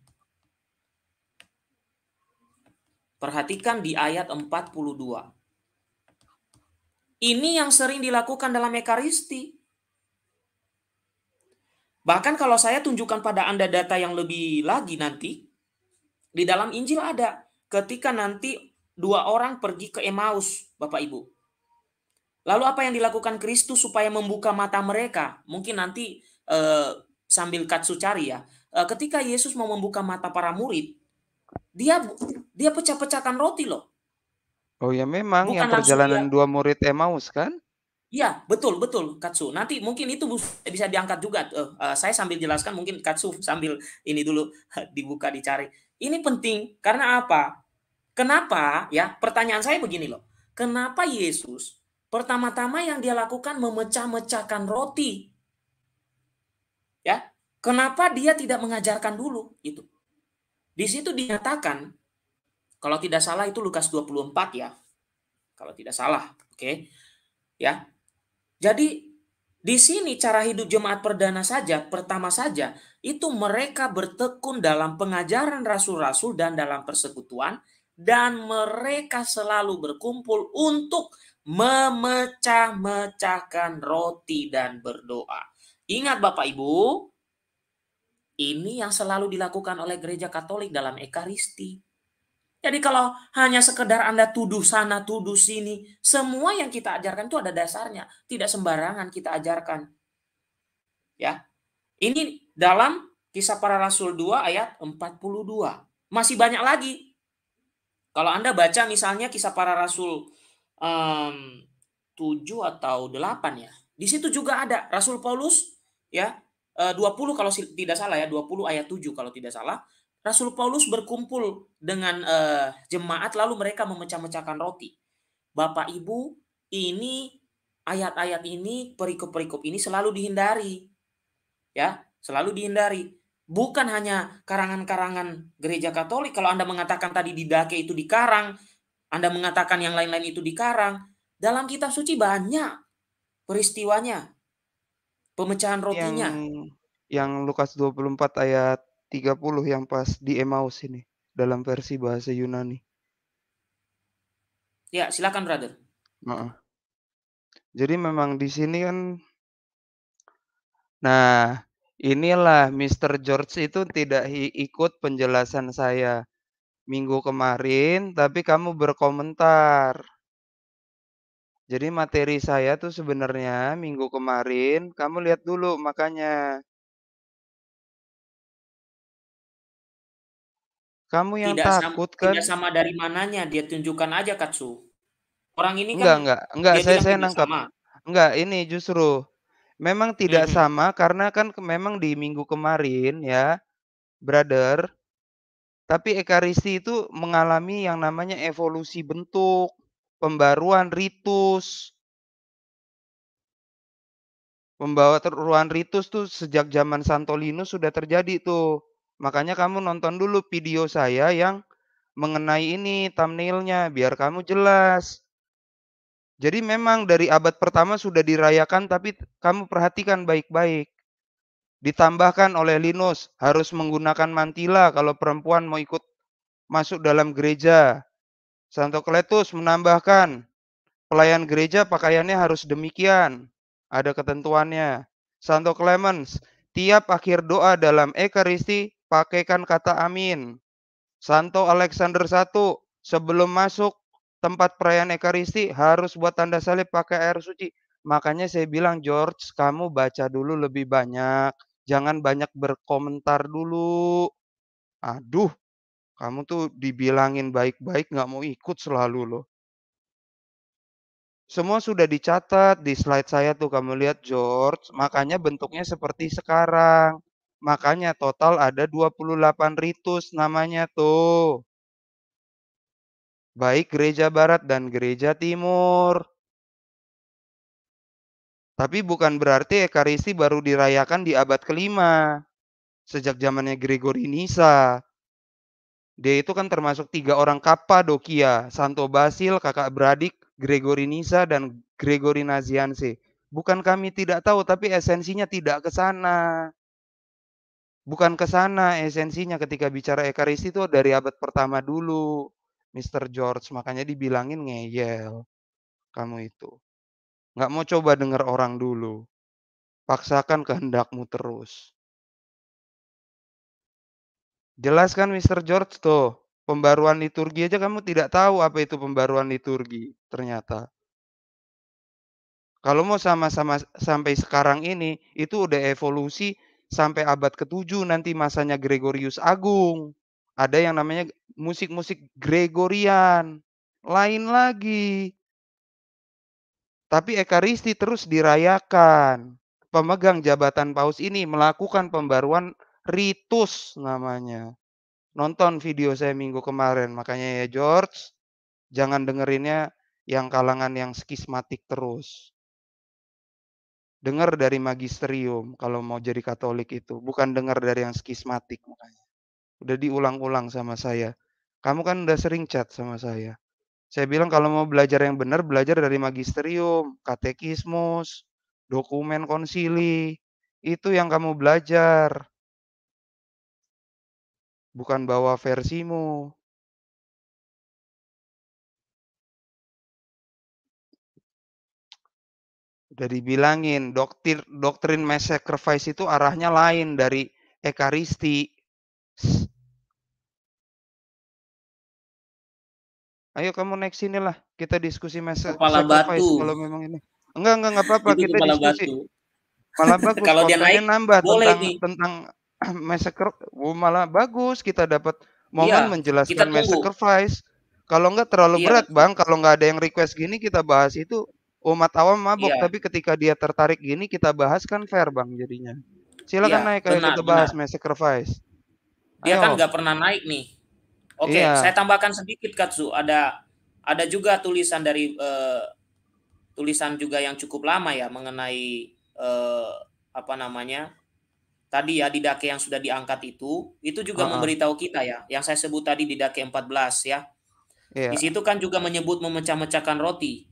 Perhatikan di ayat 42. Ini yang sering dilakukan dalam Ekaristi. Bahkan kalau saya tunjukkan pada Anda data yang lebih lagi nanti, di dalam Injil ada ketika nanti dua orang pergi ke Emmaus, Bapak Ibu. Lalu apa yang dilakukan Kristus supaya membuka mata mereka? Mungkin nanti eh, sambil katsu cari ya. Eh, ketika Yesus mau membuka mata para murid, dia dia pecah-pecahkan roti loh. Oh ya memang Bukan yang perjalanan dia, dua murid Emmaus kan? Iya, betul, betul, Katsu. Nanti mungkin itu bisa diangkat juga. Uh, saya sambil jelaskan, mungkin Katsu sambil ini dulu <laughs> dibuka, dicari. Ini penting karena apa? Kenapa? Ya, pertanyaan saya begini loh. Kenapa Yesus pertama-tama yang dia lakukan memecah-mecahkan roti? Ya. Kenapa dia tidak mengajarkan dulu itu? Di situ dinyatakan kalau tidak salah itu Lukas 24 ya. Kalau tidak salah, oke. Okay. Ya. Jadi di sini cara hidup jemaat perdana saja, pertama saja, itu mereka bertekun dalam pengajaran rasul-rasul dan dalam persekutuan dan mereka selalu berkumpul untuk memecah-mecahkan roti dan berdoa. Ingat Bapak Ibu, ini yang selalu dilakukan oleh gereja Katolik dalam Ekaristi. Jadi kalau hanya sekedar Anda tuduh sana, tuduh sini, semua yang kita ajarkan itu ada dasarnya. Tidak sembarangan kita ajarkan. Ya. Ini dalam kisah para rasul 2 ayat 42. Masih banyak lagi kalau Anda baca misalnya kisah para rasul um, 7 atau 8 ya. Di situ juga ada Rasul Paulus ya 20 eh, kalau tidak salah ya, 20 ayat 7 kalau tidak salah. Rasul Paulus berkumpul dengan uh, jemaat lalu mereka memecah-mecahkan roti. Bapak Ibu, ini ayat-ayat ini, perikop-perikop ini selalu dihindari. Ya, selalu dihindari bukan hanya karangan-karangan gereja Katolik. Kalau Anda mengatakan tadi di didake itu dikarang, Anda mengatakan yang lain-lain itu dikarang, dalam kitab suci banyak peristiwanya. Pemecahan rotinya. Yang, yang Lukas 24 ayat 30 yang pas di Emmaus ini dalam versi bahasa Yunani. Ya, silakan brother. Nah. Jadi memang di sini kan nah Inilah Mr. George itu tidak ikut penjelasan saya minggu kemarin, tapi kamu berkomentar. Jadi materi saya tuh sebenarnya minggu kemarin, kamu lihat dulu makanya. Kamu yang tidak takut sama, kan? Tidak sama dari mananya, dia tunjukkan aja Katsu. Orang ini enggak, kan enggak, enggak, saya saya nangkap. Sama. Enggak, ini justru Memang tidak hmm. sama karena kan memang di minggu kemarin ya, brother. Tapi ekaristi itu mengalami yang namanya evolusi bentuk, pembaruan ritus. Pembawa teruruan ritus tuh sejak zaman Santolinus sudah terjadi tuh. Makanya kamu nonton dulu video saya yang mengenai ini thumbnailnya biar kamu jelas jadi memang dari abad pertama sudah dirayakan tapi kamu perhatikan baik-baik. Ditambahkan oleh Linus harus menggunakan mantila kalau perempuan mau ikut masuk dalam gereja. Santo Kletus menambahkan pelayan gereja pakaiannya harus demikian. Ada ketentuannya. Santo Clemens, tiap akhir doa dalam Ekaristi pakaikan kata amin. Santo Alexander I, sebelum masuk tempat perayaan Ekaristi harus buat tanda salib pakai air suci. Makanya saya bilang George, kamu baca dulu lebih banyak. Jangan banyak berkomentar dulu. Aduh, kamu tuh dibilangin baik-baik nggak mau ikut selalu loh. Semua sudah dicatat di slide saya tuh kamu lihat George, makanya bentuknya seperti sekarang. Makanya total ada 28 ritus namanya tuh baik gereja barat dan gereja timur. Tapi bukan berarti Ekaristi baru dirayakan di abad kelima. Sejak zamannya Gregori Nisa. Dia itu kan termasuk tiga orang Kapadokia, Santo Basil, kakak beradik, Gregori Nisa, dan Gregori Nazianse. Bukan kami tidak tahu, tapi esensinya tidak ke sana. Bukan ke sana esensinya ketika bicara Ekaristi itu dari abad pertama dulu. Mr. George, makanya dibilangin ngeyel kamu itu. Nggak mau coba dengar orang dulu. Paksakan kehendakmu terus. Jelaskan Mr. George tuh, pembaruan liturgi aja kamu tidak tahu apa itu pembaruan liturgi ternyata. Kalau mau sama-sama sampai sekarang ini, itu udah evolusi sampai abad ke-7 nanti masanya Gregorius Agung ada yang namanya musik-musik Gregorian, lain lagi. Tapi Ekaristi terus dirayakan. Pemegang jabatan paus ini melakukan pembaruan ritus namanya. Nonton video saya minggu kemarin, makanya ya George, jangan dengerinnya yang kalangan yang skismatik terus. Dengar dari magisterium kalau mau jadi Katolik itu, bukan dengar dari yang skismatik makanya. Udah diulang-ulang sama saya. "Kamu kan udah sering chat sama saya." Saya bilang, "Kalau mau belajar yang benar, belajar dari magisterium, katekismus, dokumen konsili. Itu yang kamu belajar." Bukan bawa versimu. udah dibilangin doktrin doktrin mass sacrifice itu arahnya lain dari ekaristi Ayo kamu naik sini lah, kita diskusi masa kepala batu. Kalau memang ini. Enggak, enggak, enggak apa-apa, kita kepala diskusi. Batu. Malah <laughs> kalau dia naik, nambah boleh tentang, nih. tentang <clears throat> massacre, oh, malah bagus kita dapat momen iya, menjelaskan massacre Kalau enggak terlalu iya. berat bang, kalau enggak ada yang request gini kita bahas itu umat awam mabok, iya. tapi ketika dia tertarik gini kita bahas kan fair bang jadinya. Silakan iya, naik, kalau kita bahas benar. massacre Dia kan nggak pernah naik nih Oke, okay, iya. saya tambahkan sedikit Katsu, ada ada juga tulisan dari uh, tulisan juga yang cukup lama ya mengenai uh, apa namanya? Tadi ya di dake yang sudah diangkat itu, itu juga uh -huh. memberitahu kita ya, yang saya sebut tadi di dake 14 ya. Yeah. Di situ kan juga menyebut memecah-mecahkan roti.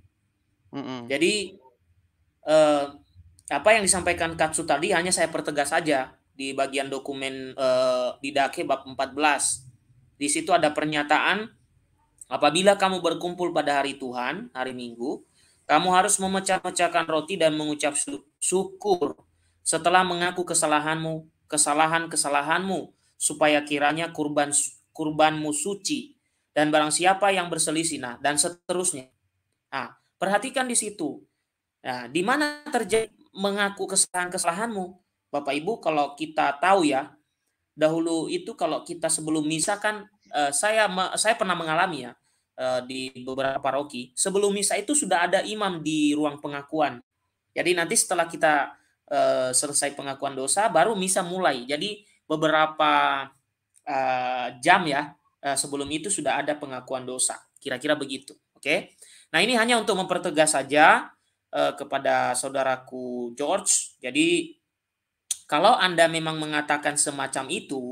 Mm -mm. Jadi eh, apa yang disampaikan Katsu tadi hanya saya pertegas saja di bagian dokumen eh, di Dake bab 14. Di situ ada pernyataan apabila kamu berkumpul pada hari Tuhan, hari Minggu, kamu harus memecah-mecahkan roti dan mengucap syukur setelah mengaku kesalahanmu, kesalahan-kesalahanmu supaya kiranya kurban kurbanmu suci dan barang siapa yang berselisih nah dan seterusnya. Nah, perhatikan di situ. Nah, di mana terjadi mengaku kesalahan-kesalahanmu? Bapak Ibu, kalau kita tahu ya, dahulu itu kalau kita sebelum misa kan uh, saya saya pernah mengalami ya uh, di beberapa paroki sebelum misa itu sudah ada imam di ruang pengakuan jadi nanti setelah kita uh, selesai pengakuan dosa baru misa mulai jadi beberapa uh, jam ya uh, sebelum itu sudah ada pengakuan dosa kira-kira begitu oke okay? nah ini hanya untuk mempertegas saja uh, kepada saudaraku George jadi kalau Anda memang mengatakan semacam itu,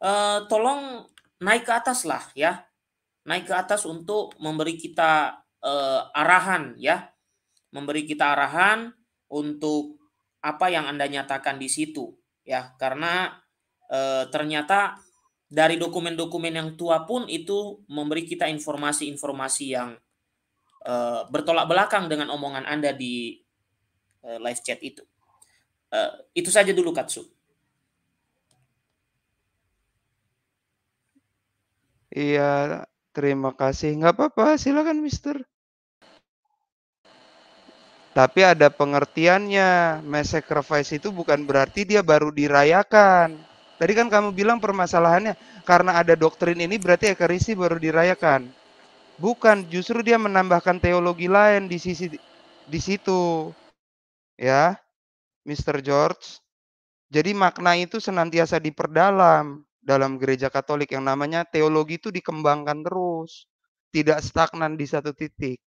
eh, tolong naik ke atas lah ya. Naik ke atas untuk memberi kita eh, arahan ya. Memberi kita arahan untuk apa yang Anda nyatakan di situ ya. Karena eh, ternyata dari dokumen-dokumen yang tua pun itu memberi kita informasi-informasi yang eh, bertolak belakang dengan omongan Anda di eh, live chat itu. Uh, itu saja dulu Katsu. Iya, terima kasih. Nggak apa-apa, silakan Mister. Tapi ada pengertiannya, mass sacrifice itu bukan berarti dia baru dirayakan. Tadi kan kamu bilang permasalahannya, karena ada doktrin ini berarti ekarisi baru dirayakan. Bukan, justru dia menambahkan teologi lain di sisi di situ. Ya. Mr. George. Jadi makna itu senantiasa diperdalam dalam gereja Katolik yang namanya teologi itu dikembangkan terus, tidak stagnan di satu titik.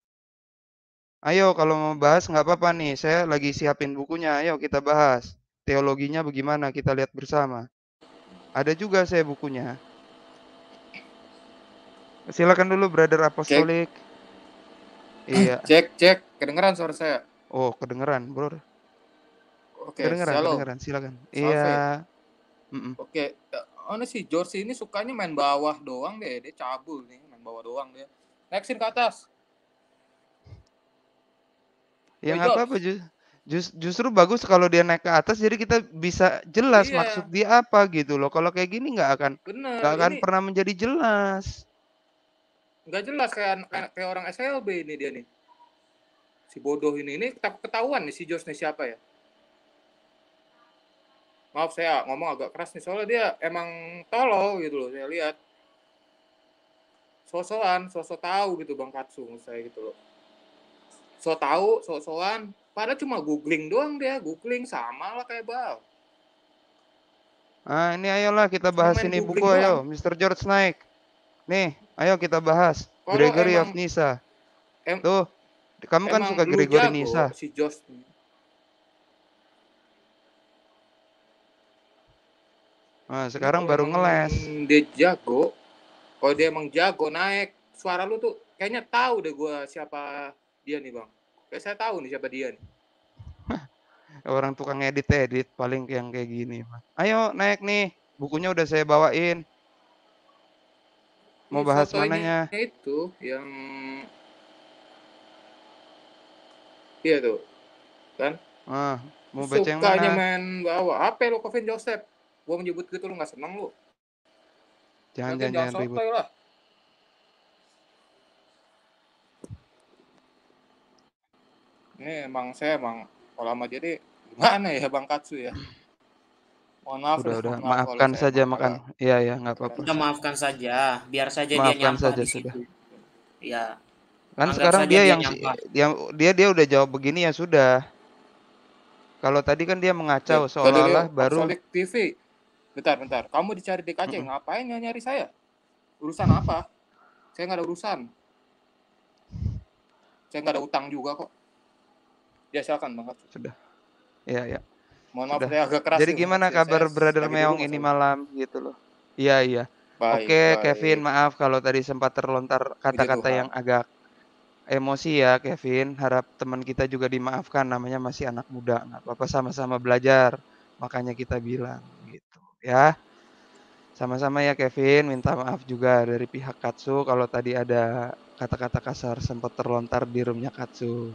Ayo kalau mau bahas nggak apa-apa nih, saya lagi siapin bukunya. Ayo kita bahas teologinya bagaimana kita lihat bersama. Ada juga saya bukunya. Silakan dulu Brother Apostolik. Cek. Iya. Cek, cek. Kedengeran suara saya? Oh, kedengeran, Bro. Oke, okay, kedengeran, kedengeran. Silakan. Iya. Mm -mm. Oke, eh, okay. sih George ini sukanya main bawah doang deh. Dia cabul nih, main bawah doang dia. Nextin ke atas. Yang oh, apa-apa justru just, justru bagus kalau dia naik ke atas jadi kita bisa jelas iya. maksud dia apa gitu loh. Kalau kayak gini nggak akan nggak akan ini... pernah menjadi jelas. Nggak jelas kayak kayak orang SLB ini dia nih. Si bodoh ini ini ketahuan nih si Jos nih siapa ya? maaf saya ngomong agak keras nih soalnya dia emang tolol gitu loh saya lihat sosokan sosok tahu gitu bang Katsu saya gitu loh so tahu sosokan padahal cuma googling doang dia googling sama lah kayak bal ah ini ayolah kita bahas Komen ini buku doang. ayo Mr. George Naik nih ayo kita bahas Kalo Gregory emang, of Nisa em, tuh kamu kan suka Gregory jago, Nisa si Nah, sekarang baru ngeles. Dia jago. Kalau oh, dia emang jago naik, suara lu tuh kayaknya tahu deh gua siapa dia nih, Bang. Kayak saya tahu nih siapa dia nih. <laughs> Orang tukang edit-edit paling yang kayak gini, Bang. Ayo naik nih. Bukunya udah saya bawain. Mau bahas mananya? Itu yang Iya tuh. Kan? Ah, mau baca yang mana? Sukanya main bawa. Apa lo Kevin Joseph? Gua menyebut gitu lu nggak seneng lu. Jangan jangan, jangan, jangan ribut. Lah. Ini emang saya emang kalau sama jadi gimana ya Bang Katsu ya? Mohon maaf. Udah, ya, udah. Maaf maafkan saja makan. Iya ya, nggak apa-apa. udah maafkan saja, biar saja maafkan dia nyampe saja, di sudah Iya. Kan Anggap sekarang dia, dia yang dia, dia dia udah jawab begini ya sudah. Kalau tadi kan dia mengacau iya, seolah-olah baru TV bentar bentar kamu dicari DKC hmm. ngapain yang nyari saya urusan apa saya nggak ada urusan saya nggak ada utang juga kok ya silakan bang sudah ya ya mohon maaf saya agak keras jadi nih, gimana ya, kabar brother meong ini sama. malam gitu loh iya iya oke baik. Kevin maaf kalau tadi sempat terlontar kata-kata yang agak emosi ya Kevin harap teman kita juga dimaafkan namanya masih anak muda nggak apa-apa sama-sama belajar makanya kita bilang ya. Sama-sama ya Kevin, minta maaf juga dari pihak Katsu kalau tadi ada kata-kata kasar sempat terlontar di roomnya Katsu.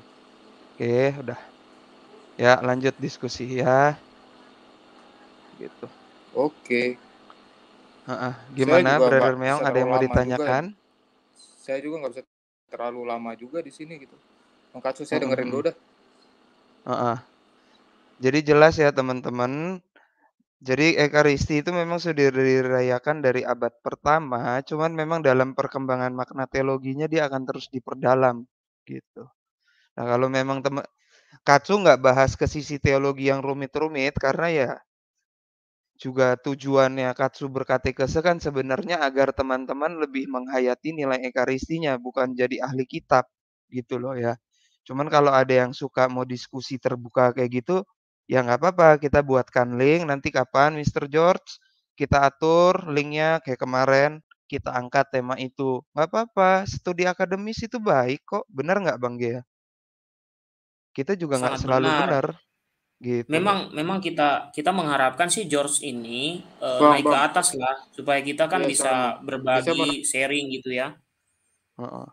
Oke, udah. Ya, lanjut diskusi ya. Gitu. Oke. Uh -uh. Gimana, Brother Meong? Ada yang mau ya. ditanyakan? Juga, saya juga nggak bisa terlalu lama juga di sini gitu. Mengkatsu saya dengerin dulu dah. Uh -uh. Jadi jelas ya teman-teman, jadi Ekaristi itu memang sudah dirayakan dari abad pertama, cuman memang dalam perkembangan makna teologinya dia akan terus diperdalam gitu. Nah kalau memang teman Kacu nggak bahas ke sisi teologi yang rumit-rumit karena ya juga tujuannya Katsu berkatekese kan sebenarnya agar teman-teman lebih menghayati nilai Ekaristinya bukan jadi ahli kitab gitu loh ya. Cuman kalau ada yang suka mau diskusi terbuka kayak gitu, ya nggak apa-apa kita buatkan link nanti kapan Mr. George kita atur linknya kayak kemarin kita angkat tema itu nggak apa-apa studi akademis itu baik kok benar nggak Bang Gea kita juga nggak selalu benar, benar. Gitu. Memang memang kita kita mengharapkan sih George ini uh, bang, naik bang. ke atas lah supaya kita kan ya, bisa sama. berbagi bisa, sharing gitu ya. Uh -uh.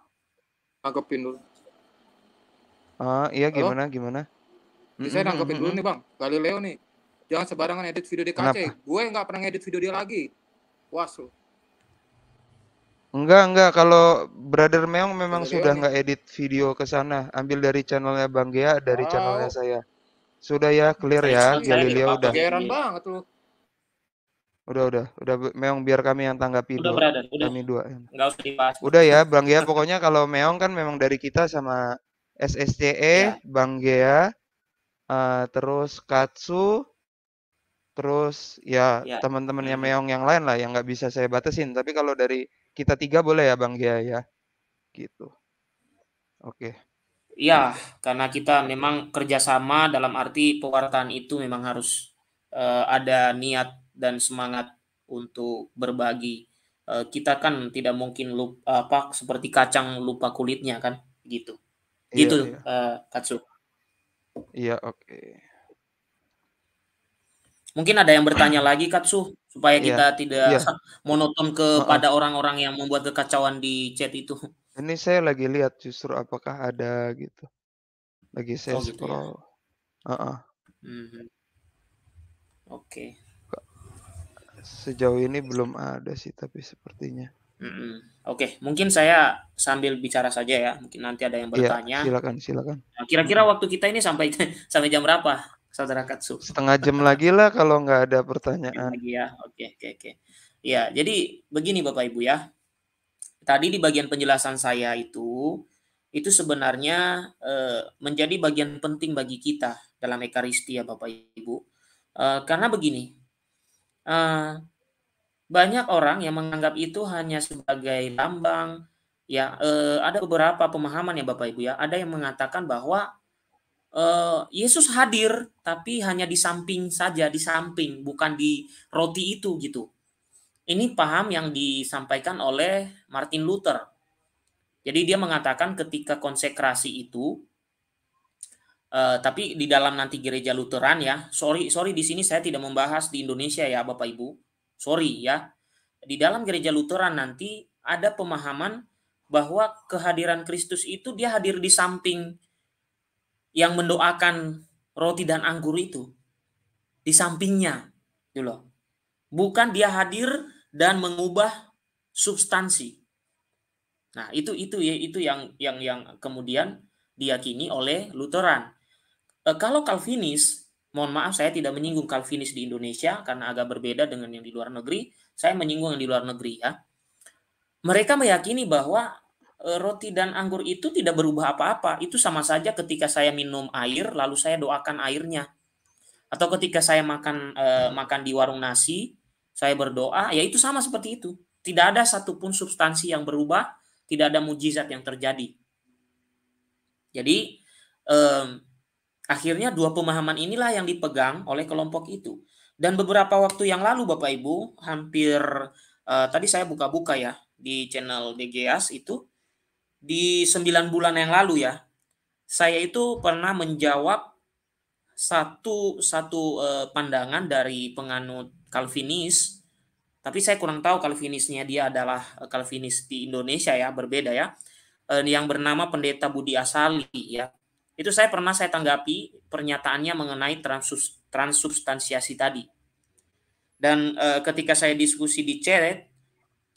Anggapin dulu. Ah, uh, iya gimana Halo? gimana? Jadi saya nangkepin dulu nih bang, Galileo nih, jangan sebarangan edit video DKC. Kenapa? Gue nggak pernah edit video dia lagi. lo. Enggak, enggak. Kalau Brother Meong memang Brother sudah nggak ya? edit video ke sana. Ambil dari channelnya Bang Gea, dari oh. channelnya saya. Sudah ya, clear ya. Galileo udah. Geran banget Udah, udah. Udah Meong biar kami yang tanggapi udah, dua. Berada, udah. Kami dua. usah Udah ya, Bang Gea. Pokoknya kalau Meong kan memang dari kita sama SSCE, ya. Bang Gea, uh, terus Katsu, terus ya, ya. teman yang Meong yang lain lah yang nggak bisa saya batasin. Tapi kalau dari kita tiga boleh ya Bang Gia ya, gitu. Oke. Okay. Iya, karena kita memang kerjasama dalam arti pewartaan itu memang harus uh, ada niat dan semangat untuk berbagi. Uh, kita kan tidak mungkin lupa apa seperti kacang lupa kulitnya kan, gitu. Iya, gitu iya. Uh, Katsu. Iya, oke. Okay. Mungkin ada yang bertanya lagi Katsu supaya iya. kita yeah. tidak yeah. <laughs> monoton kepada orang-orang yang membuat kekacauan di chat itu. Ini saya lagi lihat justru apakah ada gitu. Lagi saya oh, gitu Ya? Uh-uh. Mm-hmm. Oke. Okay. Sejauh ini belum ada sih tapi sepertinya. Hmm. Mm-mm. Oke, mungkin saya sambil bicara saja ya. Mungkin nanti ada yang iya, bertanya. Ya, silakan, silakan. Nah, kira-kira hmm. waktu kita ini sampai <laughs> sampai jam berapa, saudara Katsu? Setengah jam lagi lah kalau nggak ada pertanyaan. Lagi ya, oke, oke, oke. Ya, jadi begini Bapak Ibu ya. Tadi di bagian penjelasan saya itu, itu sebenarnya eh, menjadi bagian penting bagi kita dalam Ekaristi ya Bapak Ibu. Eh, karena begini, eh, banyak orang yang menganggap itu hanya sebagai lambang. Ya, eh, ada beberapa pemahaman ya Bapak Ibu ya. Ada yang mengatakan bahwa eh, Yesus hadir tapi hanya di samping saja, di samping, bukan di roti itu gitu. Ini paham yang disampaikan oleh Martin Luther. Jadi dia mengatakan ketika konsekrasi itu eh, tapi di dalam nanti gereja Lutheran ya, sorry sorry di sini saya tidak membahas di Indonesia ya Bapak Ibu sorry ya, di dalam gereja Lutheran nanti ada pemahaman bahwa kehadiran Kristus itu dia hadir di samping yang mendoakan roti dan anggur itu. Di sampingnya, gitu loh. Bukan dia hadir dan mengubah substansi. Nah, itu itu ya itu yang yang yang kemudian diyakini oleh Lutheran. E, kalau Calvinis Mohon maaf saya tidak menyinggung Calvinis di Indonesia karena agak berbeda dengan yang di luar negeri. Saya menyinggung yang di luar negeri ya. Mereka meyakini bahwa e, roti dan anggur itu tidak berubah apa-apa. Itu sama saja ketika saya minum air lalu saya doakan airnya. Atau ketika saya makan eh, makan di warung nasi, saya berdoa, ya itu sama seperti itu. Tidak ada satupun substansi yang berubah, tidak ada mujizat yang terjadi. Jadi eh, Akhirnya dua pemahaman inilah yang dipegang oleh kelompok itu. Dan beberapa waktu yang lalu Bapak Ibu, hampir uh, tadi saya buka-buka ya di channel DGAS itu di sembilan bulan yang lalu ya. Saya itu pernah menjawab satu satu uh, pandangan dari penganut Calvinis tapi saya kurang tahu Calvinisnya dia adalah eh, Calvinis di Indonesia ya, berbeda ya. Uh, yang bernama Pendeta Budi Asali ya itu saya pernah saya tanggapi pernyataannya mengenai transus, transubstansiasi tadi. Dan e, ketika saya diskusi di chat,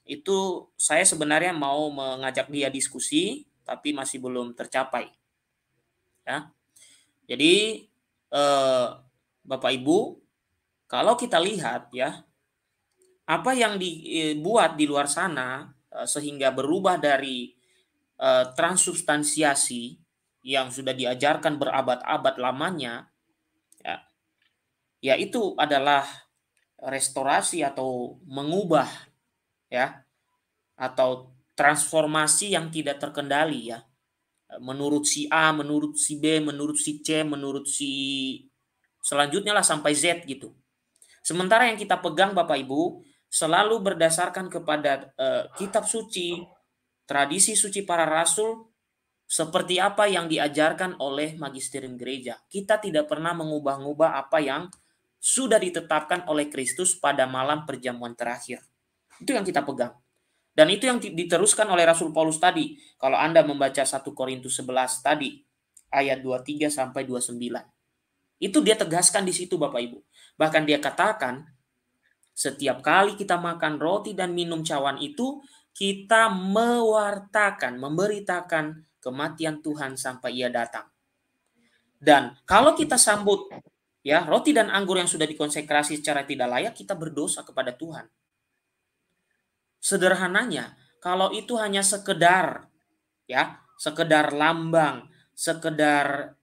itu saya sebenarnya mau mengajak dia diskusi, tapi masih belum tercapai. Ya. Jadi e, Bapak Ibu, kalau kita lihat ya, apa yang dibuat di luar sana eh, sehingga berubah dari transubstansiasi yang sudah diajarkan berabad-abad lamanya, ya, yaitu adalah restorasi atau mengubah, ya, atau transformasi yang tidak terkendali, ya, menurut si A, menurut si B, menurut si C, menurut si selanjutnya lah sampai Z gitu. Sementara yang kita pegang Bapak Ibu selalu berdasarkan kepada uh, kitab suci, tradisi suci para rasul seperti apa yang diajarkan oleh magisterium gereja. Kita tidak pernah mengubah-ubah apa yang sudah ditetapkan oleh Kristus pada malam perjamuan terakhir. Itu yang kita pegang. Dan itu yang diteruskan oleh Rasul Paulus tadi. Kalau Anda membaca 1 Korintus 11 tadi, ayat 23 sampai 29. Itu dia tegaskan di situ Bapak Ibu. Bahkan dia katakan, setiap kali kita makan roti dan minum cawan itu, kita mewartakan, memberitakan kematian Tuhan sampai ia datang. Dan kalau kita sambut ya roti dan anggur yang sudah dikonsekrasi secara tidak layak, kita berdosa kepada Tuhan. Sederhananya, kalau itu hanya sekedar ya, sekedar lambang, sekedar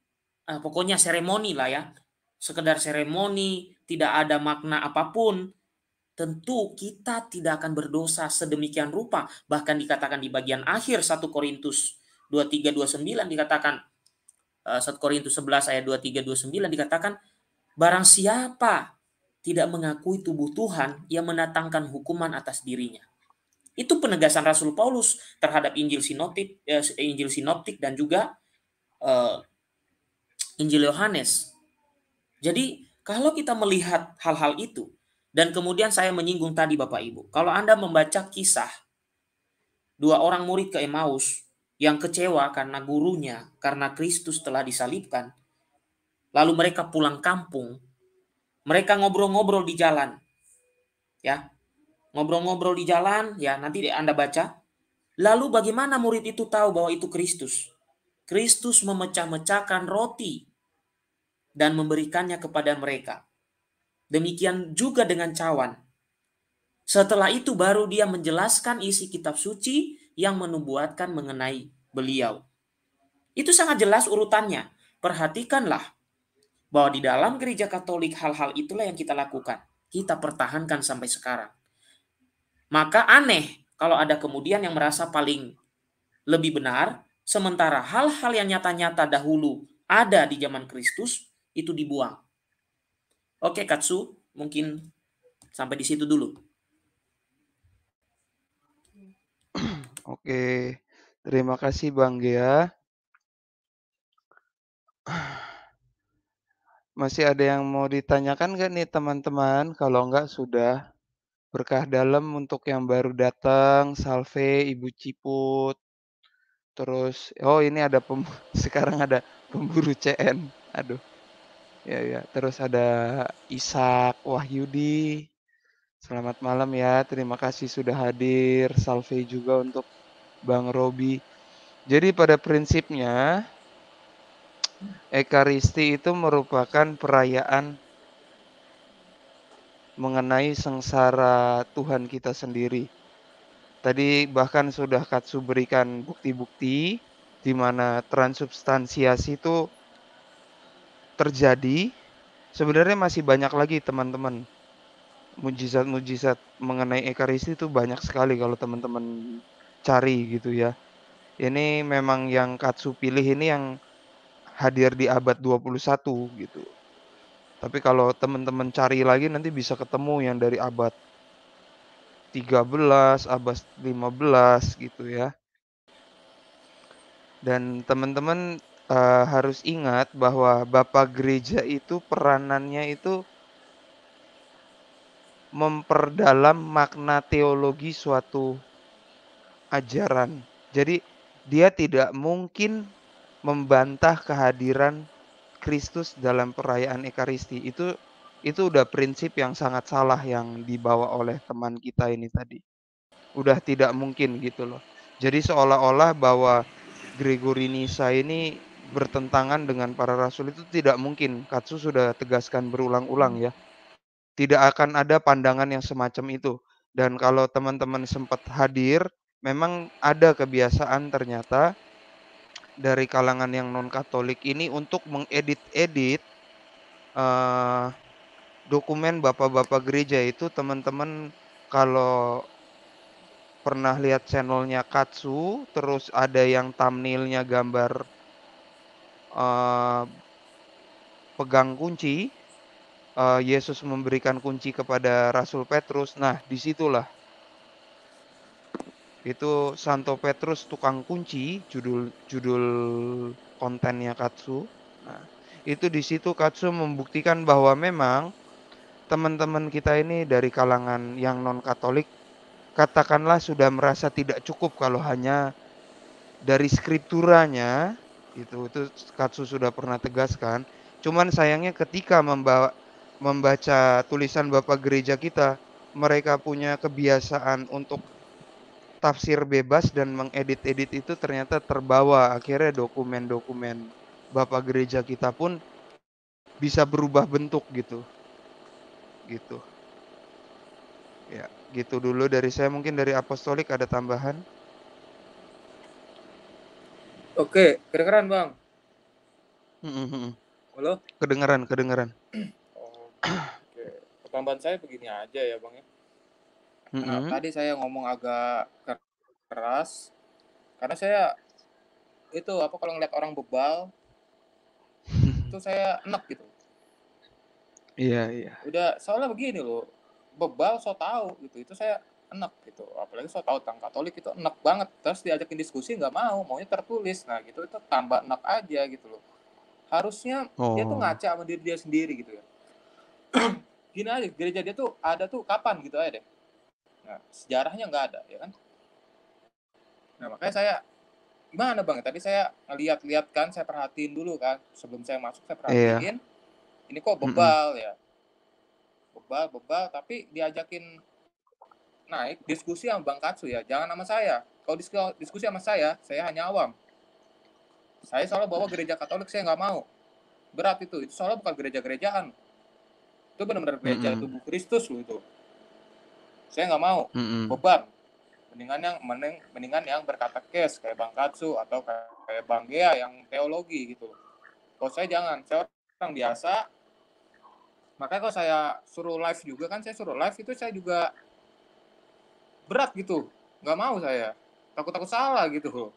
eh, pokoknya seremoni lah ya, sekedar seremoni, tidak ada makna apapun, tentu kita tidak akan berdosa sedemikian rupa. Bahkan dikatakan di bagian akhir 1 Korintus 2329 dikatakan 1 eh, Korintus 11 ayat 2329 dikatakan barang siapa tidak mengakui tubuh Tuhan yang mendatangkan hukuman atas dirinya. Itu penegasan Rasul Paulus terhadap Injil Sinoptik, eh, Injil Sinoptik dan juga eh, Injil Yohanes. Jadi kalau kita melihat hal-hal itu dan kemudian saya menyinggung tadi Bapak Ibu, kalau Anda membaca kisah dua orang murid ke Emmaus yang kecewa karena gurunya, karena Kristus telah disalibkan. Lalu mereka pulang kampung. Mereka ngobrol-ngobrol di jalan. Ya. Ngobrol-ngobrol di jalan, ya nanti Anda baca. Lalu bagaimana murid itu tahu bahwa itu Kristus? Kristus memecah-mecahkan roti dan memberikannya kepada mereka. Demikian juga dengan cawan. Setelah itu baru dia menjelaskan isi kitab suci, yang menubuatkan mengenai beliau. Itu sangat jelas urutannya. Perhatikanlah bahwa di dalam gereja Katolik hal-hal itulah yang kita lakukan. Kita pertahankan sampai sekarang. Maka aneh kalau ada kemudian yang merasa paling lebih benar, sementara hal-hal yang nyata-nyata dahulu ada di zaman Kristus itu dibuang. Oke Katsu, mungkin sampai di situ dulu. Oke, terima kasih Bang Gea. Masih ada yang mau ditanyakan nggak nih teman-teman? Kalau nggak sudah berkah dalam untuk yang baru datang, Salve, Ibu Ciput. Terus, oh ini ada pem <laughs> sekarang ada pemburu CN. Aduh. Ya ya, terus ada Isak Wahyudi. Selamat malam ya. Terima kasih sudah hadir. Salve juga untuk Bang Robi. Jadi pada prinsipnya Ekaristi itu merupakan perayaan mengenai sengsara Tuhan kita sendiri. Tadi bahkan sudah Katsu berikan bukti-bukti di mana transubstansiasi itu terjadi. Sebenarnya masih banyak lagi teman-teman. Mujizat-mujizat mengenai Ekaristi itu banyak sekali kalau teman-teman cari gitu ya. Ini memang yang Katsu pilih ini yang hadir di abad 21 gitu. Tapi kalau teman-teman cari lagi nanti bisa ketemu yang dari abad 13, abad 15 gitu ya. Dan teman-teman uh, harus ingat bahwa Bapak Gereja itu peranannya itu memperdalam makna teologi suatu ajaran. Jadi dia tidak mungkin membantah kehadiran Kristus dalam perayaan Ekaristi. Itu itu udah prinsip yang sangat salah yang dibawa oleh teman kita ini tadi. Udah tidak mungkin gitu loh. Jadi seolah-olah bahwa Gregory Nisa ini bertentangan dengan para rasul itu tidak mungkin. Katsu sudah tegaskan berulang-ulang ya. Tidak akan ada pandangan yang semacam itu. Dan kalau teman-teman sempat hadir memang ada kebiasaan ternyata dari kalangan yang non Katolik ini untuk mengedit-edit uh, dokumen bapak-bapak gereja itu teman-teman kalau pernah lihat channelnya Katsu terus ada yang thumbnailnya gambar uh, pegang kunci uh, Yesus memberikan kunci kepada Rasul Petrus nah disitulah itu Santo Petrus tukang kunci judul judul kontennya Katsu. Nah, itu di situ Katsu membuktikan bahwa memang teman-teman kita ini dari kalangan yang non Katolik katakanlah sudah merasa tidak cukup kalau hanya dari skripturanya itu itu Katsu sudah pernah tegaskan. Cuman sayangnya ketika membawa membaca tulisan Bapak Gereja kita mereka punya kebiasaan untuk tafsir bebas dan mengedit-edit itu ternyata terbawa akhirnya dokumen-dokumen Bapak gereja kita pun bisa berubah bentuk gitu. Gitu. Ya, gitu dulu dari saya mungkin dari apostolik ada tambahan. Oke, kedengeran, Bang. Hmm, hmm, hmm, Halo? Kedengeran, kedengeran. Oh, <clears throat> Oke. Okay. Pertambahan saya begini aja ya, Bang ya. Mm-hmm. Tadi saya ngomong agak keras karena saya itu apa kalau ngeliat orang bebal itu <laughs> saya enak gitu. Iya iya. Udah soalnya begini loh bebal so tau gitu itu saya enak gitu apalagi so tau tentang Katolik itu enak banget terus diajakin diskusi nggak mau maunya tertulis nah gitu itu tambah enak aja gitu loh harusnya oh. dia tuh oh. ngaca sama diri dia sendiri gitu ya <clears throat> gini aja gereja dia tuh ada tuh kapan gitu aja deh Nah, sejarahnya nggak ada, ya kan? Nah, makanya saya gimana bang? Tadi saya ngeliat-liat kan, saya perhatiin dulu kan, sebelum saya masuk saya iya. perhatiin. Iya. Ini kok bebal mm hmm ya, bebal, bebal. Tapi diajakin naik diskusi sama bang Katsu ya, jangan sama saya. Kalau diskusi sama saya, saya hanya awam. Saya soalnya bawa gereja Katolik saya nggak mau. Berat itu, itu soalnya bukan gereja-gerejaan. Itu benar-benar gereja mm hmm tubuh Kristus loh itu saya nggak mau mm-hmm. beban mendingan yang mending, mendingan yang berkata kes kayak bang Katsu atau kayak, kayak bang Gea yang teologi gitu kalau saya jangan saya orang biasa makanya kalau saya suruh live juga kan saya suruh live itu saya juga berat gitu nggak mau saya takut-takut salah gitu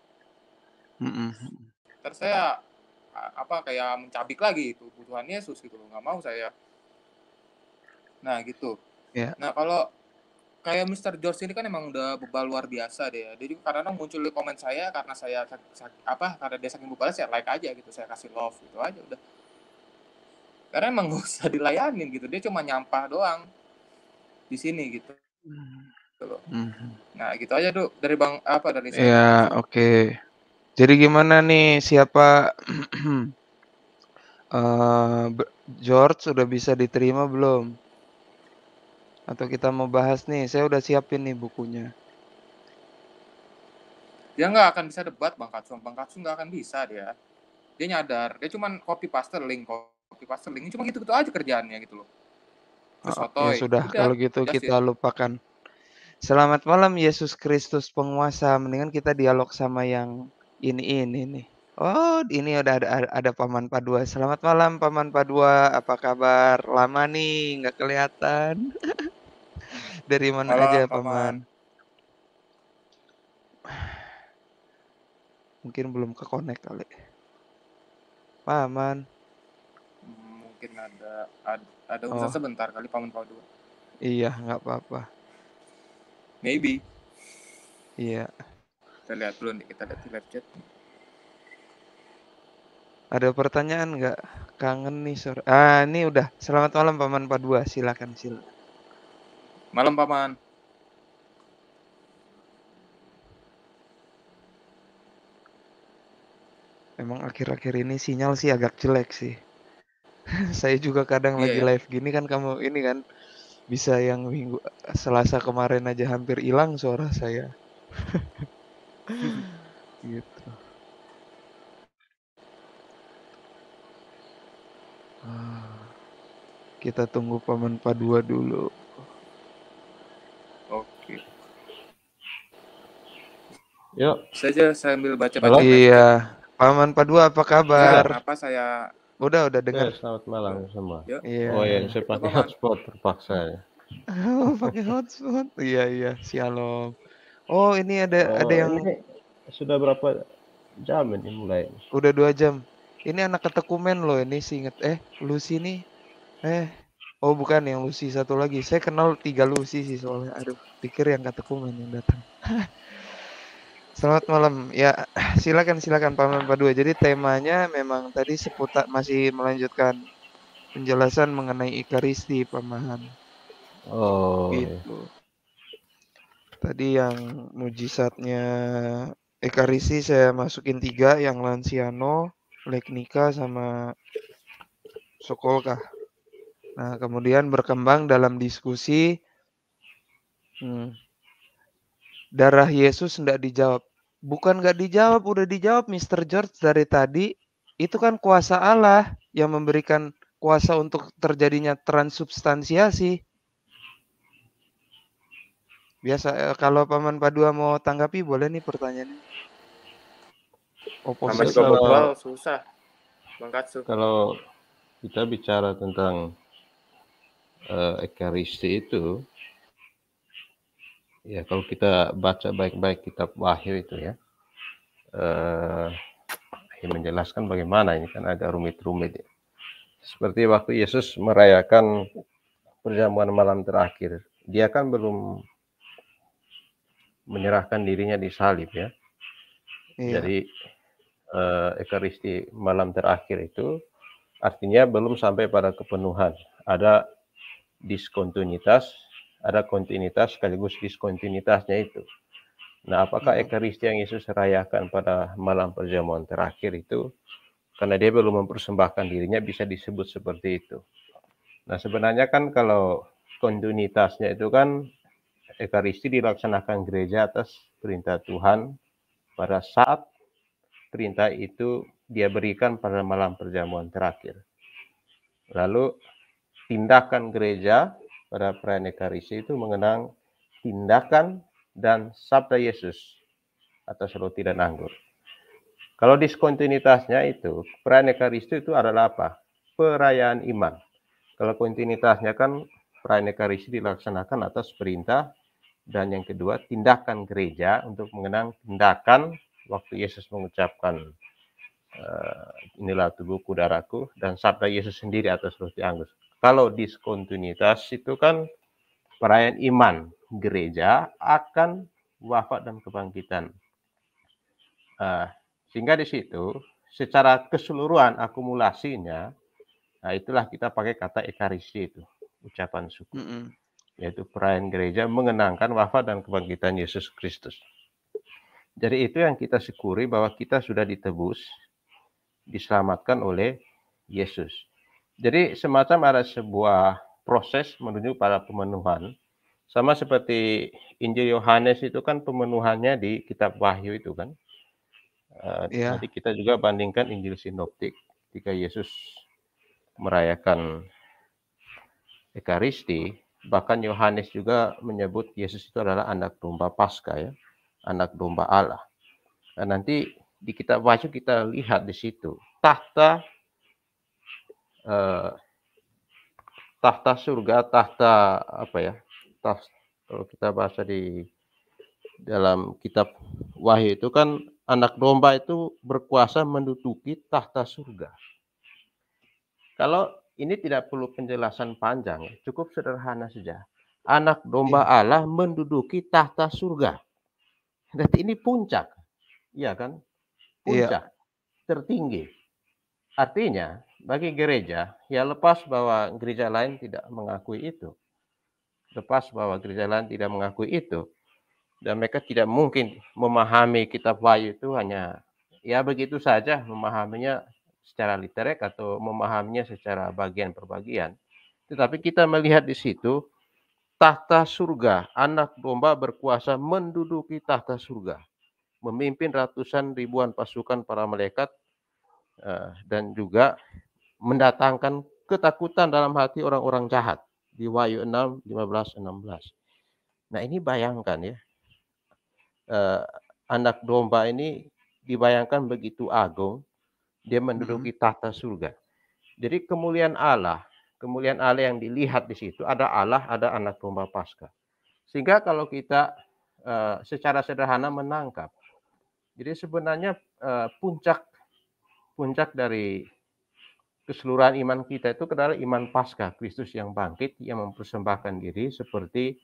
mm-hmm. terus saya apa kayak mencabik lagi itu butuhannya Yesus gitu nggak mau saya nah gitu yeah. nah kalau kayak Mr. George ini kan emang udah bebal luar biasa deh. Ya. Jadi karena muncul di komen saya karena saya apa karena dia saking bebalnya saya like aja gitu, saya kasih love gitu aja udah. Karena emang <laughs> gak usah dilayanin gitu, dia cuma nyampah doang di sini gitu. gitu hmm. Nah gitu aja tuh dari bang apa dari saya. Ya oke. Okay. Jadi gimana nih siapa uh, <clears throat> George sudah bisa diterima belum? atau kita mau bahas nih, saya udah siapin nih bukunya. Dia nggak akan bisa debat Bang Katsu, Bang Katsu nggak akan bisa dia. Dia nyadar, dia cuman copy paste link, copy paste link, cuma gitu-gitu aja kerjaannya gitu loh. oh, ya sudah, udah, kalau gitu udah kita sih. lupakan. Selamat malam Yesus Kristus penguasa. Mendingan kita dialog sama yang ini ini nih. Oh, ini udah ada, ada Paman Padua. Selamat malam Paman Padua, apa kabar? Lama nih nggak kelihatan. <laughs> dari mana Halo, aja paman? Mungkin belum ke connect kali. Paman. Mungkin ada ada, ada oh. sebentar kali paman kau dua. Iya, nggak apa-apa. Maybe. Iya. Kita lihat dulu nih, kita lihat di live chat. Ada pertanyaan nggak? Kangen nih sore. Ah, ini udah. Selamat malam Paman Padua. Silakan, silakan. Malam Paman. Emang akhir-akhir ini sinyal sih agak jelek sih. <laughs> Saya juga kadang yeah, lagi yeah. live gini kan kamu ini kan bisa yang minggu Selasa kemarin aja hampir hilang suara saya. <laughs> gitu. Ah. Kita tunggu paman Padua dulu. Yuk. Saja sambil baca-baca. Iya. Paman Padua apa kabar? Ya, apa saya Udah, udah dengar. Ya, selamat malam semua. Iya. Oh iya, saya pakai hotspot terpaksa ya. Oh, pakai hotspot. iya, iya. Shalom. Oh, ini ada oh, ada yang ini sudah berapa jam ini mulai? Udah dua jam. Ini anak ketekumen loh ini singet. Eh, Lucy ini Eh, oh bukan yang Lucy satu lagi. Saya kenal tiga Lucy sih soalnya. Aduh, pikir yang ketekumen yang datang. <laughs> Selamat malam. Ya, <clears throat> silakan silakan Pak Pak Padua. Jadi temanya memang tadi seputar masih melanjutkan penjelasan mengenai Ikaristi, pemahaman. Oh. Gitu. Tadi yang mujizatnya Ekaristi saya masukin tiga, yang Lansiano, Leknika, sama Sokolka. Nah, kemudian berkembang dalam diskusi, hmm, darah Yesus tidak dijawab. Bukan nggak dijawab, udah dijawab Mr. George dari tadi. Itu kan kuasa Allah yang memberikan kuasa untuk terjadinya transubstansiasi. Biasa eh, kalau Paman Padua mau tanggapi boleh nih pertanyaannya. Oposisi kalau, susah. Mengkatsu. Kalau kita bicara tentang uh, ekaristi itu, ya kalau kita baca baik-baik kitab Wahyu itu ya eh, uh, menjelaskan bagaimana ini kan agak rumit-rumit ya. seperti waktu Yesus merayakan perjamuan malam terakhir dia kan belum menyerahkan dirinya di salib ya iya. jadi uh, Ekaristi malam terakhir itu artinya belum sampai pada kepenuhan ada diskontinuitas ada kontinuitas sekaligus diskontinuitasnya itu. Nah, apakah hmm. Ekaristi yang Yesus rayakan pada malam perjamuan terakhir itu karena dia belum mempersembahkan dirinya bisa disebut seperti itu. Nah, sebenarnya kan kalau kontinuitasnya itu kan Ekaristi dilaksanakan gereja atas perintah Tuhan pada saat perintah itu dia berikan pada malam perjamuan terakhir. Lalu tindakan gereja pada perayaan Ekaristi itu mengenang tindakan dan sabda Yesus atas roti dan anggur. Kalau diskontinuitasnya itu, perayaan Ekaristi itu adalah apa? Perayaan iman. Kalau kontinuitasnya kan perayaan Ekaristi dilaksanakan atas perintah dan yang kedua tindakan gereja untuk mengenang tindakan waktu Yesus mengucapkan eh, inilah tubuhku darahku, dan sabda Yesus sendiri atas roti anggur. Kalau diskontinuitas itu kan perayaan iman gereja akan wafat dan kebangkitan. Uh, sehingga di situ secara keseluruhan akumulasinya, nah itulah kita pakai kata ekaristi itu, ucapan suku Mm -hmm. Yaitu perayaan gereja mengenangkan wafat dan kebangkitan Yesus Kristus. Jadi itu yang kita syukuri bahwa kita sudah ditebus, diselamatkan oleh Yesus. Jadi semacam ada sebuah proses menuju pada pemenuhan. Sama seperti Injil Yohanes itu kan pemenuhannya di kitab Wahyu itu kan. Uh, Nanti kita juga bandingkan Injil Sinoptik ketika Yesus merayakan Ekaristi, bahkan Yohanes juga menyebut Yesus itu adalah anak domba Paskah ya, anak domba Allah. Dan nah, nanti di kitab Wahyu kita lihat di situ tahta uh, tahta surga, tahta apa ya? Tahta, kalau kita bahasa di dalam kitab Wahyu itu kan anak domba itu berkuasa menduduki tahta surga. Kalau ini tidak perlu penjelasan panjang, cukup sederhana saja. Anak domba iya. Allah menduduki tahta surga. Jadi ini puncak. Iya kan? Iya. Puncak iya. tertinggi. Artinya bagi gereja, ya lepas bahwa gereja lain tidak mengakui itu. Lepas bahwa gereja lain tidak mengakui itu. Dan mereka tidak mungkin memahami kitab wahyu itu hanya ya begitu saja memahaminya secara literek atau memahaminya secara bagian per bagian. Tetapi kita melihat di situ tahta surga, anak domba berkuasa menduduki tahta surga, memimpin ratusan ribuan pasukan para malaikat eh, dan juga mendatangkan ketakutan dalam hati orang-orang jahat di Wahyu 6 15 16. Nah, ini bayangkan ya. Eh, anak domba ini dibayangkan begitu agung, dia menduduki mm-hmm. tahta surga. Jadi kemuliaan Allah, kemuliaan Allah yang dilihat di situ ada Allah, ada anak domba pasca. Sehingga kalau kita eh, secara sederhana menangkap. Jadi sebenarnya eh, puncak puncak dari keseluruhan iman kita itu adalah iman pasca Kristus yang bangkit yang mempersembahkan diri seperti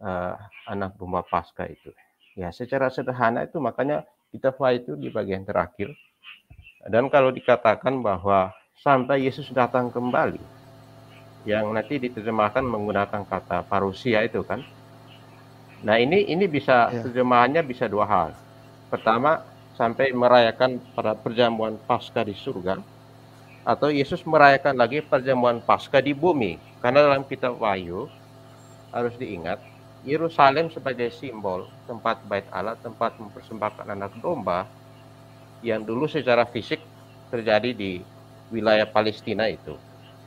uh, anak domba pasca itu. Ya, secara sederhana itu makanya kita fly itu di bagian terakhir. Dan kalau dikatakan bahwa sampai Yesus datang kembali, yang nanti diterjemahkan menggunakan kata parusia itu kan. Nah ini ini bisa ya. terjemahannya bisa dua hal. Pertama sampai merayakan pada perjamuan pasca di surga atau Yesus merayakan lagi perjamuan Paskah di bumi. Karena dalam kitab Wahyu harus diingat Yerusalem sebagai simbol tempat bait Allah, tempat mempersembahkan anak domba yang dulu secara fisik terjadi di wilayah Palestina itu.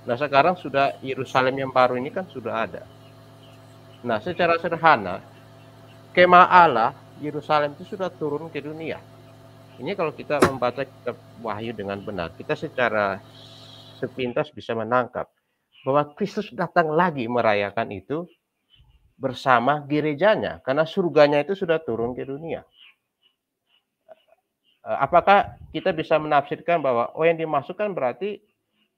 Nah sekarang sudah Yerusalem yang baru ini kan sudah ada. Nah secara sederhana Kema Allah Yerusalem itu sudah turun ke dunia ini kalau kita membaca kitab Wahyu dengan benar, kita secara sepintas bisa menangkap bahwa Kristus datang lagi merayakan itu bersama gerejanya karena surganya itu sudah turun ke dunia. E, apakah kita bisa menafsirkan bahwa oh yang dimasukkan berarti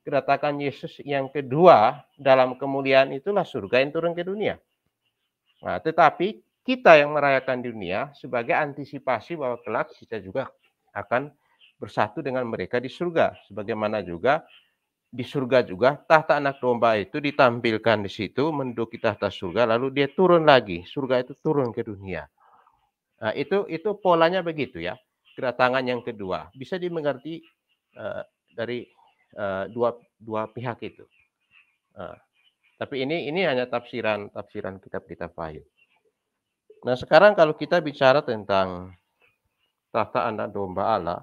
kedatangan Yesus yang kedua dalam kemuliaan itulah surga yang turun ke dunia. Nah, tetapi kita yang merayakan dunia sebagai antisipasi bahwa kelak kita juga akan bersatu dengan mereka di surga. Sebagaimana juga di surga juga tahta anak domba itu ditampilkan di situ menduduki tahta surga lalu dia turun lagi surga itu turun ke dunia nah, itu itu polanya begitu ya kedatangan yang kedua bisa dimengerti uh, dari uh, dua dua pihak itu uh, tapi ini ini hanya tafsiran tafsiran kitab-kitab lain nah sekarang kalau kita bicara tentang tata anak domba Allah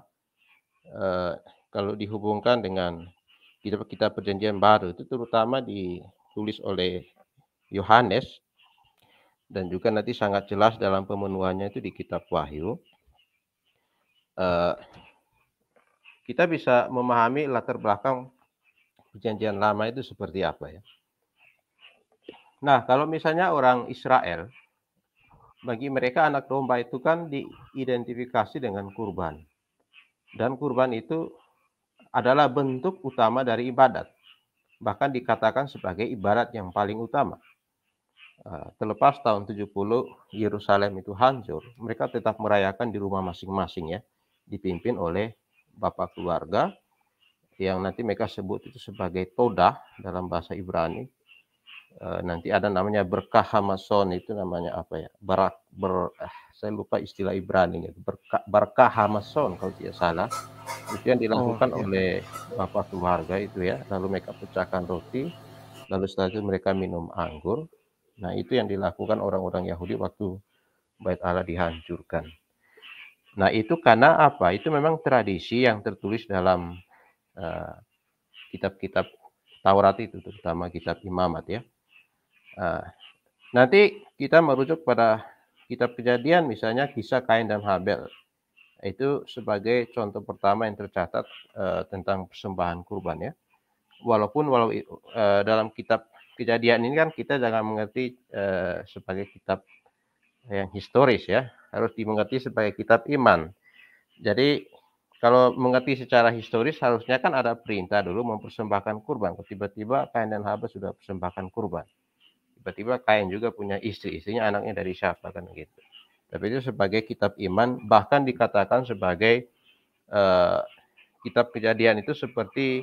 eh, kalau dihubungkan dengan kita kita perjanjian baru itu terutama ditulis oleh Yohanes dan juga nanti sangat jelas dalam pemenuhannya itu di kitab Wahyu eh, kita bisa memahami latar belakang perjanjian lama itu seperti apa ya. Nah, kalau misalnya orang Israel bagi mereka anak domba itu kan diidentifikasi dengan kurban. Dan kurban itu adalah bentuk utama dari ibadat. Bahkan dikatakan sebagai ibarat yang paling utama. Eh, terlepas tahun 70 Yerusalem itu hancur, mereka tetap merayakan di rumah masing-masing ya, dipimpin oleh bapak keluarga yang nanti mereka sebut itu sebagai todah dalam bahasa Ibrani Eh, nanti ada namanya berkah Hamason itu namanya apa ya barak ber eh, saya lupa istilah Ibrani itu berkah berkah Hamason kalau tidak salah itu yang oh, dilakukan oh, iya. oleh bapak keluarga itu ya lalu mereka pecahkan roti lalu setelah itu mereka minum anggur nah itu yang dilakukan orang-orang Yahudi waktu bait Allah dihancurkan nah itu karena apa itu memang tradisi yang tertulis dalam eh, kitab-kitab uh, Taurat itu terutama kitab Imamat ya Nah, nanti kita merujuk pada kitab kejadian misalnya kisah Kain dan Habel. Itu sebagai contoh pertama yang tercatat uh, tentang persembahan kurban ya. Walaupun walau uh, dalam kitab kejadian ini kan kita jangan mengerti uh, sebagai kitab yang historis ya, harus dimengerti sebagai kitab iman. Jadi kalau mengerti secara historis harusnya kan ada perintah dulu mempersembahkan kurban. Tiba-tiba Kain dan Habel sudah persembahkan kurban tiba-tiba Kain juga punya istri, istrinya anaknya dari siapa kan gitu. Tapi itu sebagai kitab iman, bahkan dikatakan sebagai uh, kitab kejadian itu seperti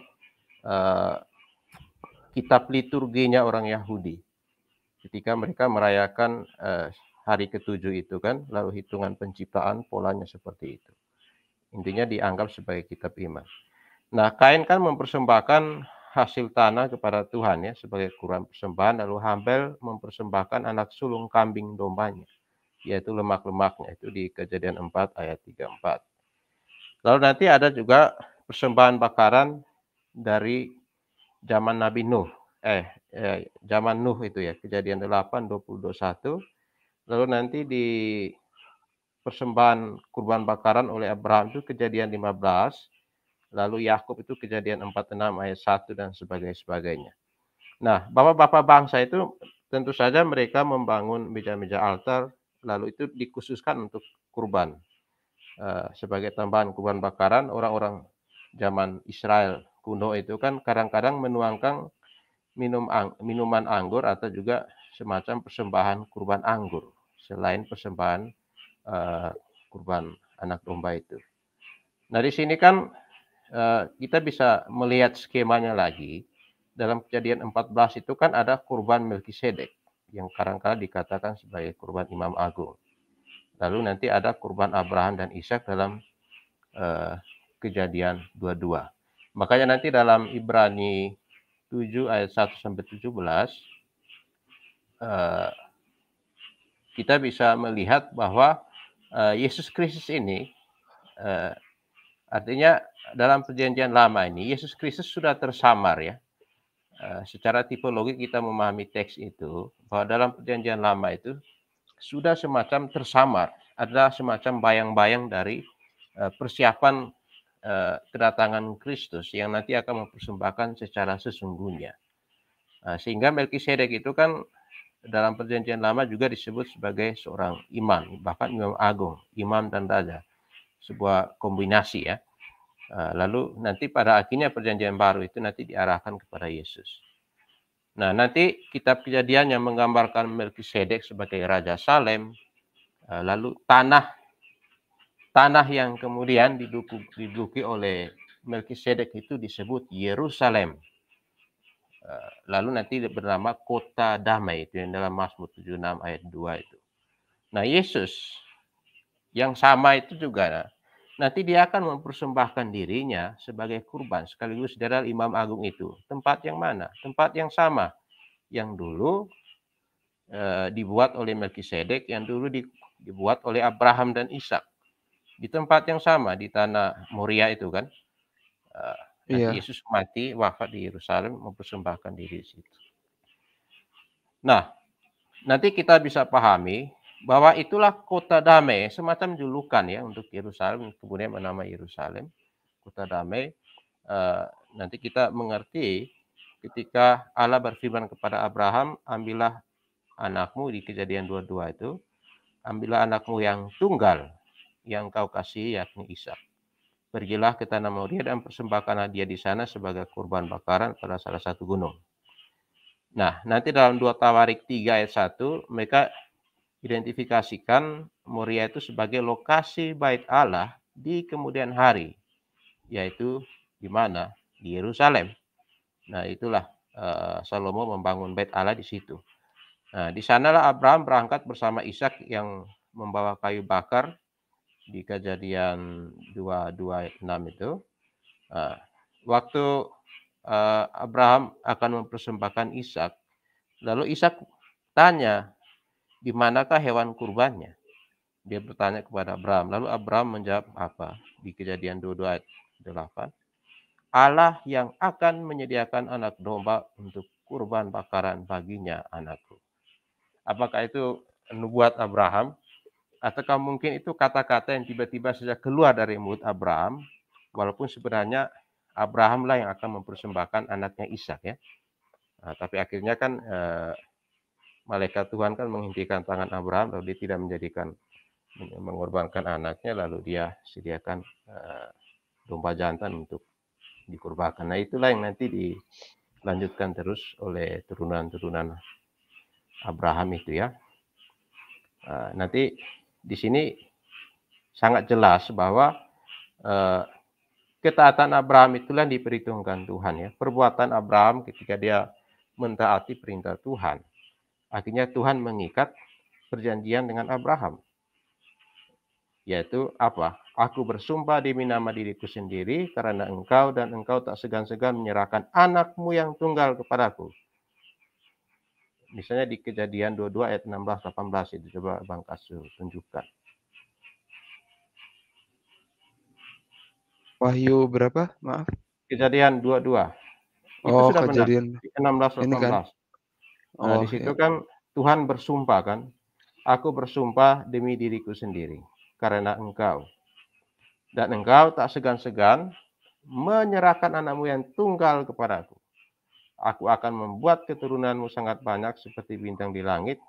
uh, kitab liturginya orang Yahudi. Ketika mereka merayakan uh, hari ketujuh itu kan, lalu hitungan penciptaan polanya seperti itu. Intinya dianggap sebagai kitab iman. Nah, Kain kan mempersembahkan hasil tanah kepada Tuhan ya sebagai kurban persembahan lalu Hambel mempersembahkan anak sulung kambing dombanya yaitu lemak-lemaknya itu di kejadian 4 ayat 34. Lalu nanti ada juga persembahan bakaran dari zaman Nabi Nuh. Eh, eh zaman Nuh itu ya, kejadian 8 dua 21. Lalu nanti di persembahan kurban bakaran oleh Abraham itu kejadian 15 lalu Yakub itu kejadian 46 ayat 1 dan sebagainya sebagainya. Nah, bapak-bapak bangsa itu tentu saja mereka membangun meja-meja altar lalu itu dikhususkan untuk kurban. Eh, sebagai tambahan kurban bakaran orang-orang zaman Israel kuno itu kan kadang-kadang menuangkan minum ang minuman anggur atau juga semacam persembahan kurban anggur selain persembahan uh, kurban anak domba itu. Nah di sini kan Eh, kita bisa melihat skemanya lagi. Dalam kejadian 14 itu kan ada kurban Melkisedek yang kadang-kadang dikatakan sebagai kurban Imam Agung. Lalu nanti ada kurban Abraham dan Ishak dalam uh, kejadian 22. Makanya nanti dalam Ibrani 7 ayat 1 sampai 17 uh, eh, kita bisa melihat bahwa uh, Yesus Kristus ini uh, Artinya dalam perjanjian lama ini Yesus Kristus sudah tersamar ya. Eh, secara tipologi kita memahami teks itu bahwa dalam perjanjian lama itu sudah semacam tersamar, ada semacam bayang-bayang dari eh, persiapan eh, kedatangan Kristus yang nanti akan mempersembahkan secara sesungguhnya. sehingga Melkisedek itu kan dalam perjanjian lama juga disebut sebagai seorang imam, bahkan imam agung, imam dan raja sebuah kombinasi ya. Eh, lalu nanti pada akhirnya perjanjian baru itu nanti diarahkan kepada Yesus. Nah nanti kitab kejadian yang menggambarkan Melkisedek sebagai Raja Salem, eh, lalu tanah tanah yang kemudian didukung diduki oleh Melkisedek itu disebut Yerusalem. Eh, lalu nanti bernama Kota Damai itu yang dalam Mazmur 76 ayat 2 itu. Nah Yesus yang sama itu juga nah, nanti dia akan mempersembahkan dirinya sebagai kurban sekaligus daerah Imam Agung itu. Tempat yang mana? Tempat yang sama yang dulu e, dibuat oleh Melkisedek, yang dulu di, dibuat oleh Abraham dan Ishak. Di tempat yang sama di tanah Moria itu kan. E, iya. Yesus mati wafat di Yerusalem mempersembahkan diri di situ. Nah, nanti kita bisa pahami bahwa itulah kota damai, semacam julukan ya untuk Yerusalem, kemudian menama Yerusalem kota damai. e, nanti kita mengerti ketika Allah berfirman kepada Abraham, ambillah anakmu di kejadian 22 itu, ambillah anakmu yang tunggal yang kau kasih yakni Ishak. Pergilah ke tanah Moria dan persembahkanlah dia di sana sebagai kurban bakaran pada salah satu gunung. Nah, nanti dalam dua Tawarik 3 ayat 1, mereka identifikasikan Moria itu sebagai lokasi bait Allah di kemudian hari, yaitu di mana? Di Yerusalem. Nah, itulah eh, Salomo membangun bait Allah di situ. Nah, di sanalah Abraham berangkat bersama Ishak yang membawa kayu bakar di kejadian 226 itu. Nah, waktu eh, Abraham akan mempersembahkan Ishak, lalu Ishak tanya di manakah hewan kurbannya? Dia bertanya kepada Abraham. Lalu Abraham menjawab apa? Di kejadian 22 ayat 8. Allah yang akan menyediakan anak domba untuk kurban bakaran baginya anakku. Apakah itu nubuat Abraham? Ataukah mungkin itu kata-kata yang tiba-tiba saja keluar dari mulut Abraham, walaupun sebenarnya Abrahamlah yang akan mempersembahkan anaknya Ishak ya. Nah, tapi akhirnya kan eh, malaikat Tuhan kan menghentikan tangan Abraham lalu dia tidak menjadikan mengorbankan anaknya lalu dia sediakan uh, domba jantan untuk dikurbankan. Nah, itulah yang nanti dilanjutkan terus oleh turunan-turunan Abraham itu ya. Uh, nanti di sini sangat jelas bahwa uh, ketaatan Abraham itulah yang diperhitungkan Tuhan ya. Perbuatan Abraham ketika dia mentaati perintah Tuhan Akhirnya Tuhan mengikat perjanjian dengan Abraham. Yaitu apa? Aku bersumpah demi nama diriku sendiri karena engkau dan engkau tak segan-segan menyerahkan anakmu yang tunggal kepadaku. Misalnya di kejadian 22 ayat 16-18 itu coba Bang Kasu tunjukkan. Wahyu berapa? Maaf. Kejadian 22. Itu oh, sudah kejadian. 16 18. Ini kan? Nah, oh, di situ okay. kan Tuhan bersumpah kan, aku bersumpah demi diriku sendiri karena engkau. Dan engkau tak segan-segan menyerahkan anakmu yang tunggal kepadaku. Aku akan membuat keturunanmu sangat banyak seperti bintang di langit.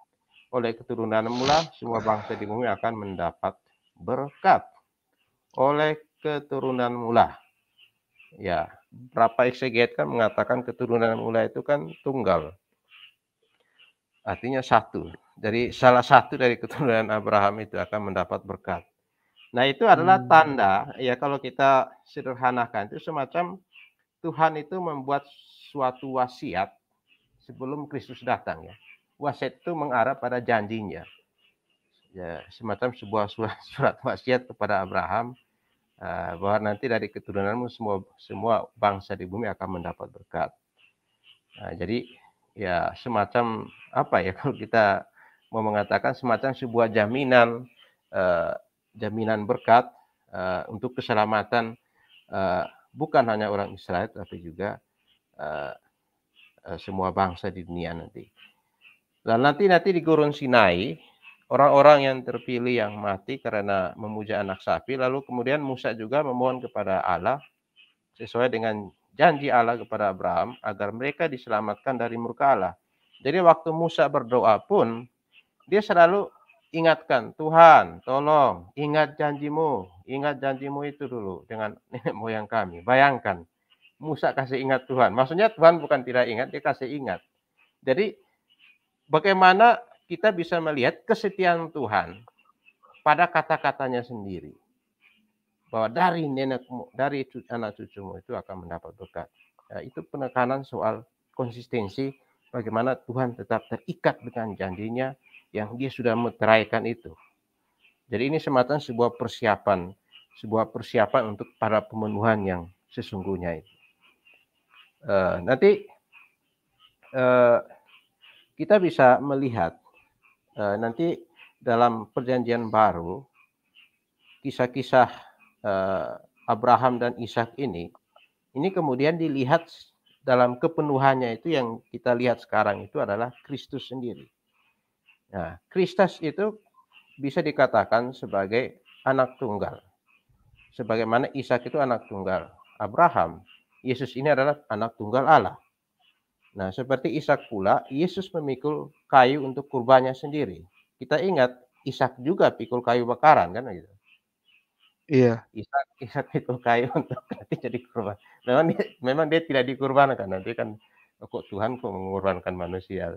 Oleh keturunanmu lah semua bangsa di bumi akan mendapat berkat. Oleh keturunanmu lah. Ya, berapa ekseget kan mengatakan keturunan mula itu kan tunggal. Artinya satu. Dari salah satu dari keturunan Abraham itu akan mendapat berkat. Nah, itu adalah hmm. tanda ya kalau kita sederhanakan itu semacam Tuhan itu membuat suatu wasiat sebelum Kristus datang ya. Wasiat itu mengarah pada janjinya. Ya, semacam sebuah surat, <laughs> surat wasiat kepada Abraham uh, bahwa nanti dari keturunanmu semua semua bangsa di bumi akan mendapat berkat. Nah, jadi ya semacam apa ya <laughs> kalau kita mau mengatakan semacam sebuah jaminan eh, jaminan berkat eh, untuk keselamatan eh, bukan hanya orang Israel tapi juga eh, eh, semua bangsa di dunia nanti. Dan nanti nanti di Gurun Sinai orang-orang yang terpilih yang mati karena memuja anak sapi lalu kemudian Musa juga memohon kepada Allah sesuai dengan janji Allah kepada Abraham agar mereka diselamatkan dari murka Allah. Jadi waktu Musa berdoa pun dia selalu ingatkan Tuhan, tolong ingat janjimu, ingat janjimu itu dulu dengan <laughs> nenek moyang kami. Bayangkan Musa kasih ingat Tuhan. Maksudnya Tuhan bukan tidak ingat, dia kasih ingat. Jadi bagaimana kita bisa melihat kesetiaan Tuhan pada kata-katanya sendiri bahwa dari nenekmu, dari anak cucumu itu akan mendapat berkat. Ya, itu penekanan soal konsistensi bagaimana Tuhan tetap terikat dengan janjinya yang dia sudah meteraikan itu. Jadi ini semacam sebuah persiapan, sebuah persiapan untuk para pemenuhan yang sesungguhnya itu. Uh, nanti uh, kita bisa melihat uh, nanti dalam perjanjian baru kisah-kisah uh, Abraham dan Ishak ini, ini kemudian dilihat dalam kepenuhannya itu yang kita lihat sekarang itu adalah Kristus sendiri. Nah, Kristus itu bisa dikatakan sebagai anak tunggal. Sebagaimana Ishak itu anak tunggal Abraham, Yesus ini adalah anak tunggal Allah. Nah, seperti Ishak pula, Yesus memikul kayu untuk kurbannya sendiri. Kita ingat Ishak juga pikul kayu bakaran kan gitu. Iya. Ishak, Ishak itu kayu untuk <laughs> nanti jadi kurban. Memang dia, memang dia tidak dikurbankan nanti kan oh, kok Tuhan kok mengorbankan manusia.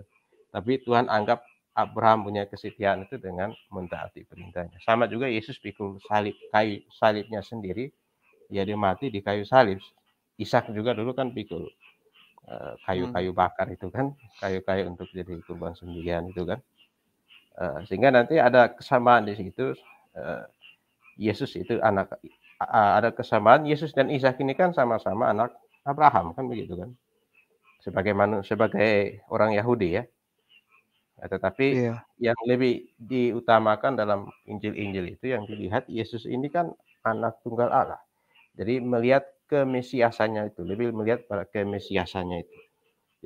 Tapi Tuhan anggap Abraham punya kesetiaan itu dengan mentaati perintahnya. Sama juga Yesus pikul salib kayu salibnya sendiri, ya dia mati di kayu salib. Ishak juga dulu kan pikul eh, hmm. kayu-kayu bakar itu kan, kayu-kayu untuk jadi kurban sendirian itu kan. Eh, sehingga nanti ada kesamaan di situ eh, Yesus itu anak ada kesamaan Yesus dan Isa ini kan sama-sama anak Abraham kan begitu kan sebagai manusia sebagai orang Yahudi ya. Nah, tetapi yeah. yang lebih diutamakan dalam Injil-Injil itu yang dilihat Yesus ini kan anak tunggal Allah. Jadi melihat kemesiasannya itu, lebih melihat pada kemesiasannya itu.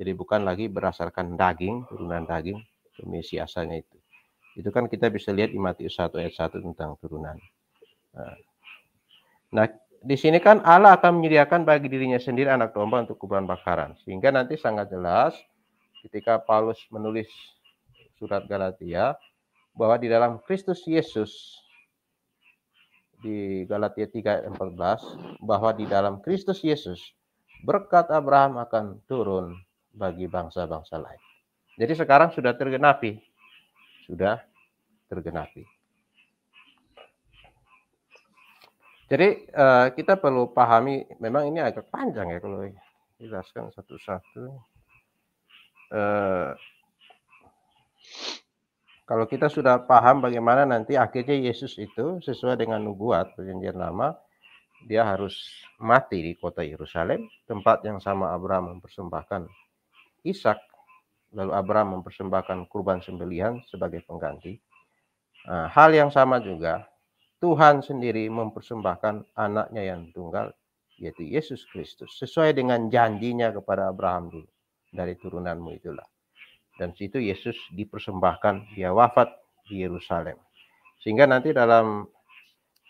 Jadi bukan lagi berdasarkan daging, turunan daging, kemesiasannya itu. Itu kan kita bisa lihat di Matius 1 ayat 1 tentang turunan. Nah, nah, di sini kan Allah akan menyediakan bagi dirinya sendiri anak domba untuk kuburan bakaran. Sehingga nanti sangat jelas ketika Paulus menulis surat Galatia bahwa di dalam Kristus Yesus di Galatia 3:14 bahwa di dalam Kristus Yesus berkat Abraham akan turun bagi bangsa-bangsa lain. Jadi sekarang sudah tergenapi. Sudah tergenapi. Jadi uh, kita perlu pahami memang ini agak panjang ya kalau jelaskan satu-satu. Uh, kalau kita sudah paham bagaimana nanti akhirnya Yesus itu sesuai dengan nubuat perjanjian lama, dia harus mati di kota Yerusalem, tempat yang sama Abraham mempersembahkan Ishak. Lalu Abraham mempersembahkan kurban sembelihan sebagai pengganti. Nah, hal yang sama juga Tuhan sendiri mempersembahkan anaknya yang tunggal, yaitu Yesus Kristus, sesuai dengan janjinya kepada Abraham dulu, dari turunanmu itulah. Dan situ Yesus dipersembahkan, dia wafat di Yerusalem. Sehingga nanti dalam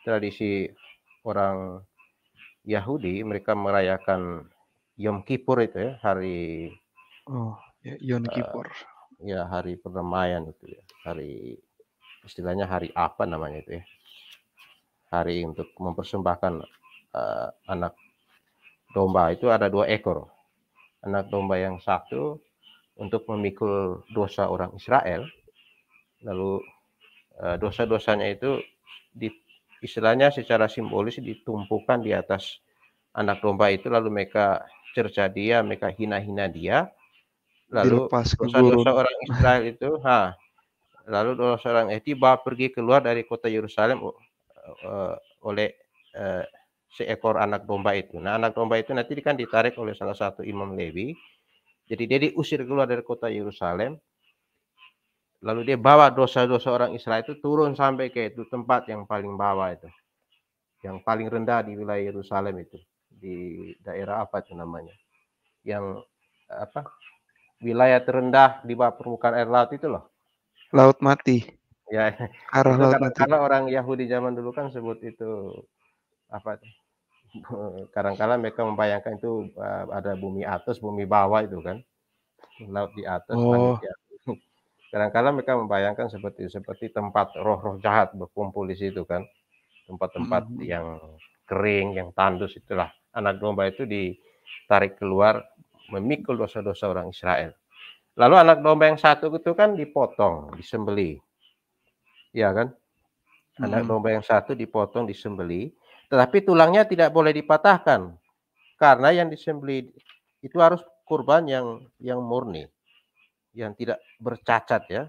tradisi orang Yahudi, mereka merayakan Yom Kippur itu ya, hari oh, ya, Yom eh, Kippur. Uh, ya, hari perdamaian itu ya, hari istilahnya hari apa namanya itu ya hari untuk mempersembahkan uh, anak domba itu ada dua ekor. Anak domba yang satu untuk memikul dosa orang Israel, lalu uh, dosa-dosanya itu di, istilahnya secara simbolis ditumpukan di atas anak domba itu, lalu mereka cerca dia, mereka hina-hina dia, lalu dosa-dosa orang Israel itu, ha, lalu dosa orang Etiba pergi keluar dari kota Yerusalem uh, oleh uh, seekor anak domba itu. Nah, anak domba itu nanti kan ditarik oleh salah satu imam Lewi. Jadi dia diusir keluar dari kota Yerusalem. Lalu dia bawa dosa-dosa orang Israel itu turun sampai ke itu tempat yang paling bawah itu. Yang paling rendah di wilayah Yerusalem itu. Di daerah apa itu namanya? Yang apa? Wilayah terendah di bawah permukaan air laut itu loh. Laut mati. Ya. <laughs> Arah laut karena, karena orang Yahudi zaman dulu kan sebut itu apa? <laughs> Kadang-kala mereka membayangkan itu eh, ada bumi atas, bumi bawah itu kan. Laut di atas, oh. <laughs> Kadang-kala mereka membayangkan seperti seperti tempat roh-roh jahat berkumpul di situ kan. Tempat-tempat hmm. yang kering, yang tandus itulah. Anak domba itu ditarik keluar memikul dosa-dosa orang Israel. Lalu anak domba yang satu itu kan dipotong, disembelih ya kan? Anak hmm. domba yang satu dipotong disembeli, tetapi tulangnya tidak boleh dipatahkan karena yang disembeli itu harus kurban yang yang murni, yang tidak bercacat ya.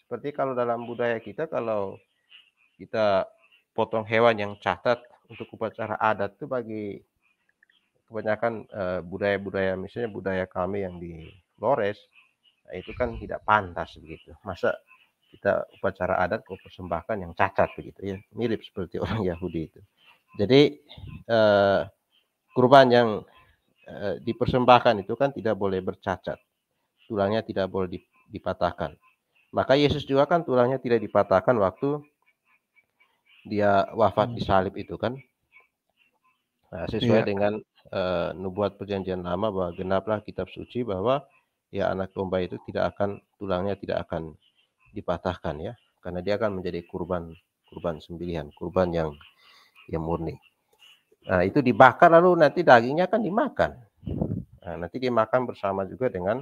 Seperti kalau dalam budaya kita kalau kita potong hewan yang cacat untuk upacara adat itu bagi kebanyakan eh, budaya-budaya uh, misalnya budaya kami yang di Flores nah itu kan tidak pantas begitu masa kita upacara adat kau persembahkan yang cacat begitu ya mirip seperti <laughs> orang Yahudi itu jadi eh, kurban yang eh, dipersembahkan itu kan tidak boleh bercacat tulangnya tidak boleh dipatahkan maka Yesus juga kan tulangnya tidak dipatahkan waktu dia wafat di salib itu kan nah, sesuai ya. dengan eh, nubuat perjanjian lama bahwa genaplah kitab suci bahwa ya anak domba itu tidak akan tulangnya tidak akan dipatahkan ya karena dia akan menjadi kurban kurban sembilan kurban yang yang murni nah, itu dibakar lalu nanti dagingnya akan dimakan nah, nanti dimakan bersama juga dengan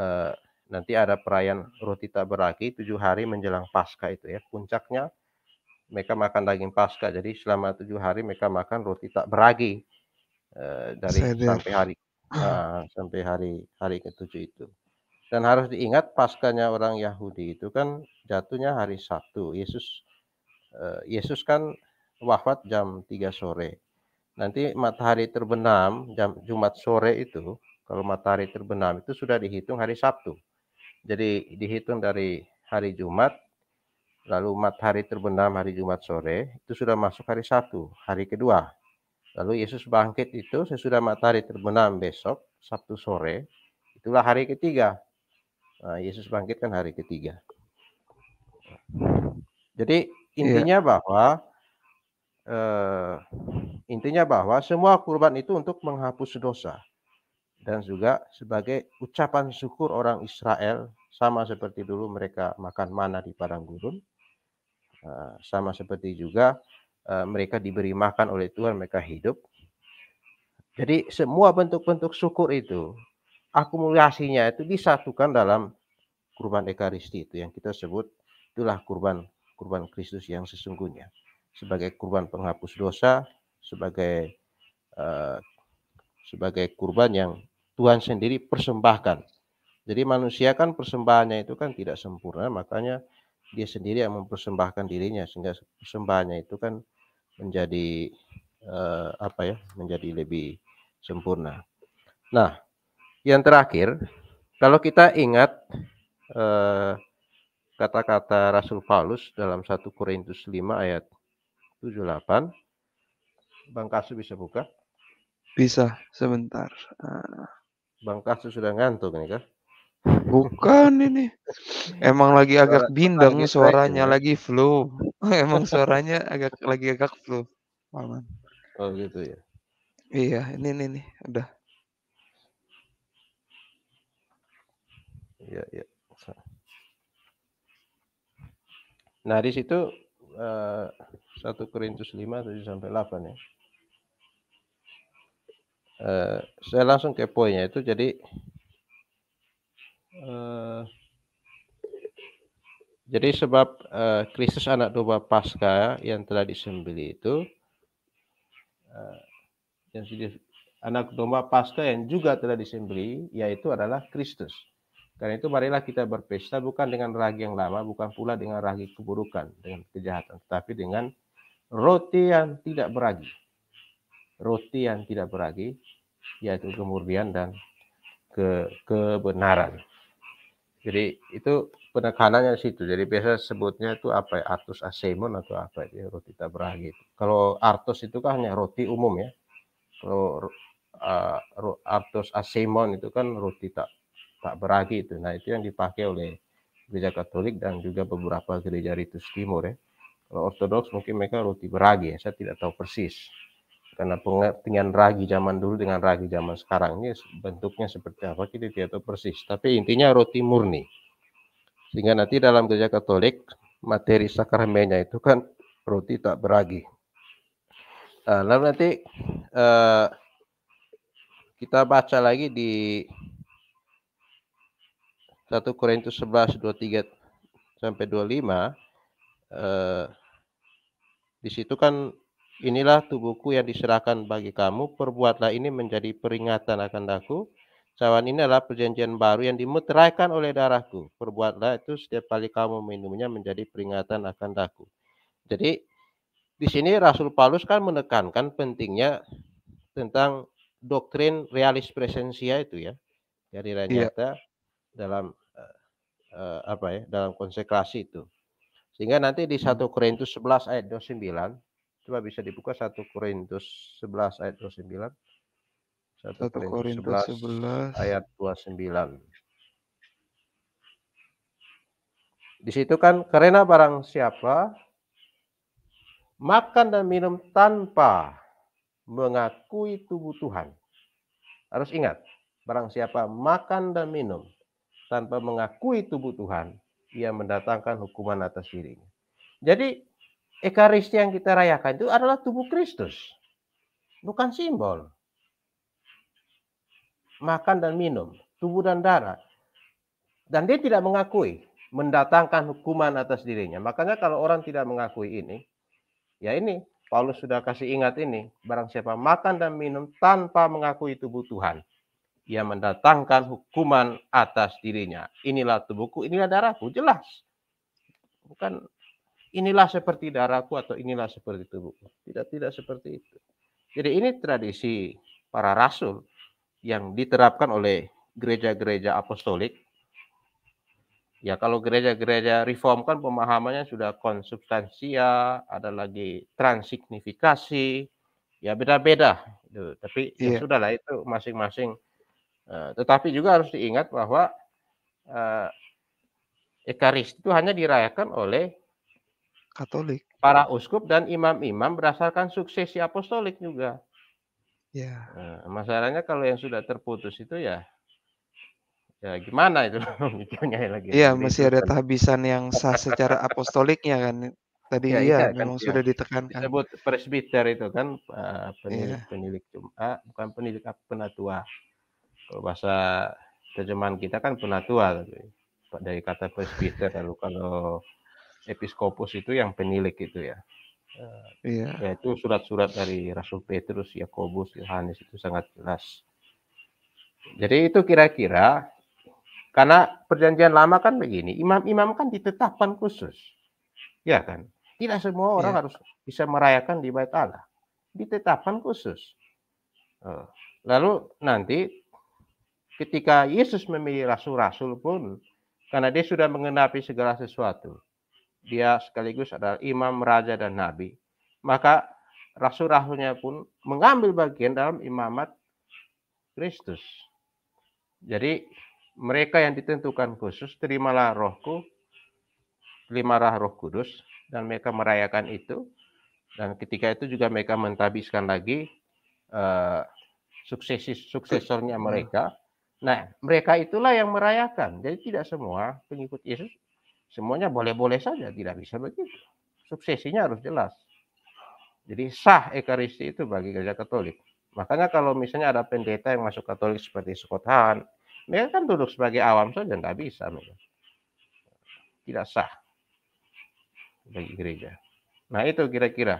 eh, nanti ada perayaan roti tak beragi tujuh hari menjelang pasca itu ya puncaknya mereka makan daging pasca jadi selama tujuh hari mereka makan roti tak beragi eh, dari Sedir. sampai hari <clears throat> ah, sampai hari hari ketujuh itu dan harus diingat paskanya orang Yahudi itu kan jatuhnya hari Sabtu. Yesus eh, Yesus kan wafat jam 3 sore. Nanti matahari terbenam jam Jumat sore itu, kalau matahari terbenam itu sudah dihitung hari Sabtu. Jadi dihitung dari hari Jumat, lalu matahari terbenam hari Jumat sore, itu sudah masuk hari Sabtu, hari kedua. Lalu Yesus bangkit itu sesudah matahari terbenam besok, Sabtu sore, itulah hari ketiga. Nah, Yesus bangkit kan hari ketiga. Jadi iya. intinya yeah. bahwa uh, intinya bahwa semua kurban itu untuk menghapus dosa dan juga sebagai ucapan syukur orang Israel sama seperti dulu mereka makan mana di padang gurun uh, sama seperti juga uh, mereka diberi makan oleh Tuhan mereka hidup jadi semua bentuk-bentuk syukur itu akumulasinya itu disatukan dalam kurban ekaristi itu yang kita sebut itulah kurban kurban Kristus yang sesungguhnya sebagai kurban penghapus dosa sebagai uh, sebagai kurban yang Tuhan sendiri persembahkan. Jadi manusia kan persembahannya itu kan tidak sempurna, makanya dia sendiri yang mempersembahkan dirinya sehingga persembahannya itu kan menjadi uh, apa ya? menjadi lebih sempurna. Nah, yang terakhir, kalau kita ingat eh, kata-kata Rasul Paulus dalam 1 Korintus 5 ayat 78, Bang Kasu bisa buka? Bisa, sebentar. Ah. Bang Kasu sudah ngantuk nih kan? Bukan ini. Emang lagi agak bindeng suaranya lagi flu. <laughs> Emang suaranya agak lagi agak flu. Malam. Oh gitu ya. Iya, ini nih nih, udah ya ya nah di situ eh, satu Korintus 5 7 sampai 8 ya Uh, saya langsung ke poinnya itu jadi uh, jadi sebab uh, Kristus anak domba pasca yang telah disembelih itu uh, yang anak domba pasca yang juga telah disembelih yaitu adalah Kristus. Karena itu marilah kita berpesta bukan dengan ragi yang lama, bukan pula dengan ragi keburukan, dengan kejahatan, tetapi dengan roti yang tidak beragi. Roti yang tidak beragi, yaitu kemurnian dan ke kebenaran. Jadi itu penekanannya di situ. Jadi biasa sebutnya itu apa ya? Artus asemon atau apa ya, roti tak beragi. Kalau artus itu kan hanya roti umum ya. Kalau uh, artus asemon itu kan roti tak tak beragi itu. Nah, itu yang dipakai oleh gereja Katolik dan juga beberapa gereja ritus timur ya. Kalau Ortodoks mungkin mereka roti beragi ya, saya tidak tahu persis. Karena pengertian ragi zaman dulu dengan ragi zaman sekarang ini bentuknya seperti apa kita tidak tahu persis. Tapi intinya roti murni. Sehingga nanti dalam gereja Katolik materi sakramennya itu kan roti tak beragi. Nah, lalu nanti uh, kita baca lagi di 1 Korintus 11 23 sampai 25 eh, di situ kan inilah tubuhku yang diserahkan bagi kamu perbuatlah ini menjadi peringatan akan aku cawan ini adalah perjanjian baru yang dimeteraikan oleh darahku perbuatlah itu setiap kali kamu minumnya menjadi peringatan akan aku jadi di sini Rasul Paulus kan menekankan pentingnya tentang doktrin realis presensia itu ya dari nyata iya. dalam uh, apa ya dalam konsekrasi itu. Sehingga nanti di 1 hmm. Korintus 11 ayat 29 coba bisa dibuka 1 Korintus 11 ayat 29. 1, 1 Korintus 11, 11 ayat 29. Di situ kan karena barang siapa makan dan minum tanpa mengakui tubuh Tuhan. Harus ingat, barang siapa makan dan minum tanpa mengakui tubuh Tuhan, ia mendatangkan hukuman atas dirinya. Jadi Ekaristi yang kita rayakan itu adalah tubuh Kristus, bukan simbol. Makan dan minum, tubuh dan darah. Dan dia tidak mengakui, mendatangkan hukuman atas dirinya. Makanya kalau orang tidak mengakui ini, ya ini Paulus sudah kasih ingat ini, barang siapa makan dan minum tanpa mengakui tubuh Tuhan, yang mendatangkan hukuman atas dirinya. Inilah tubuhku, inilah darahku, jelas. Bukan inilah seperti darahku atau inilah seperti tubuhku. Tidak tidak seperti itu. Jadi ini tradisi para rasul yang diterapkan oleh gereja-gereja apostolik. Ya kalau gereja-gereja reform kan pemahamannya sudah konsubstansia, ada lagi transsignifikasi ya beda-beda. Tapi yeah. ya iya. sudah lah itu masing-masing Eh, tetapi juga harus diingat bahwa uh, Ekaristi itu hanya dirayakan oleh Katolik. Para uskup dan imam-imam berdasarkan suksesi apostolik juga. Ya. Nah, masalahnya kalau yang sudah terputus itu ya ya gimana itu <laughs> lagi. Iya, masih ada tahbisan yang sah secara apostoliknya kan. Tadi ya, iya, iya kan, memang iya. sudah ditekankan. Disebut presbiter itu kan uh, penilik ya. penilik Jum'at, bukan penilik penatua. Kalau bahasa terjemahan kita kan penatua dari kata presbiter lalu kalau episkopus itu yang penilik itu ya. Eh, iya. Ya itu surat-surat dari Rasul Petrus, Yakobus, Yohanes itu sangat jelas. Jadi itu kira-kira karena perjanjian lama kan begini, imam-imam kan ditetapkan khusus. Ya kan? Tidak semua orang ya. harus bisa merayakan di bait Allah. Ditetapkan khusus. Eh, lalu nanti ketika Yesus memilih rasul-rasul pun karena dia sudah mengenapi segala sesuatu. Dia sekaligus adalah imam, raja, dan nabi. Maka rasul-rasulnya pun mengambil bagian dalam imamat Kristus. Jadi mereka yang ditentukan khusus, terimalah rohku, terimalah roh kudus, dan mereka merayakan itu. Dan ketika itu juga mereka mentabiskan lagi uh, eh, suksesi suksesornya hmm. mereka Nah, mereka itulah yang merayakan. Jadi tidak semua pengikut Yesus semuanya boleh-boleh saja, tidak bisa begitu. Suksesinya harus jelas. Jadi sah ekaristi itu bagi gereja Katolik. Makanya kalau misalnya ada pendeta yang masuk Katolik seperti Scott Hahn, mereka kan duduk sebagai awam saja, tidak bisa. Tidak sah bagi gereja. Nah itu kira-kira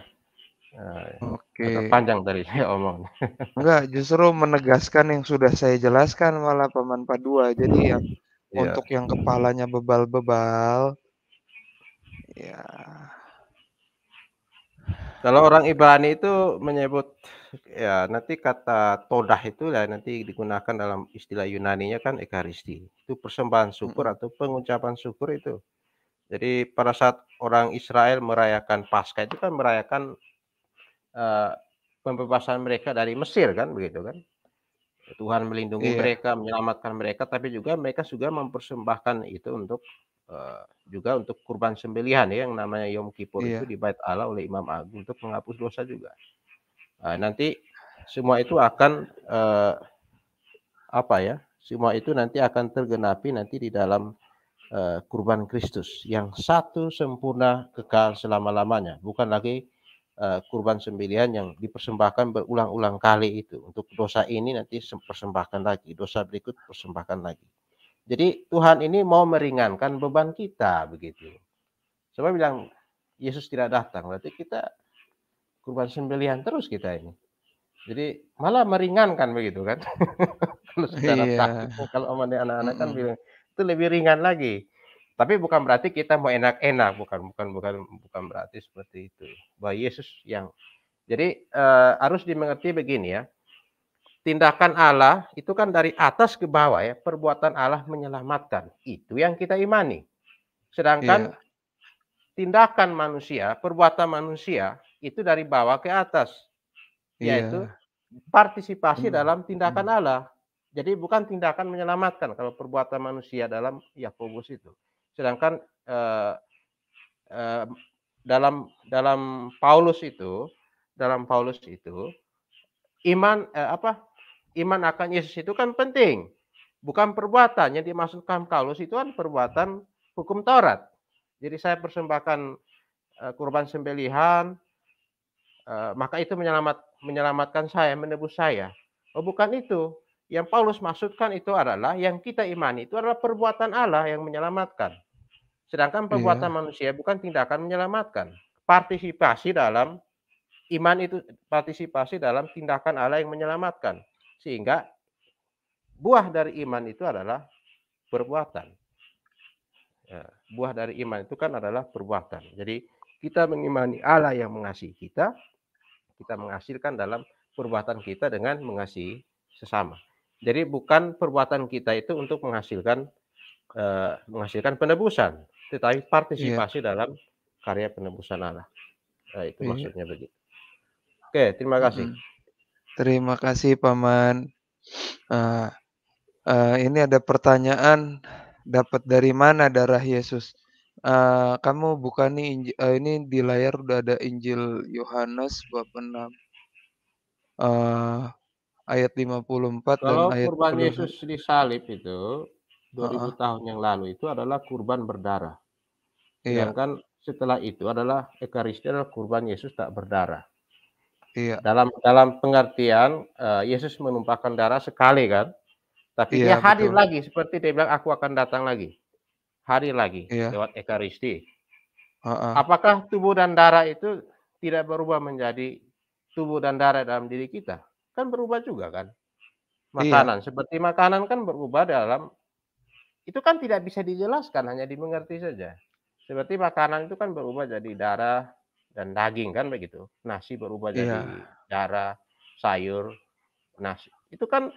Nah, Oke. Okay. Panjang tadi <laughs> omong. Enggak, justru menegaskan yang sudah saya jelaskan malah Paman dua Jadi yang yeah. untuk yang kepalanya bebal-bebal ya. Kalau orang Ibrani itu menyebut ya nanti kata todah itu ya nanti digunakan dalam istilah Yunani nya kan ekaristi. Itu persembahan syukur hmm. atau pengucapan syukur itu. Jadi pada saat orang Israel merayakan Paskah itu kan merayakan Eh, pembebasan mereka dari Mesir kan begitu kan. Tuhan melindungi iya. mereka, menyelamatkan mereka, tapi juga mereka juga mempersembahkan itu untuk uh, juga untuk kurban sembelihan ya, yang namanya Yom Kippur iya. itu di Allah oleh Imam Agung untuk menghapus dosa juga. Nah, nanti semua itu akan uh, apa ya? Semua itu nanti akan tergenapi nanti di dalam uh, kurban Kristus yang satu sempurna kekal selama-lamanya, bukan lagi Eh, kurban sembilan yang dipersembahkan berulang-ulang kali itu. Untuk dosa ini nanti persembahkan lagi, dosa berikut persembahkan lagi. Jadi Tuhan ini mau meringankan beban kita begitu. Sebab bilang Yesus tidak datang, berarti kita kurban sembilan terus kita ini. Jadi malah meringankan begitu kan. <laughs> kalau secara iya. taktik, kalau anak-anak kan bilang itu lebih ringan lagi. Tapi bukan berarti kita mau enak-enak, bukan, bukan, bukan, bukan berarti seperti itu. Bahwa Yesus yang, jadi uh, harus dimengerti begini ya. Tindakan Allah itu kan dari atas ke bawah ya. Perbuatan Allah menyelamatkan. Itu yang kita imani. Sedangkan yeah. tindakan manusia, perbuatan manusia itu dari bawah ke atas. Iya. Yaitu partisipasi hmm. dalam tindakan hmm. Allah. Jadi bukan tindakan menyelamatkan kalau perbuatan manusia dalam Yakobus itu. Sedangkan uh, uh, dalam dalam Paulus itu, dalam Paulus itu iman uh, apa? Iman akan Yesus itu kan penting. Bukan perbuatan yang dimaksudkan Paulus itu kan perbuatan hukum Taurat. Jadi saya persembahkan uh, kurban sembelihan uh, maka itu menyelamat menyelamatkan saya, menebus saya. Oh bukan itu. Yang Paulus maksudkan itu adalah yang kita imani itu adalah perbuatan Allah yang menyelamatkan. Sedangkan iya. perbuatan yeah. manusia bukan tindakan menyelamatkan. Partisipasi dalam iman itu partisipasi dalam tindakan Allah yang menyelamatkan. Sehingga buah dari iman itu adalah perbuatan. Ya, buah dari iman itu kan adalah perbuatan. Jadi kita mengimani Allah yang mengasihi kita, kita menghasilkan dalam perbuatan kita dengan mengasihi sesama. Jadi bukan perbuatan kita itu untuk menghasilkan eh, menghasilkan penebusan, tetapi iya. partisipasi yeah. dalam karya penembusan Allah. Nah, itu yeah. maksudnya begitu. Oke, terima kasih. Mm. Terima kasih paman. Uh, uh, ini ada pertanyaan dapat dari mana darah Yesus? Uh, kamu bukan nih uh, ini di layar udah ada Injil Yohanes bab 6 uh, ayat 54 Kalau dan ayat kurban 40. Yesus disalib itu 2000 uh -uh. tahun yang lalu itu adalah kurban berdarah. Iya. Sedangkan setelah itu adalah Ekaristi adalah kurban Yesus tak berdarah. Iya. Dalam dalam pengertian uh, Yesus menumpahkan darah sekali kan, tapi iya, dia hadir betul. lagi seperti dia bilang aku akan datang lagi, hadir lagi iya. lewat Ekaristi. Uh-uh. Apakah tubuh dan darah itu tidak berubah menjadi tubuh dan darah dalam diri kita? Kan berubah juga kan. Iya. Makanan iya. seperti makanan kan berubah dalam itu kan tidak bisa dijelaskan hanya dimengerti saja. Seperti makanan itu kan berubah jadi darah dan daging kan begitu. Nasi berubah iya. jadi yeah. darah, sayur, nasi. Itu kan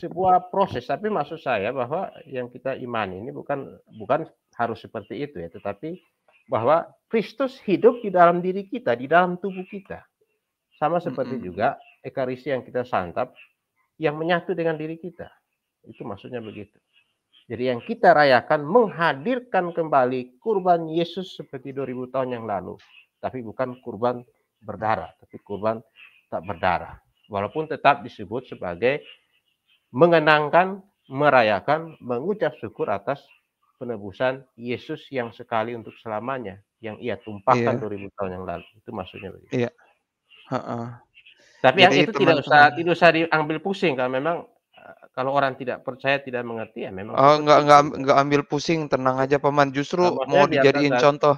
sebuah proses. Tapi maksud saya bahwa yang kita imani ini bukan bukan harus seperti itu ya, tetapi bahwa Kristus hidup di dalam diri kita, di dalam tubuh kita. Sama seperti mm -hmm. juga ekaristi yang kita santap yang menyatu dengan diri kita. Itu maksudnya begitu. Jadi yang kita rayakan menghadirkan kembali kurban Yesus seperti 2000 tahun yang lalu. Tapi bukan kurban berdarah, tapi kurban tak berdarah. Walaupun tetap disebut sebagai mengenangkan, merayakan, mengucap syukur atas penebusan Yesus yang sekali untuk selamanya yang ia tumpahkan yeah. 2000 tahun yang lalu. Itu maksudnya begitu. Iya. Yeah. Uh -uh. Tapi Jadi yang itu, itu tidak usah tidak usah diambil pusing karena memang kalau orang tidak percaya tidak mengerti ya memang oh, enggak enggak enggak gitu. ambil pusing tenang aja paman justru nah, mau dijadiin contoh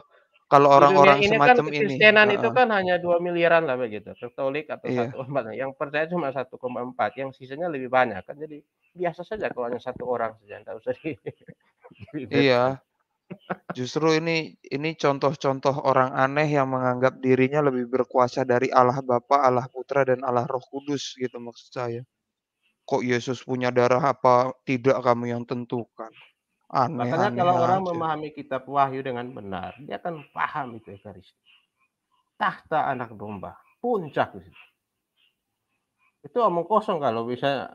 kalau orang-orang semacam kan, ini kan uh, itu kan hanya dua miliaran lah begitu Katolik atau iya. satu iya. empat yang percaya cuma satu koma empat yang sisanya lebih banyak kan jadi biasa saja kalau hanya satu orang saja enggak usah di iya Justru ini ini contoh-contoh orang aneh yang menganggap dirinya lebih berkuasa dari Allah Bapa, Allah Putra dan Allah Roh Kudus gitu maksud saya kok Yesus punya darah apa tidak kamu yang tentukan. Aneh, Makanya aneh kalau aja. orang memahami kitab Wahyu dengan benar, dia akan paham itu Ekaristi. Ya, tahta anak domba, puncak itu. Itu omong kosong kalau bisa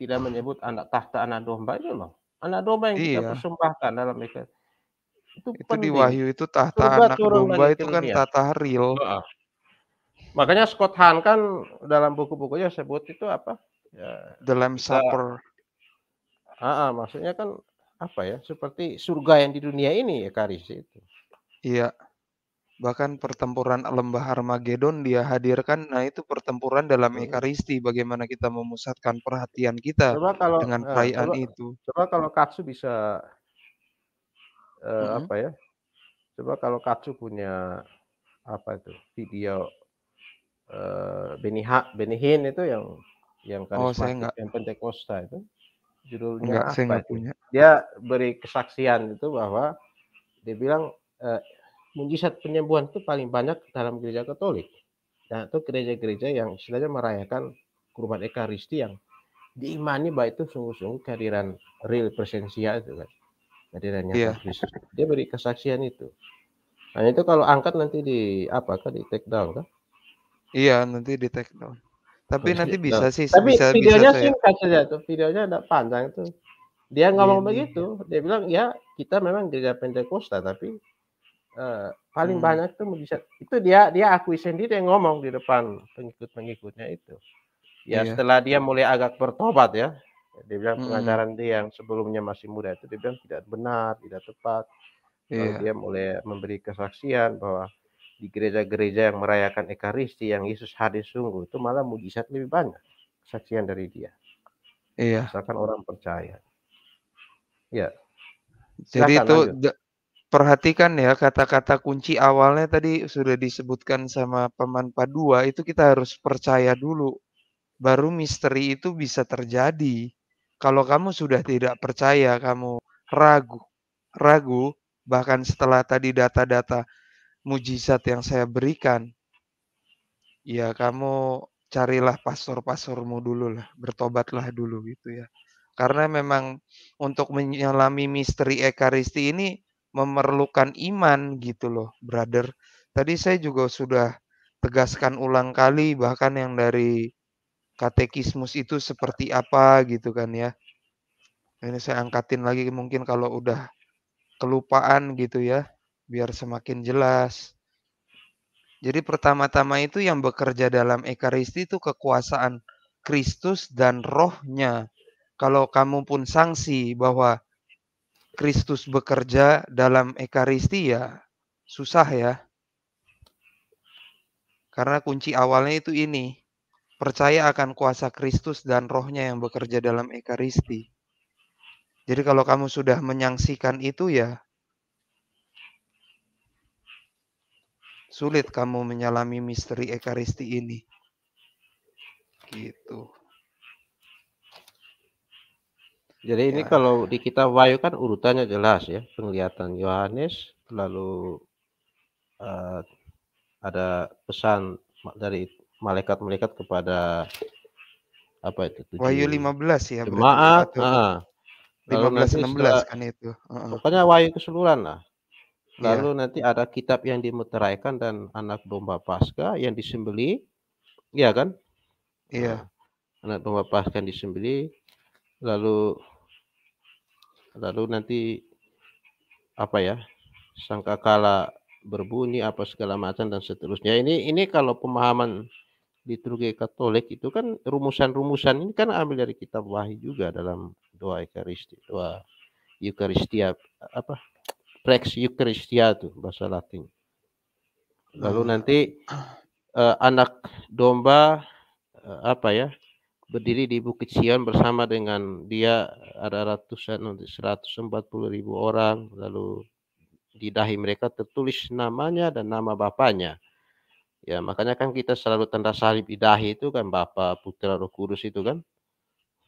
tidak menyebut anak tahta anak domba itu loh. Anak domba yang iya. kita persembahkan dalam Ekaristi. Itu, itu di Wahyu itu tahta Coba anak domba itu kan dunia. tahta real. Makanya Scott Hahn kan dalam buku-bukunya sebut itu apa? Ya. The Lamb Supper. Ah, ah, maksudnya kan apa ya? Seperti surga yang di dunia ini ya Karis itu. Iya. Bahkan pertempuran lembah Armageddon dia hadirkan. Nah, itu pertempuran dalam hmm. ekaristi bagaimana kita memusatkan perhatian kita coba kalau, dengan eh, perayaan itu. Coba kalau Katsu bisa uh, mm -hmm. apa ya? Coba kalau Katsu punya apa itu? Video uh, eh, Benihak Benihin itu yang yang karismatik oh, saya enggak. yang Pentekosta itu judulnya enggak, apa saya punya. dia beri kesaksian itu bahwa dia bilang eh, mujizat penyembuhan itu paling banyak dalam gereja Katolik nah itu gereja-gereja yang istilahnya merayakan kurban Ekaristi yang diimani bahwa itu sungguh-sungguh kehadiran real presensia itu kan kehadirannya iya. yeah. dia beri kesaksian itu nah itu kalau angkat nanti di apa kan di take down kan iya nanti di take down tapi nanti ya. bisa sih. Tapi bisa, videonya bisa, singkat saja tuh, videonya tidak panjang tuh. Dia iya, ngomong hmm. begitu, dia bilang ya kita memang gereja Pentakosta tapi uh, paling hmm. banyak tuh bisa itu dia dia akui sendiri yang ngomong di depan pengikut-pengikutnya itu. Ya iya. setelah dia mulai agak bertobat ya, dia bilang hmm. pengajaran dia yang sebelumnya masih muda itu dia bilang tidak benar, tidak tepat. Lalu iya. dia mulai memberi kesaksian bahwa di gereja-gereja yang merayakan Ekaristi yang Yesus hadir sungguh itu malah mujizat lebih banyak kesaksian dari dia. Iya. Misalkan orang percaya. Ya. Jadi itu perhatikan ya kata-kata kunci awalnya tadi sudah disebutkan sama Paman Padua itu kita harus percaya dulu baru misteri itu bisa terjadi. Kalau kamu sudah tidak percaya, kamu ragu, ragu bahkan setelah tadi data-data mujizat yang saya berikan, ya kamu carilah pastor-pastormu dulu lah, bertobatlah dulu gitu ya. Karena memang untuk menyelami misteri Ekaristi ini memerlukan iman gitu loh, brother. Tadi saya juga sudah tegaskan ulang kali bahkan yang dari katekismus itu seperti apa gitu kan ya. Ini saya angkatin lagi mungkin kalau udah kelupaan gitu ya biar semakin jelas. Jadi pertama-tama itu yang bekerja dalam Ekaristi itu kekuasaan Kristus dan rohnya. Kalau kamu pun sanksi bahwa Kristus bekerja dalam Ekaristi ya susah ya. Karena kunci awalnya itu ini. Percaya akan kuasa Kristus dan rohnya yang bekerja dalam Ekaristi. Jadi kalau kamu sudah menyaksikan itu ya sulit kamu menyalami misteri Ekaristi ini. Gitu. Jadi ya. ini kalau di kita Wahyu kan urutannya jelas ya, penglihatan Yohanes, lalu uh, ada pesan dari malaikat-malaikat kepada apa itu? Tujuh, Wahyu 15 ya. Jemaat, belas 15 16 kan itu. Uh -uh. Pokoknya Wahyu keseluruhan lah. Iya. Lalu ya. nanti ada kitab yang dimeteraikan dan anak domba pasca yang disembeli, iya kan? Iya. Nah, anak domba pasca yang disembeli, lalu lalu nanti apa ya? Sangkakala berbunyi apa segala macam dan seterusnya. Ini ini kalau pemahaman liturgi Katolik itu kan rumusan-rumusan ini kan ambil dari kitab Wahyu juga dalam doa Ekaristi, doa Eukaristia apa Rex Eucharistia tuh bahasa Latin. Lalu hmm. nanti uh, anak domba uh, apa ya berdiri di Bukit Sion bersama dengan dia ada ratusan untuk 140 ribu orang lalu di dahi mereka tertulis namanya dan nama bapaknya. Ya, makanya kan kita selalu tanda salib di dahi itu kan bapak Putra, Roh Kudus itu kan.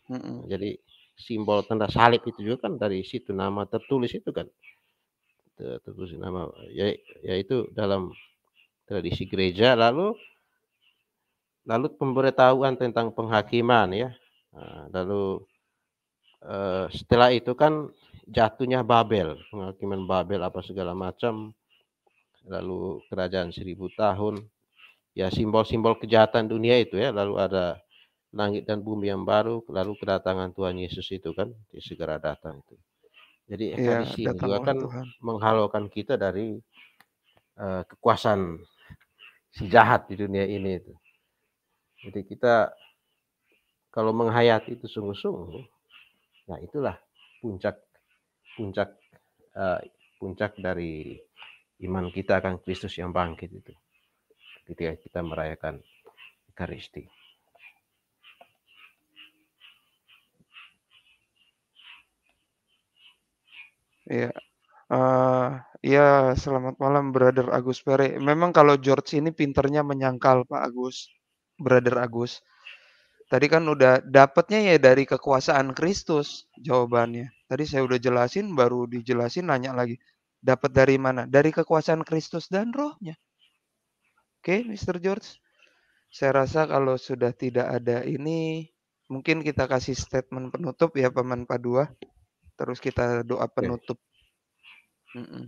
Mm -mm. Jadi simbol tanda salib itu juga kan dari situ nama tertulis itu kan. Teguh gitu, nama yaitu ya dalam tradisi gereja lalu lalu pemberitahuan tentang penghakiman ya nah, lalu eh, setelah itu kan jatuhnya Babel penghakiman Babel apa segala macam lalu kerajaan seribu tahun ya simbol-simbol kejahatan dunia itu ya lalu ada langit dan bumi yang baru lalu kedatangan Tuhan Yesus itu kan segera datang itu jadi Ekaristi ya, juga kan menghalaukan kita dari uh, kekuasaan si jahat di dunia ini itu. Jadi kita kalau menghayati itu sungguh-sungguh, nah itulah puncak puncak uh, puncak dari iman kita akan Kristus yang bangkit itu. Ketika kita merayakan Ekaristi. Iya. Uh, ya, selamat malam Brother Agus Pere. Memang kalau George ini pinternya menyangkal Pak Agus, Brother Agus. Tadi kan udah dapatnya ya dari kekuasaan Kristus jawabannya. Tadi saya udah jelasin, baru dijelasin nanya lagi. Dapat dari mana? Dari kekuasaan Kristus dan rohnya. Oke, Mr. George. Saya rasa kalau sudah tidak ada ini, mungkin kita kasih statement penutup ya Paman Padua terus kita doa penutup. Mm -mm.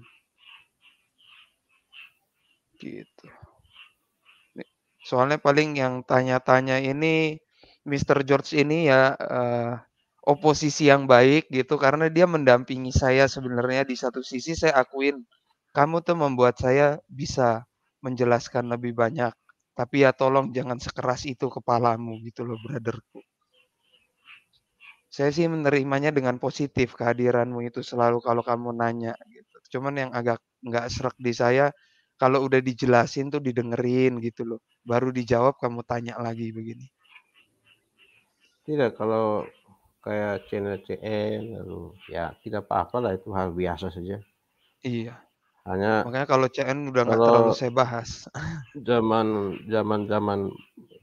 Gitu. Soalnya paling yang tanya-tanya ini Mr. George ini ya uh, oposisi yang baik gitu karena dia mendampingi saya sebenarnya di satu sisi saya akuin kamu tuh membuat saya bisa menjelaskan lebih banyak tapi ya tolong jangan sekeras itu kepalamu gitu loh brotherku saya sih menerimanya dengan positif kehadiranmu itu selalu kalau iya. kamu nanya gitu. Cuman yang agak nggak serak di saya kalau udah dijelasin tuh didengerin gitu loh. Baru dijawab kamu tanya lagi begini. Tidak kalau kayak channel CN lalu ya tidak apa-apa lah itu hal biasa saja. Iya. Hanya makanya kalau CN udah nggak terlalu saya bahas. <laughs> Zaman zaman zaman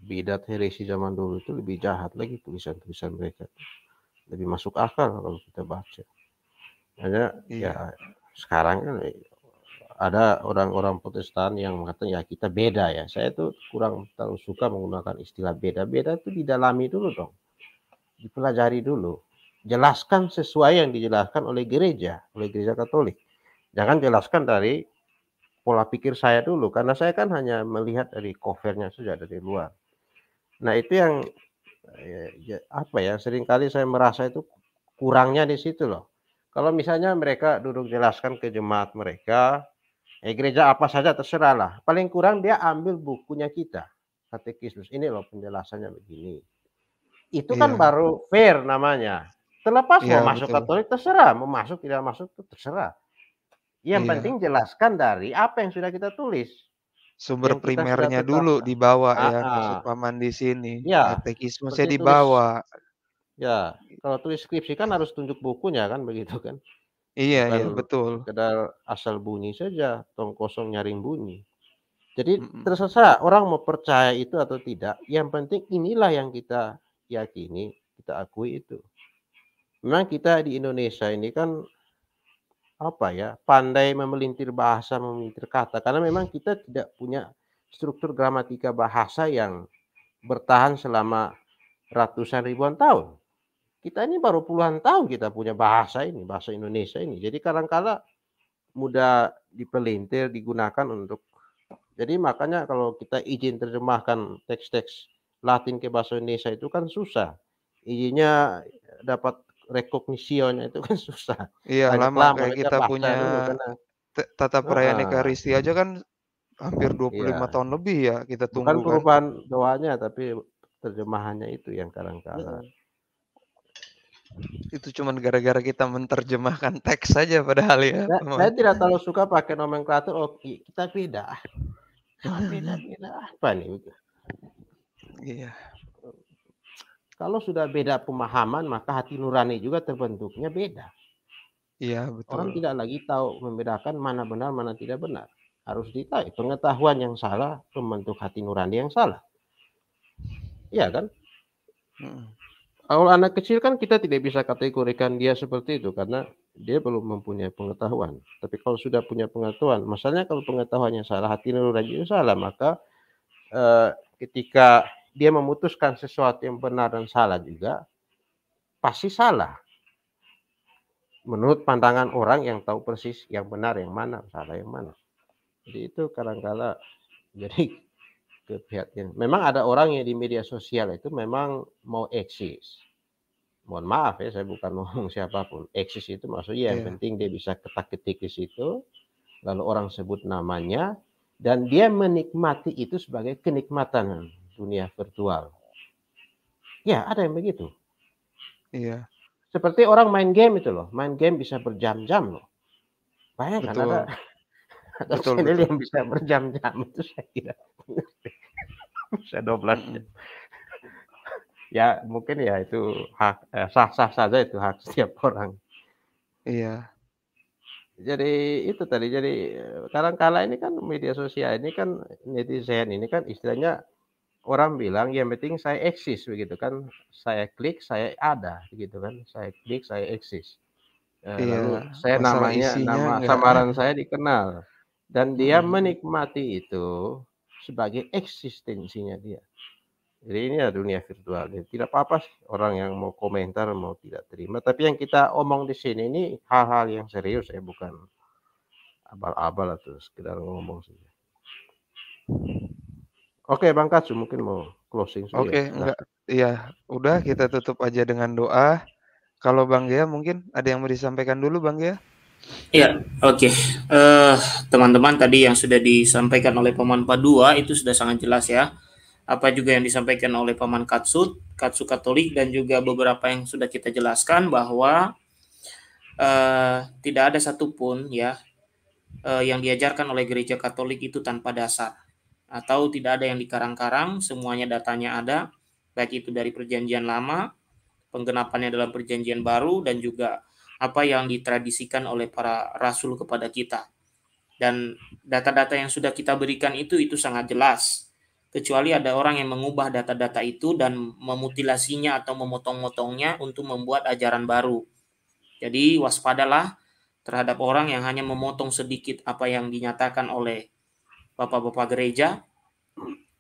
bidat heresi zaman dulu itu lebih jahat lagi tulisan-tulisan mereka. Tuh lebih masuk akal kalau kita baca. Hanya iya. ya sekarang kan eh, ada orang-orang Protestan yang mengatakan ya kita beda ya. Saya tuh kurang terlalu suka menggunakan istilah beda. Beda itu didalami dulu dong. Dipelajari dulu. Jelaskan sesuai yang dijelaskan oleh gereja, oleh gereja Katolik. Jangan jelaskan dari pola pikir saya dulu karena saya kan hanya melihat dari covernya saja dari luar. Nah, itu yang Ya, ya, apa ya seringkali saya merasa itu kurangnya di situ loh. Kalau misalnya mereka duduk jelaskan ke jemaat mereka, eh, gereja apa saja terserah lah. Paling kurang dia ambil bukunya kita, katekismus. Ini loh penjelasannya begini. Itu kan ya. baru fair namanya. Terlepas ya, mau masuk Katolik terserah, mau masuk tidak masuk itu terserah. Yang ya. penting jelaskan dari apa yang sudah kita tulis sumber yang primernya dulu di dibawa ah, ya ah. paman di sini. Ya. saya dibawa. Tulis, ya, kalau tulis skripsi kan harus tunjuk bukunya kan begitu kan? Iya, Bukan iya, betul. Kedar asal bunyi saja, tong kosong nyaring bunyi. Jadi mm terserah orang mau percaya itu atau tidak. Yang penting inilah yang kita yakini, kita akui itu. Memang kita di Indonesia ini kan apa ya pandai memelintir bahasa memelintir kata karena memang kita tidak punya struktur gramatika bahasa yang bertahan selama ratusan ribuan tahun kita ini baru puluhan tahun kita punya bahasa ini bahasa Indonesia ini jadi kadangkala mudah dipelintir digunakan untuk jadi makanya kalau kita izin terjemahkan teks-teks Latin ke bahasa Indonesia itu kan susah izinnya dapat recognition itu kan susah. Iya, Banyak lama kayak kita punya tata perayaan nah. Ekaristi aja kan hampir 25 iya. tahun lebih ya kita tunggu. Bukan perubahan kan. doanya tapi terjemahannya itu yang kadang-kadang. Itu cuman gara-gara kita menerjemahkan teks saja padahal ya. Nah, saya tidak terlalu suka pakai nomenklatur oh kita beda. Beda-beda apa nih? Iya. Kalau sudah beda pemahaman, maka hati nurani juga terbentuknya beda. Iya, betul. Orang tidak lagi tahu membedakan mana benar, mana tidak benar. Harus ditahui Pengetahuan yang salah membentuk hati nurani yang salah. Iya kan? Hmm. Kalau anak kecil kan kita tidak bisa kategorikan dia seperti itu karena dia belum mempunyai pengetahuan. Tapi kalau sudah punya pengetahuan, masalahnya kalau pengetahuannya salah, hati nurani itu salah, maka eh, ketika dia memutuskan sesuatu yang benar dan salah juga, pasti salah. Menurut pandangan orang yang tahu persis yang benar yang mana, salah yang mana. Jadi itu kadang-kala <laughs> jadi keprihatinan. Memang ada orang yang di media sosial itu memang mau eksis. Mohon maaf ya, saya bukan <laughs> ngomong siapapun. Eksis itu maksudnya yeah. yang iya. penting dia bisa ketak-ketik di situ, lalu orang sebut namanya, dan dia menikmati itu sebagai kenikmatan dunia virtual. Ya, ada yang begitu. Iya. Seperti orang main game itu loh, main game bisa berjam-jam loh. Banyak kan <laughs> ada betul, betul. yang bisa berjam-jam itu saya kira. <laughs> bisa 12 jam. ya, mungkin ya itu hak eh, sah-sah saja itu hak setiap <laughs> orang. Iya. Jadi itu tadi jadi eh, kadang kala ini kan media sosial ini kan netizen ini kan istilahnya orang bilang yang penting saya eksis begitu kan saya klik saya ada begitu kan saya klik saya eksis eh, iya, saya namanya nama samaran saya dikenal dan dia hmm. menikmati itu sebagai eksistensinya dia jadi ini adalah dunia virtual Jadi, tidak apa-apa sih orang yang mau komentar mau tidak terima tapi yang kita omong di sini ini hal-hal yang serius ya bukan abal-abal atau sekedar ngomong saja. Oke, Bang Katsu mungkin mau closing. Oke, okay, nah. enggak. Iya, udah hmm. kita tutup aja dengan doa. Kalau Bang Gia mungkin ada yang mau disampaikan dulu Bang Gia? Iya, oke. Okay. Uh, eh, teman-teman tadi yang sudah disampaikan oleh Paman Padua itu sudah sangat jelas ya. Apa juga yang disampaikan oleh Paman Katsu, Katsu Katolik dan juga beberapa yang sudah kita jelaskan bahwa uh, tidak ada satupun ya eh, yang diajarkan oleh gereja Katolik itu tanpa dasar atau tidak ada yang dikarang-karang, semuanya datanya ada, baik itu dari perjanjian lama, penggenapannya dalam perjanjian baru, dan juga apa yang ditradisikan oleh para rasul kepada kita. Dan data-data yang sudah kita berikan itu, itu sangat jelas. Kecuali ada orang yang mengubah data-data itu dan memutilasinya atau memotong-motongnya untuk membuat ajaran baru. Jadi waspadalah terhadap orang yang hanya memotong sedikit apa yang dinyatakan oleh bapak-bapak gereja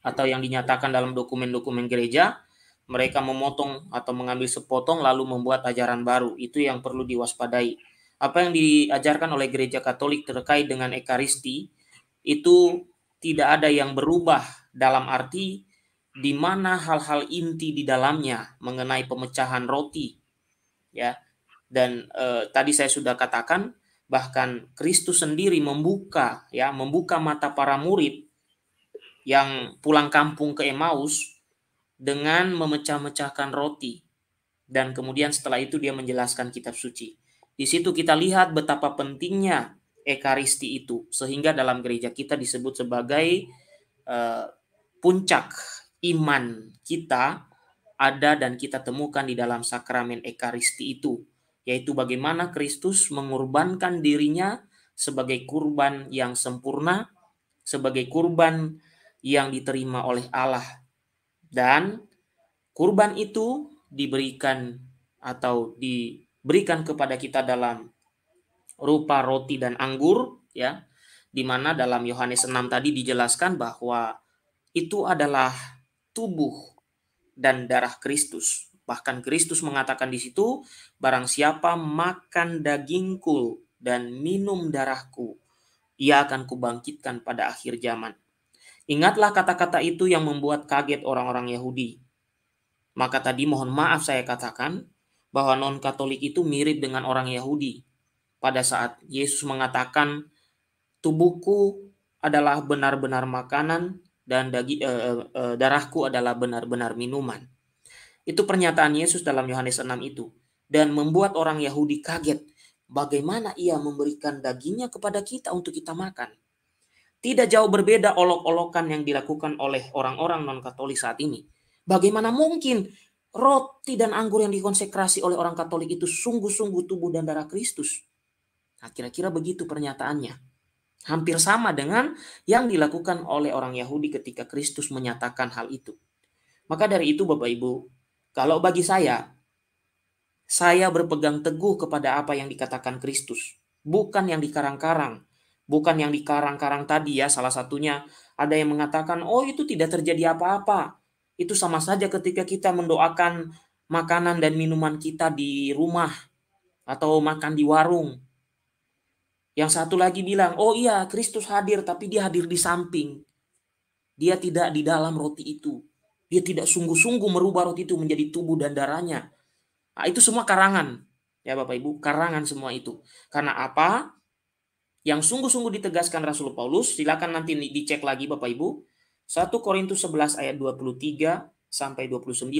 atau yang dinyatakan dalam dokumen-dokumen gereja, mereka memotong atau mengambil sepotong lalu membuat ajaran baru. Itu yang perlu diwaspadai. Apa yang diajarkan oleh gereja Katolik terkait dengan Ekaristi itu tidak ada yang berubah dalam arti di mana hal-hal inti di dalamnya mengenai pemecahan roti ya dan eh, tadi saya sudah katakan bahkan Kristus sendiri membuka ya membuka mata para murid yang pulang kampung ke Emmaus dengan memecah-mecahkan roti dan kemudian setelah itu dia menjelaskan kitab suci. Di situ kita lihat betapa pentingnya ekaristi itu sehingga dalam gereja kita disebut sebagai eh, puncak iman kita ada dan kita temukan di dalam sakramen ekaristi itu yaitu bagaimana Kristus mengorbankan dirinya sebagai kurban yang sempurna, sebagai kurban yang diterima oleh Allah. Dan kurban itu diberikan atau diberikan kepada kita dalam rupa roti dan anggur ya di mana dalam Yohanes 6 tadi dijelaskan bahwa itu adalah tubuh dan darah Kristus Bahkan Kristus mengatakan di situ, barang siapa makan dagingku dan minum darahku, ia akan kubangkitkan pada akhir zaman. Ingatlah kata-kata itu yang membuat kaget orang-orang Yahudi. Maka tadi mohon maaf saya katakan bahwa non-Katolik itu mirip dengan orang Yahudi. Pada saat Yesus mengatakan, tubuhku adalah benar-benar makanan dan daging, eh, eh, eh, darahku adalah benar-benar minuman. Itu pernyataan Yesus dalam Yohanes 6 itu. Dan membuat orang Yahudi kaget bagaimana ia memberikan dagingnya kepada kita untuk kita makan. Tidak jauh berbeda olok-olokan yang dilakukan oleh orang-orang non-katolik saat ini. Bagaimana mungkin roti dan anggur yang dikonsekrasi oleh orang katolik itu sungguh-sungguh tubuh dan darah Kristus? Nah, kira-kira begitu pernyataannya. Hampir sama dengan yang dilakukan oleh orang Yahudi ketika Kristus menyatakan hal itu. Maka dari itu Bapak Ibu, kalau bagi saya, saya berpegang teguh kepada apa yang dikatakan Kristus, bukan yang dikarang-karang, bukan yang dikarang-karang tadi ya. Salah satunya ada yang mengatakan, "Oh, itu tidak terjadi apa-apa." Itu sama saja ketika kita mendoakan makanan dan minuman kita di rumah atau makan di warung. Yang satu lagi bilang, "Oh iya, Kristus hadir, tapi dia hadir di samping. Dia tidak di dalam roti itu." Dia tidak sungguh-sungguh merubah roti itu menjadi tubuh dan darahnya. Nah, itu semua karangan. Ya Bapak Ibu, karangan semua itu. Karena apa? Yang sungguh-sungguh ditegaskan Rasul Paulus, silakan nanti dicek lagi Bapak Ibu. 1 Korintus 11 ayat 23 sampai 29.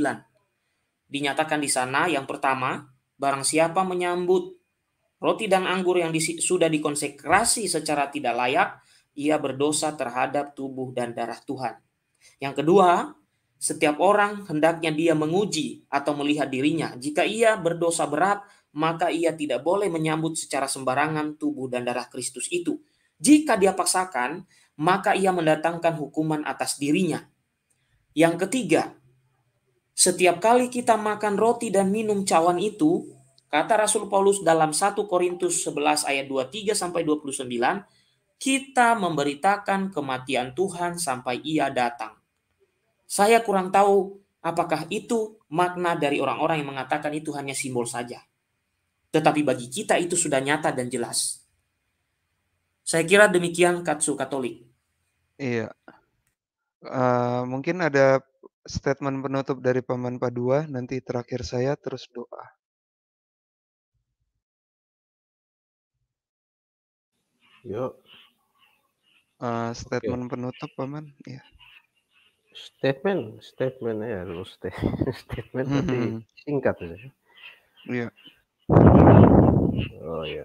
Dinyatakan di sana yang pertama, barang siapa menyambut roti dan anggur yang sudah dikonsekrasi secara tidak layak, ia berdosa terhadap tubuh dan darah Tuhan. Yang kedua, setiap orang hendaknya dia menguji atau melihat dirinya. Jika ia berdosa berat, maka ia tidak boleh menyambut secara sembarangan tubuh dan darah Kristus itu. Jika dia paksakan, maka ia mendatangkan hukuman atas dirinya. Yang ketiga, setiap kali kita makan roti dan minum cawan itu, kata Rasul Paulus dalam 1 Korintus 11 ayat 23 sampai 29, kita memberitakan kematian Tuhan sampai ia datang. Saya kurang tahu apakah itu makna dari orang-orang yang mengatakan itu hanya simbol saja. Tetapi bagi kita itu sudah nyata dan jelas. Saya kira demikian Katsu Katolik. Iya. Uh, mungkin ada statement penutup dari Paman Padua, nanti terakhir saya terus doa. Yuk. Uh, statement okay. penutup Paman, iya. Yeah statement statement ya harus <laughs> statement mm -hmm. tapi hmm, hmm. singkat ya iya oh iya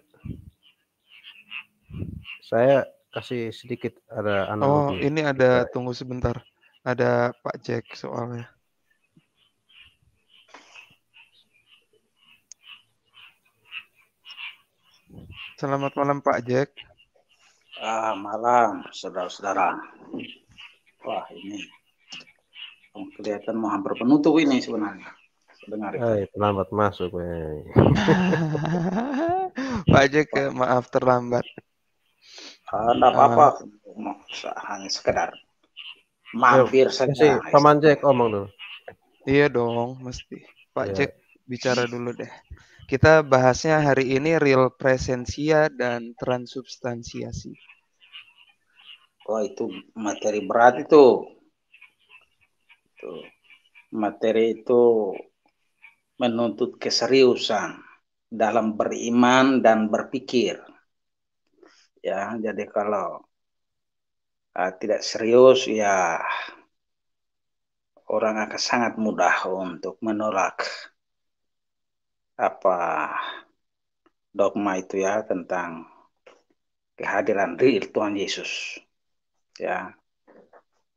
saya kasih sedikit ada analogi oh ini ada iya. tunggu sebentar ada Pak Jack soalnya Selamat malam Pak Jack. Ah, malam saudara-saudara. Wah ini kelihatan mau hampir penutup ini sebenarnya. Dengar. Hai, terlambat masuk. <laughs> Pak Ke, ya, maaf terlambat. Tidak ah, apa-apa. Hanya sekedar mampir saja. saja. Paman Jack omong dulu. Iya dong, mesti. Pak yeah. Jek, bicara dulu deh. Kita bahasnya hari ini real presensia dan transubstansiasi. Wah oh, itu materi berat itu itu Materi itu menuntut keseriusan dalam beriman dan berpikir. Ya, jadi kalau uh, tidak serius ya orang akan sangat mudah untuk menolak apa dogma itu ya tentang kehadiran real Tuhan Yesus. Ya.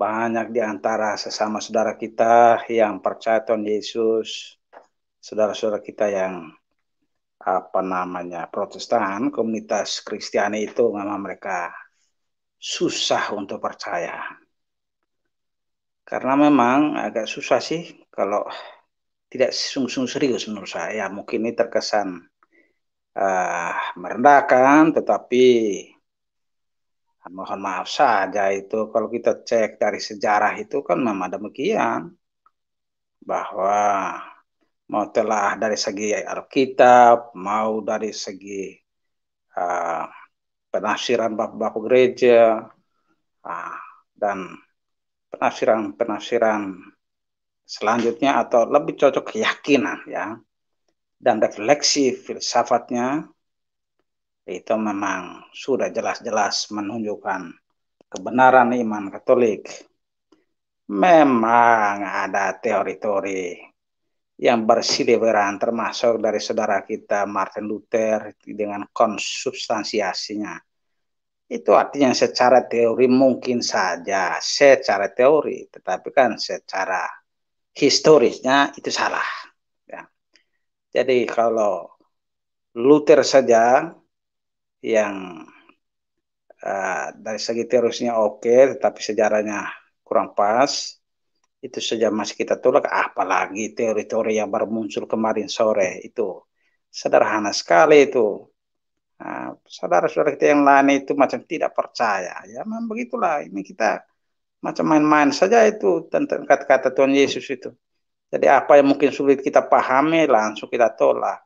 Banyak di antara sesama saudara kita yang percaya Tuhan Yesus, saudara-saudara kita yang apa namanya Protestan, komunitas Kristiani itu memang mereka susah untuk percaya. Karena memang agak susah sih kalau tidak sungguh-sungguh serius menurut saya. Ya, mungkin ini terkesan uh, merendahkan, tetapi mohon maaf saja itu kalau kita cek dari sejarah itu kan memang demikian bahwa mau telah dari segi Alkitab mau dari segi uh, penafsiran bapak-bapak gereja uh, dan penafsiran-penafsiran selanjutnya atau lebih cocok keyakinan ya dan refleksi filsafatnya itu memang sudah jelas-jelas menunjukkan kebenaran iman Katolik. Memang ada teori-teori yang bersiliweran termasuk dari saudara kita Martin Luther dengan konsubstansiasinya. Itu artinya secara teori mungkin saja, secara teori, tetapi kan secara historisnya itu salah. Ya. Jadi kalau Luther saja yang uh, dari segi terusnya oke, tetapi sejarahnya kurang pas. Itu saja masih kita tolak. Apalagi teori-teori yang baru muncul kemarin sore itu sederhana sekali itu. saudara nah, saudara-saudara kita yang lain itu macam tidak percaya. Ya memang begitulah. Ini kita macam main-main saja itu tentang kata-kata Tuhan Yesus itu. Jadi apa yang mungkin sulit kita pahami langsung kita tolak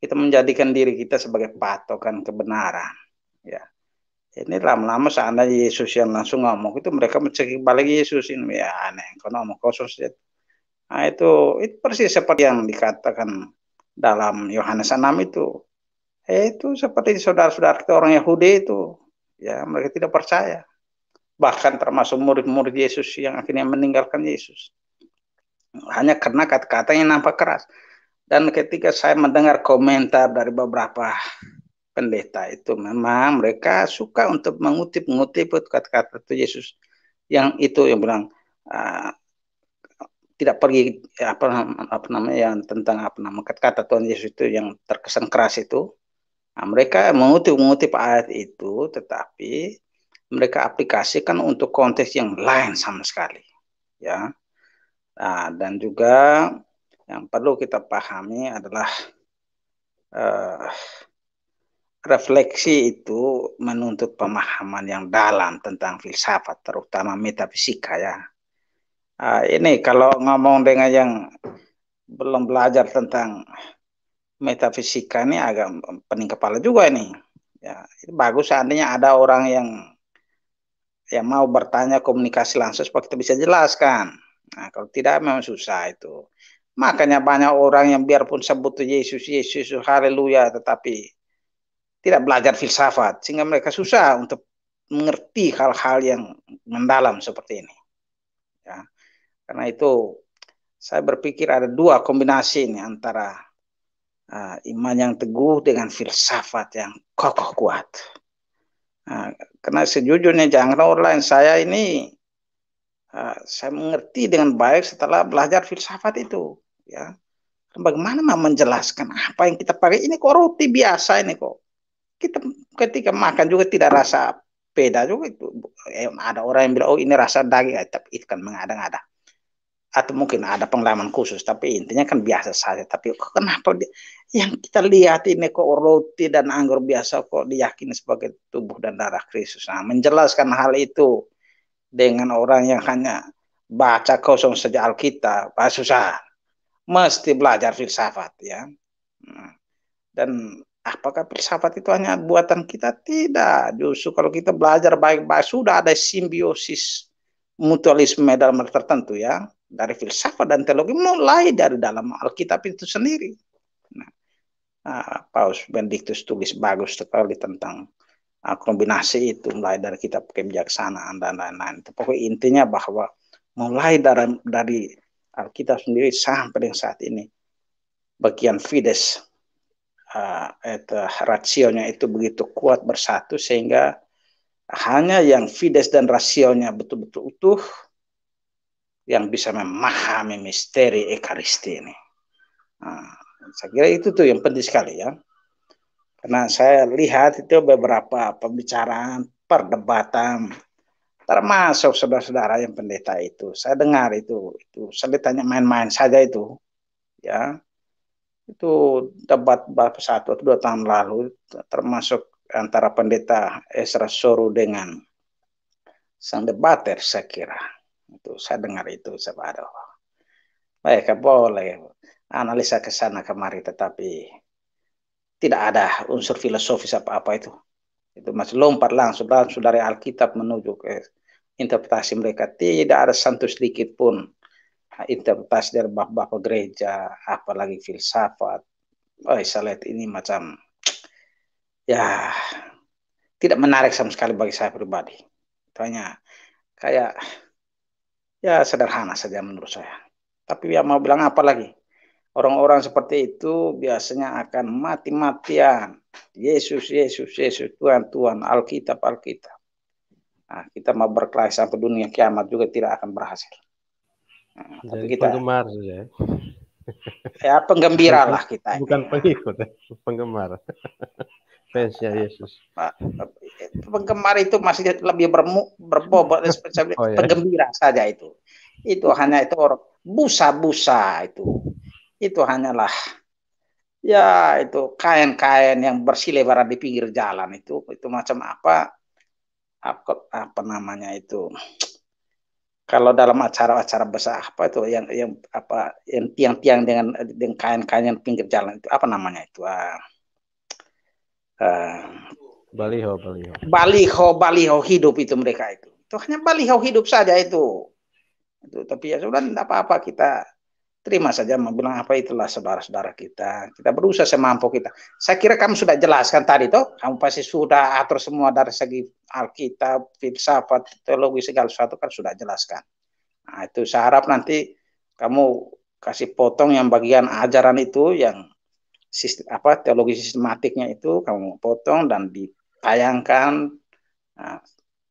kita menjadikan diri kita sebagai patokan kebenaran ya ini lama-lama seandainya Yesus yang langsung ngomong itu mereka mencekik balik Yesus ini ya aneh kalau ngomong khusus itu ya. nah itu itu persis seperti yang dikatakan dalam Yohanes 6 itu eh, itu seperti saudara-saudara kita orang Yahudi itu ya mereka tidak percaya bahkan termasuk murid-murid Yesus yang akhirnya meninggalkan Yesus hanya karena kata-katanya nampak keras dan ketika saya mendengar komentar dari beberapa pendeta itu memang mereka suka untuk mengutip ngutip kata-kata itu Yesus yang itu yang bilang uh, tidak pergi apa apa namanya yang tentang apa nama kata-kata Tuhan Yesus itu yang terkesan keras itu nah, mereka mengutip ngutip ayat itu tetapi mereka aplikasikan untuk konteks yang lain sama sekali ya nah, dan juga yang perlu kita pahami adalah uh, refleksi itu menuntut pemahaman yang dalam tentang filsafat, terutama metafisika ya. Uh, ini kalau ngomong dengan yang belum belajar tentang metafisika ini agak pening kepala juga ini. Ya, ini bagus seandainya ada orang yang yang mau bertanya komunikasi langsung supaya kita bisa jelaskan. Nah, kalau tidak memang susah itu. Makanya banyak orang yang biarpun sebut Yesus, Yesus, haleluya, tetapi tidak belajar filsafat. Sehingga mereka susah untuk mengerti hal-hal yang mendalam seperti ini. Ya. Karena itu saya berpikir ada dua kombinasi ini antara uh, iman yang teguh dengan filsafat yang kokoh kuat. Nah, karena sejujurnya jangan orang lain saya ini uh, saya mengerti dengan baik setelah belajar filsafat itu ya bagaimana mau menjelaskan apa yang kita pakai ini kok roti biasa ini kok kita ketika makan juga tidak rasa beda juga itu eh, ada orang yang bilang oh ini rasa daging eh, tapi itu kan mengada-ngada atau mungkin ada pengalaman khusus tapi intinya kan biasa saja tapi kok kenapa dia, yang kita lihat ini kok roti dan anggur biasa kok diyakini sebagai tubuh dan darah Kristus nah menjelaskan hal itu dengan orang yang hanya baca kosong saja Alkitab ah, susah mesti belajar filsafat ya. Nah, dan apakah filsafat itu hanya buatan kita? Tidak. Justru kalau kita belajar baik-baik sudah ada simbiosis mutualisme dalam hal tertentu ya dari filsafat dan teologi mulai dari dalam Alkitab itu sendiri. Nah, ah, Paus Benediktus tulis bagus sekali tentang kombinasi itu mulai dari kitab kebijaksanaan dan lain-lain. Pokoknya intinya bahwa mulai dari dari Alkitab sendiri sampai dengan saat ini bagian Fides uh, ah, itu ah, rasionya itu begitu kuat bersatu sehingga hanya yang Fides dan rasionya betul-betul utuh yang bisa memahami misteri Ekaristi ini. Nah, saya kira itu tuh yang penting sekali ya. Karena saya lihat itu beberapa pembicaraan, perdebatan termasuk saudara-saudara yang pendeta itu. Saya dengar itu, itu selitanya main-main saja itu, ya. Itu debat satu atau dua tahun lalu, termasuk antara pendeta esra Soru dengan sang debater saya kira. Itu saya dengar itu, saya Baik, boleh analisa ke sana kemari, tetapi tidak ada unsur filosofis apa-apa itu itu masih lompat langsung langsung dari Alkitab menuju ke interpretasi mereka tidak ada santu sedikit pun interpretasi dari bapak-bapak gereja apalagi filsafat oh saya lihat ini macam ya tidak menarik sama sekali bagi saya pribadi Tanya kayak ya sederhana saja menurut saya tapi ya mau bilang apa lagi orang-orang seperti itu biasanya akan mati-matian Yesus Yesus Yesus Tuhan Tuhan Alkitab Alkitab Nah, kita mau berkelahi sampai dunia kiamat juga tidak akan berhasil. Nah, Jadi tapi kita penggemar ya. <laughs> Ya penggembira lah kita. Bukan ya. pengikut, penggemar. <laughs> Fansnya nah, Yesus. Penggemar itu masih lebih bermu, berbobot oh, ya. penggembira saja itu. Itu hanya itu orang busa-busa itu. Itu hanyalah ya itu kain-kain yang bersilebaran di pinggir jalan itu itu macam apa apa, apa namanya itu kalau dalam acara-acara besar apa itu yang yang apa yang tiang-tiang dengan dengan kain-kain yang pinggir jalan itu apa namanya itu ah, uh, baliho baliho baliho baliho hidup itu mereka itu itu hanya baliho hidup saja itu itu tapi ya sudah tidak apa-apa kita terima saja bilang apa itulah saudara-saudara kita. Kita berusaha semampu kita. Saya kira kamu sudah jelaskan tadi toh, kamu pasti sudah atur semua dari segi Alkitab, filsafat, teologi segala sesuatu kan sudah jelaskan. Nah, itu saya harap nanti kamu kasih potong yang bagian ajaran itu yang sistem, apa teologi sistematiknya itu kamu potong dan ditayangkan nah,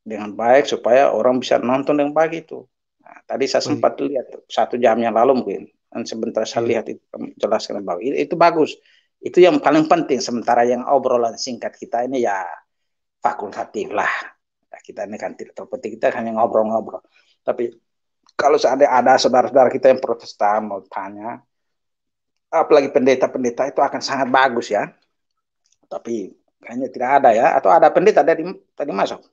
dengan baik supaya orang bisa nonton dengan baik itu. Nah, tadi saya sempat lihat satu jam yang lalu mungkin dan sebentar saya iya. lihat itu jelaskan bahwa itu, itu bagus. Itu yang paling penting. Sementara yang obrolan singkat kita ini ya fakultatif lah. Ya, kita ini kan tidak terpenting. Kita hanya ngobrol-ngobrol. Tapi kalau seandainya ada saudara-saudara kita yang protestan mau tanya, apalagi pendeta-pendeta itu akan sangat bagus ya. Tapi kayaknya tidak ada ya. Atau ada pendeta dari tadi masuk?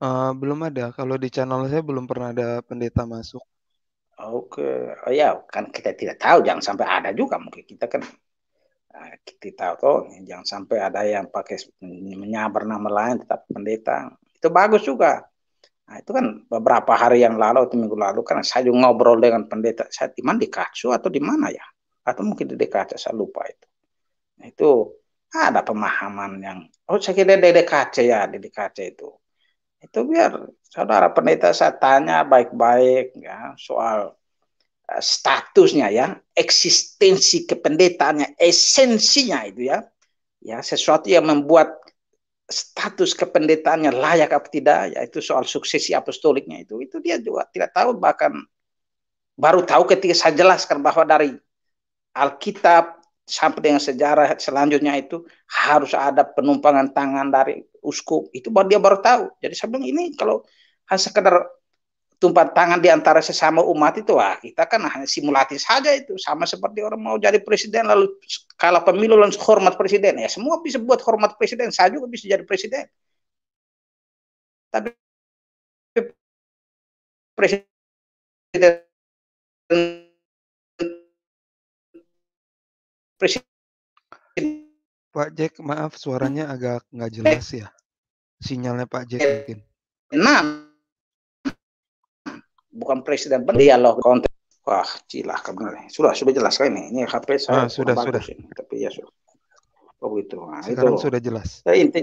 Uh, belum ada. Kalau di channel saya belum pernah ada pendeta masuk. Oke, oh ya, kan kita tidak tahu, jangan sampai ada juga mungkin kita kan ah, kita tahu tuh, jangan sampai ada yang pakai menyabar nama lain tetap pendeta. Itu bagus juga. Nah, itu kan beberapa hari yang lalu atau minggu lalu kan saya juga ngobrol dengan pendeta. Saya di mana di kacu atau di mana ya? Atau mungkin di DKC saya lupa itu. Nah, itu ada pemahaman yang oh saya kira di DKC ya, di DKC itu itu biar saudara pendeta saya tanya baik-baik ya soal eh, statusnya ya eksistensi kependetaannya esensinya itu ya ya sesuatu yang membuat status kependetaannya layak atau tidak yaitu soal suksesi apostoliknya itu itu dia juga tidak tahu bahkan baru tahu ketika saya jelaskan bahwa dari Alkitab sampai dengan sejarah selanjutnya itu harus ada penumpangan tangan dari uskup itu baru dia baru tahu jadi saya bilang ini kalau hanya sekedar tumpat tangan di antara sesama umat itu wah kita kan hanya simulasi saja itu sama seperti orang mau jadi presiden lalu kalau pemilu langsung hormat presiden ya semua bisa buat hormat presiden saya juga bisa jadi presiden tapi presiden presiden Pak Jack maaf suaranya agak nggak jelas ya sinyalnya Pak Jack mungkin enam bukan presiden pun loh konten wah cilah benar sudah sudah jelas kan ini ini HP saya ah, sudah sudah ini. tapi ya sudah oh gitu nah, sekarang itu sudah jelas Intinya inti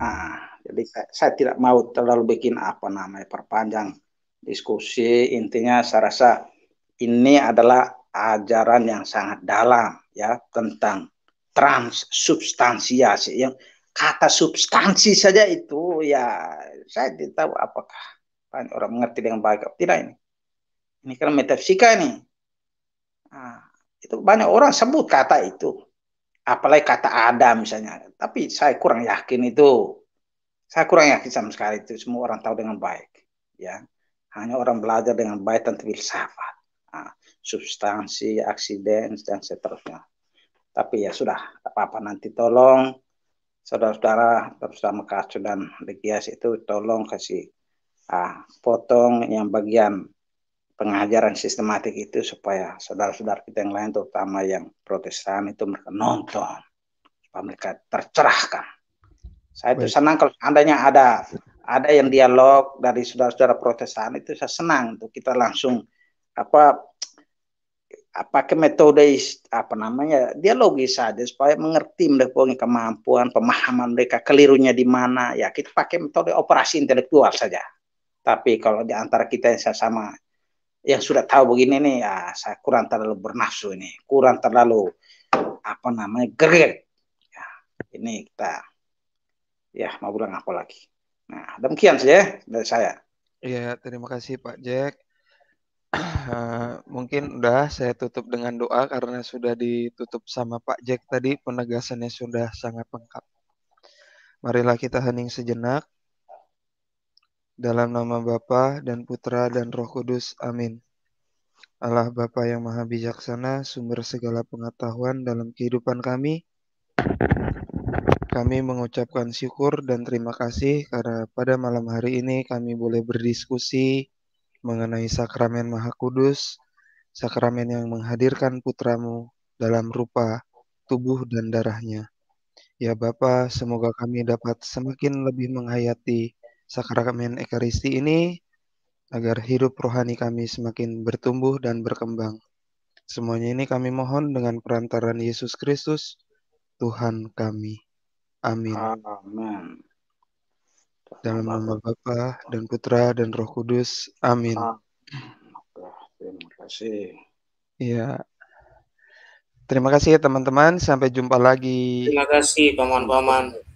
ah jadi saya tidak mau terlalu bikin apa namanya perpanjang diskusi intinya saya rasa ini adalah ajaran yang sangat dalam ya tentang transsubstansiasi yang kata substansi saja itu ya saya tidak tahu apakah orang mengerti dengan baik atau tidak ini ini kan metafisika ini nah, itu banyak orang sebut kata itu apalagi kata ada misalnya tapi saya kurang yakin itu saya kurang yakin sama sekali itu semua orang tahu dengan baik ya hanya orang belajar dengan baik tentang filsafat nah, substansi, aksiden, dan seterusnya. Tapi ya sudah, apa-apa nanti tolong saudara-saudara bersama Kacu dan Legias itu tolong kasih ah, potong yang bagian pengajaran sistematik itu supaya saudara-saudara kita yang lain terutama yang protestan itu mereka nonton supaya mereka tercerahkan. Saya itu senang kalau andanya ada ada yang dialog dari saudara-saudara protestan itu saya senang untuk kita langsung apa pakai metode apa namanya dialogis saja supaya mengerti mereka kemampuan pemahaman mereka kelirunya di mana ya kita pakai metode operasi intelektual saja tapi kalau di antara kita yang sama yang sudah tahu begini nih ya saya kurang terlalu bernafsu ini kurang terlalu apa namanya greget ya, ini kita ya mau bilang apa lagi nah demikian saja dari saya iya terima kasih Pak Jack Eh, mungkin udah saya tutup dengan doa karena sudah ditutup sama Pak Jack tadi penegasannya sudah sangat lengkap. Marilah kita hening sejenak dalam nama Bapa dan Putra dan Roh Kudus. Amin. Allah Bapa yang Maha Bijaksana, sumber segala pengetahuan dalam kehidupan kami, kami mengucapkan syukur dan terima kasih karena pada malam hari ini kami boleh berdiskusi, mengenai sakramen Maha Kudus, sakramen yang menghadirkan putramu dalam rupa tubuh dan darahnya. Ya Bapa, semoga kami dapat semakin lebih menghayati sakramen Ekaristi ini agar hidup rohani kami semakin bertumbuh dan berkembang. Semuanya ini kami mohon dengan perantaran Yesus Kristus, Tuhan kami. Amin. Amin dalam nama Bapa dan Putra dan Roh Kudus. Amin. Ah. Terima kasih. Iya. Terima kasih ya teman-teman. Sampai jumpa lagi. Terima kasih paman-paman.